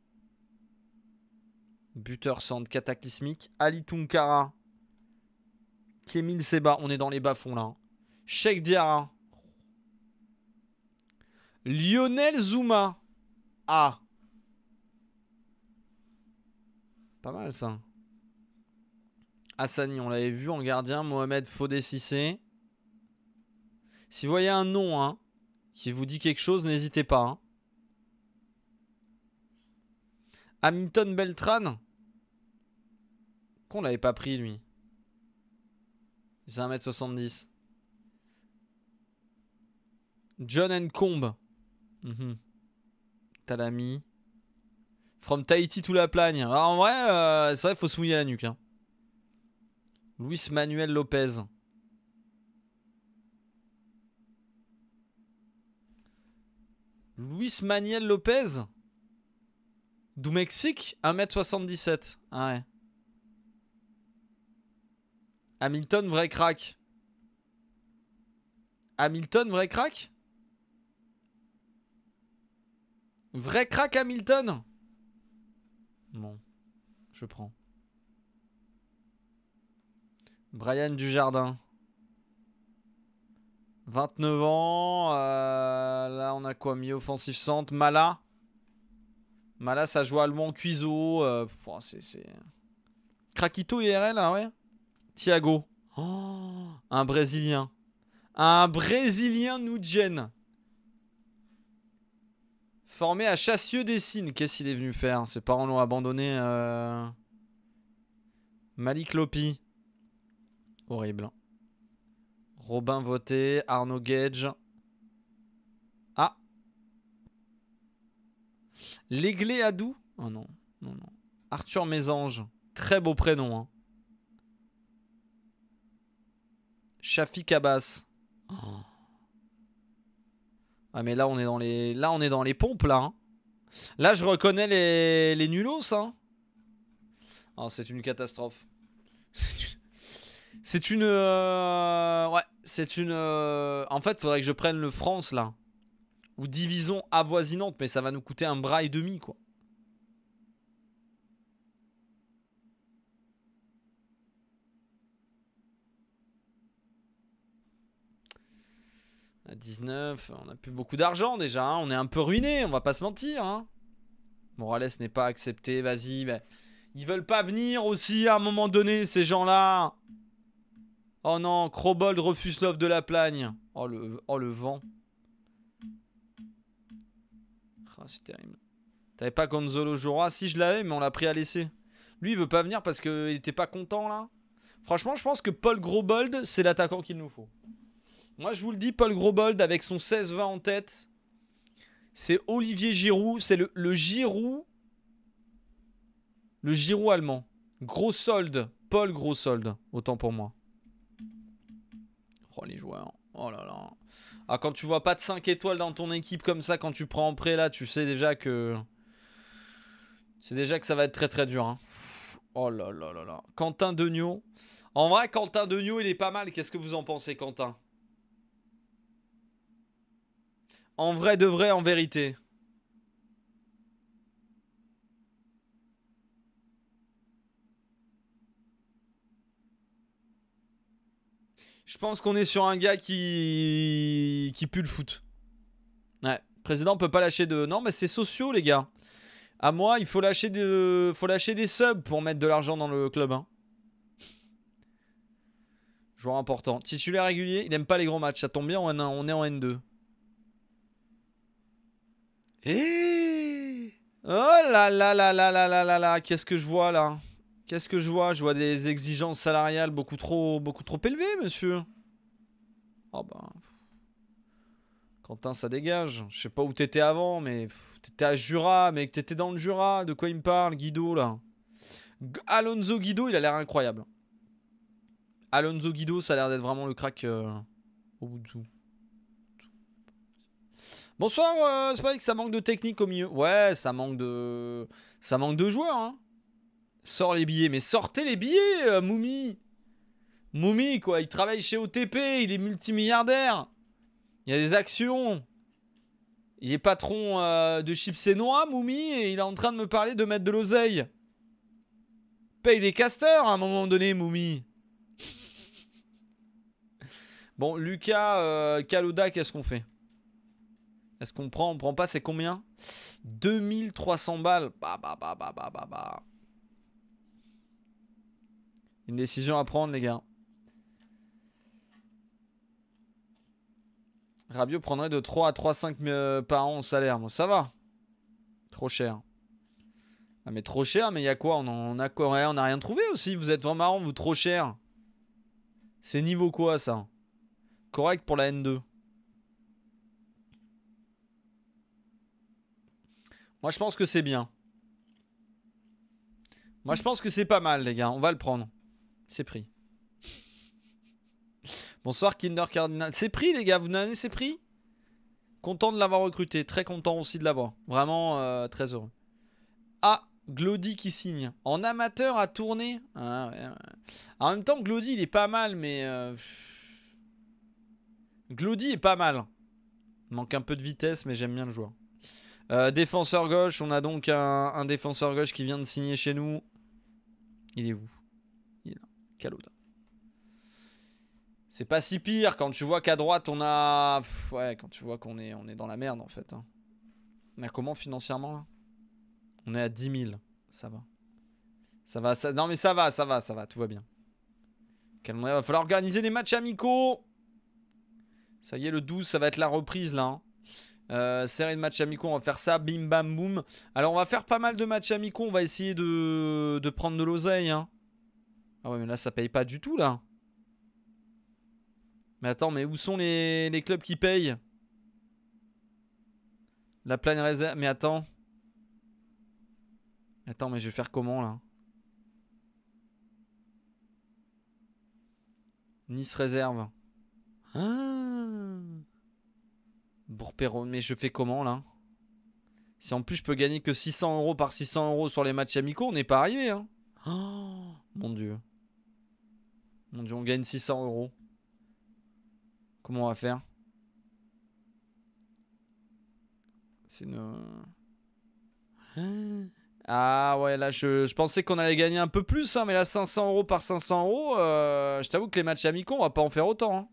Buteur centre cataclysmique. Ali Tunkara. Kémil Seba. On est dans les bas-fonds là. Hein. Sheikh Diarra. Lionel Zuma. Ah. Pas mal ça. Hassani, on l'avait vu en gardien. Mohamed Fodessissé. Si vous voyez un nom hein, qui vous dit quelque chose, n'hésitez pas. Hein. Hamilton Beltran. Qu'on l'avait pas pris lui. C'est 1m70. John Combe. Mhm. T'as Talami. From Tahiti to la plagne. Ah, en vrai, euh, c'est vrai, faut se mouiller la nuque. Hein. Luis Manuel Lopez. Luis Manuel Lopez Du Mexique 1m77. Ah ouais. Hamilton, vrai crack. Hamilton, vrai crack Vrai crack Hamilton Bon, je prends. Brian Dujardin. 29 ans. Euh, là, on a quoi mis offensif centre Mala. Mala, ça joue allemand cuiseau. Euh, oh, IRL, hein, ouais Thiago. Oh. un Brésilien. Un Brésilien nous gêne. Formé à Chassieux Dessine. Qu'est-ce qu'il est venu faire Ses parents l'ont abandonné. Euh... Malik Lopi. Horrible. Robin Voté, Arnaud Gage. Ah Léglé Adou Oh non, non, Arthur Mésange. Très beau prénom. Hein. Chafik Abbas. Oh. Ah mais là on est dans les là on est dans les pompes là. Hein. Là je reconnais les les nulos hein. Oh, c'est une catastrophe. C'est une, euh, ouais, c'est une. Euh, en fait, faudrait que je prenne le France là ou division avoisinante, mais ça va nous coûter un bras et demi quoi. 19, on a plus beaucoup d'argent déjà, hein. on est un peu ruiné, on va pas se mentir. Hein. Morales n'est pas accepté, vas-y. Ils veulent pas venir aussi à un moment donné, ces gens-là. Oh non, Crobold refuse l'offre de la plagne. Oh le, oh vent. Ah, c'est terrible. T'avais pas Gonzalo Jorah Si, je l'avais, mais on l'a pris à laisser. Lui, il veut pas venir parce qu'il était pas content, là. Franchement, je pense que Paul Grobold, c'est l'attaquant qu'il nous faut. Moi, je vous le dis, Paul Grobold avec son 16-20 en tête, c'est Olivier Giroud, c'est le, Giroud, le Giroud allemand. Gros solde, Paul Gros autant pour moi. Oh les joueurs, oh là là. Ah, quand tu vois pas de 5 étoiles dans ton équipe comme ça, quand tu prends en prêt là, tu sais déjà que. C'est déjà que ça va être très très dur. Hein. Oh là là là là. Quentin Degnaud. En vrai, Quentin Degnaud, il est pas mal. Qu'est-ce que vous en pensez, Quentin En vrai de vrai, en vérité. Je pense qu'on est sur un gars qui qui pue le foot. Ouais, président on peut pas lâcher de Non, mais c'est sociaux les gars. À moi, il faut lâcher de faut lâcher des subs pour mettre de l'argent dans le club hein. Joueur important, titulaire régulier, il aime pas les gros matchs, ça tombe bien, on est en N2. Et... Eh oh là là là là là là là là Qu'est-ce que je vois là Qu'est-ce que je vois Je vois des exigences salariales beaucoup trop, beaucoup trop élevées, monsieur. Oh bah... Quentin, ça dégage. Je sais pas où t'étais avant, mais t'étais à Jura, tu t'étais dans le Jura. De quoi il me parle, Guido, là Alonso Guido, il a l'air incroyable. Alonso Guido, ça a l'air d'être vraiment le crack euh, au bout de tout. Bonsoir, euh, c'est pas vrai que ça manque de technique au mieux. Ouais, ça manque de. Ça manque de joueurs, hein. Sors les billets. Mais sortez les billets, euh, Moumi Moumi, quoi, il travaille chez OTP, il est multimilliardaire. Il a des actions. Il est patron euh, de Chips et Noix, Moumi, et il est en train de me parler de mettre de l'oseille. Paye des casteurs à un moment donné, Moumi. Bon, Lucas, caloda qu'est-ce qu'on fait est-ce qu'on prend On prend pas, c'est combien 2300 balles. Bah, bah, bah, bah, Une décision à prendre, les gars. Rabiot prendrait de 3 à 3,5 par an au salaire. Bon, ça va. Trop cher. Ah, mais trop cher, mais il y a quoi on, en, a quoi On n'a rien trouvé aussi. Vous êtes vraiment marrant, vous, trop cher. C'est niveau quoi, ça Correct pour la N2. Moi, je pense que c'est bien. Moi, je pense que c'est pas mal, les gars. On va le prendre. C'est pris. Bonsoir, Kinder Cardinal. C'est pris, les gars. Vous donnez c'est pris Content de l'avoir recruté. Très content aussi de l'avoir. Vraiment euh, très heureux. Ah, Glody qui signe. En amateur à tourner. Ah, en même temps, Glody, il est pas mal, mais... Euh, Glody est pas mal. manque un peu de vitesse, mais j'aime bien le joueur. Euh, défenseur gauche, on a donc un, défenseur gauche qui vient de signer chez nous. Il est où Il est là. Calota. C'est pas si pire quand tu vois qu'à droite on a. ouais, quand tu vois qu'on est, on est dans la merde en fait. Hein. On comment financièrement là On est à 10 000. Ça va. Ça va, Non mais ça va, ça va, ça va, tout va bien. Il va falloir organiser des matchs amicaux. Ça y est, le 12, ça va être la reprise là. Hein. Euh, série de matchs amicaux, on va faire ça, bim bam boum. Alors on va faire pas mal de matchs amicaux, on va essayer de, prendre de l'oseille. Hein. Ah ouais mais là ça paye pas du tout là. Mais attends, mais où sont les, les clubs qui payent La pleine réserve, mais attends. Attends, mais je vais faire comment là Nice réserve. Ah Bourpéro, mais je fais comment là Si en plus je peux gagner que 600 euros par 600 euros sur les matchs amicaux, on n'est pas arrivé. Hein oh mon dieu. Mon dieu, on gagne 600 euros. Comment on va faire C'est hein Ah ouais, là je, pensais qu'on allait gagner un peu plus, hein, mais là 500 euros par 500 euros, euh, je t'avoue que les matchs amicaux, on va pas en faire autant. Hein.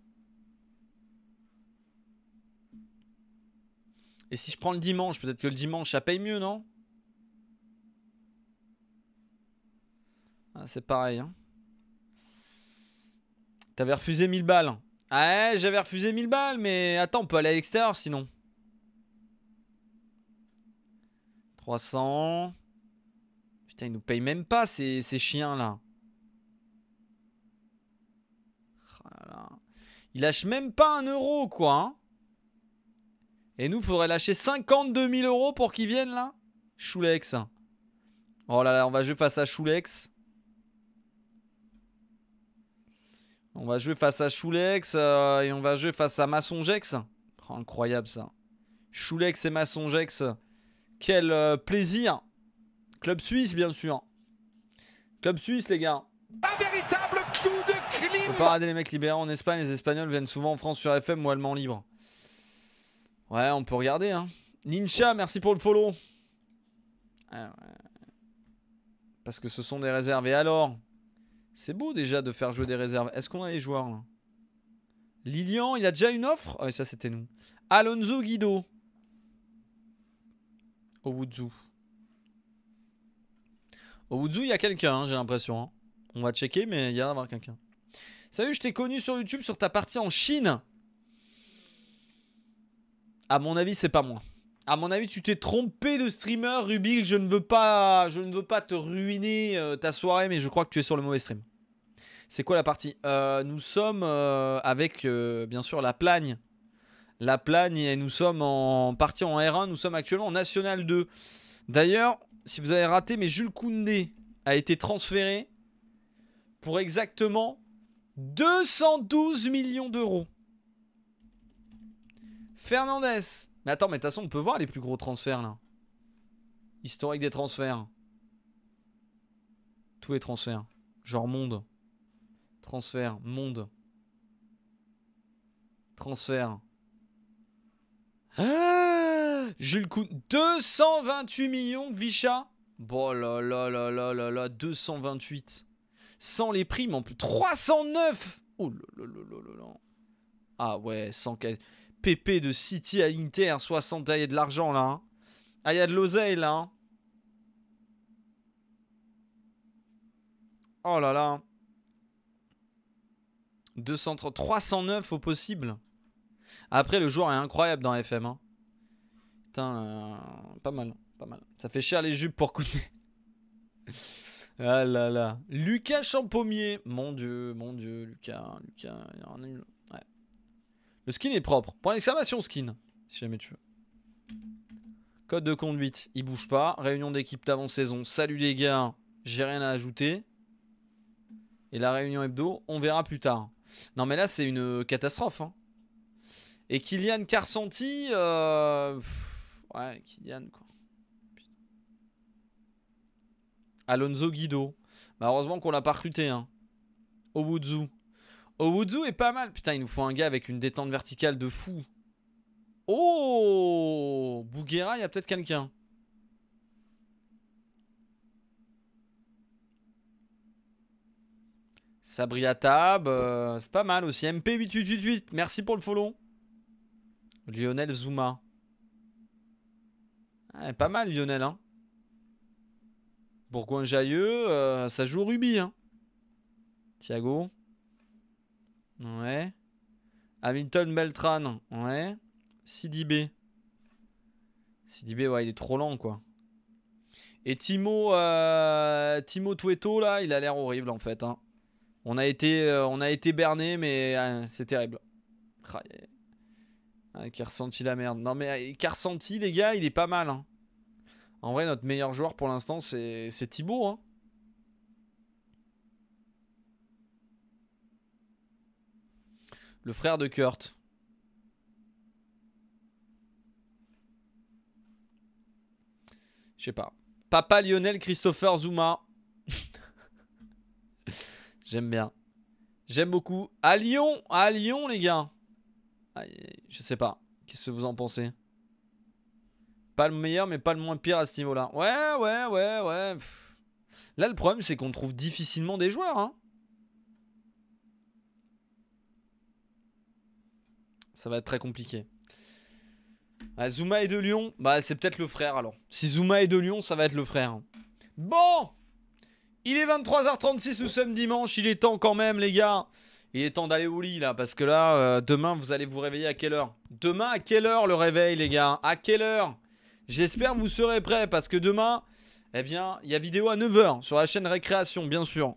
Et si je prends le dimanche, peut-être que le dimanche, ça paye mieux, non ah, C'est pareil. Hein. T'avais refusé 1000 balles. Ah ouais, eh, j'avais refusé 1000 balles, mais attends, on peut aller à l'extérieur sinon. 300. Putain, ils nous payent même pas ces, chiens là. Oh là, là. Ils lâchent même pas un euro quoi. Hein et nous, faudrait lâcher 52 000 euros pour qu'ils viennent, là Choulex. Oh là là, on va jouer face à Choulex. On va jouer face à Choulex euh, et on va jouer face à Massongex. Oh, incroyable ça. Choulex et Massongex. Quel euh, plaisir. Club suisse, bien sûr. Club suisse, les gars. Un véritable coup de pas les mecs libéraux en Espagne. Les Espagnols viennent souvent en France sur FM ou Allemand libre. Ouais, on peut regarder. Hein. Ninja, merci pour le follow. Ah, Parce que ce sont des réserves. Et alors C'est beau déjà de faire jouer des réserves. Est-ce qu'on a les joueurs là Lilian, il a déjà une offre Ah, ça c'était nous. Alonso Guido. Au Obuzu, il y a quelqu'un, hein, j'ai l'impression. Hein. On va checker, mais il y a d'avoir quelqu'un. Salut, je t'ai connu sur YouTube sur ta partie en Chine. À mon avis, c'est pas moi. À mon avis, tu t'es trompé de streamer, Rubik. Je ne veux pas, je ne veux pas te ruiner euh, ta soirée, mais je crois que tu es sur le mauvais stream. C'est quoi la partie euh, Nous sommes euh, avec, bien sûr, la Plagne. La Plagne, et nous sommes en partie en R1. Nous sommes actuellement en National 2. D'ailleurs, si vous avez raté, mais Jules Koundé a été transféré pour exactement 212 millions d'euros. Fernandez Mais attends, mais de toute façon, on peut voir les plus gros transferts, là. Historique des transferts. Tous les transferts. Genre monde. Transfert, monde. Transfert. Ah, Jules Koun 228 millions, Vicha Bon là là là là là là, 228. Sans les primes en plus. 309 Oh là là là là là Ah ouais, sans... PP de City à Inter, 60. il y a de l'argent là. Ah, il y a de l'oseille là. Hein. Oh là là. 230, 309 au possible. Après, le joueur est incroyable dans FM. Hein. Putain, euh, pas mal, pas mal. Ça fait cher les jupes pour coûter. ah là là. Lucas Champomier. Mon dieu, mon dieu, Lucas, Lucas, le skin est propre. Point d'exclamation skin, si jamais tu veux. Code de conduite, il bouge pas. Réunion d'équipe d'avant-saison, salut les gars, j'ai rien à ajouter. Et la réunion hebdo, on verra plus tard. Non mais là, c'est une catastrophe. Hein. Et Kylian Karsanti. Euh, ouais, Kylian quoi. Alonso Guido. Bah, heureusement qu'on l'a pas recruté. Hein. Owuzu est pas mal. Putain, il nous faut un gars avec une détente verticale de fou. Oh Bouguera, il y a peut-être quelqu'un. Sabriatab, euh, c'est pas mal aussi. MP8888, merci pour le follow. Lionel Zuma. Ah, pas mal Lionel, hein. Bourgoin-Jailleux, euh, ça joue au rubis, hein. Thiago. Ouais. Hamilton Beltran. Ouais. Sidibé. Sidibé, ouais, il est trop lent, quoi. Et Timo, euh, Timo Tueto, là, il a l'air horrible, en fait. Hein. On a été, euh, on a été berné, mais euh, c'est terrible. Ah, qui la merde. Non, mais qui a les gars, il est pas mal. Hein. En vrai, notre meilleur joueur pour l'instant, c'est Thibaut. Hein. Le frère de Kurt. Je sais pas. Papa Lionel Christopher Zuma. J'aime bien. J'aime beaucoup. À Lyon, à Lyon les gars. Je sais pas. Qu'est-ce que vous en pensez Pas le meilleur mais pas le moins pire à ce niveau-là. Ouais, ouais, ouais, ouais. Là le problème c'est qu'on trouve difficilement des joueurs. Hein. Ça va être très compliqué. Ah, Zuma est de Lyon. Bah, c'est peut-être le frère alors. Si Zuma est de Lyon, ça va être le frère. Bon Il est 23h36, nous sommes dimanche. Il est temps quand même, les gars. Il est temps d'aller au lit là, parce que là, euh, demain, vous allez vous réveiller à quelle heure Demain, à quelle heure le réveil, les gars À quelle heure J'espère que vous serez prêts, parce que demain, eh bien, il y a vidéo à 9h sur la chaîne Récréation, bien sûr.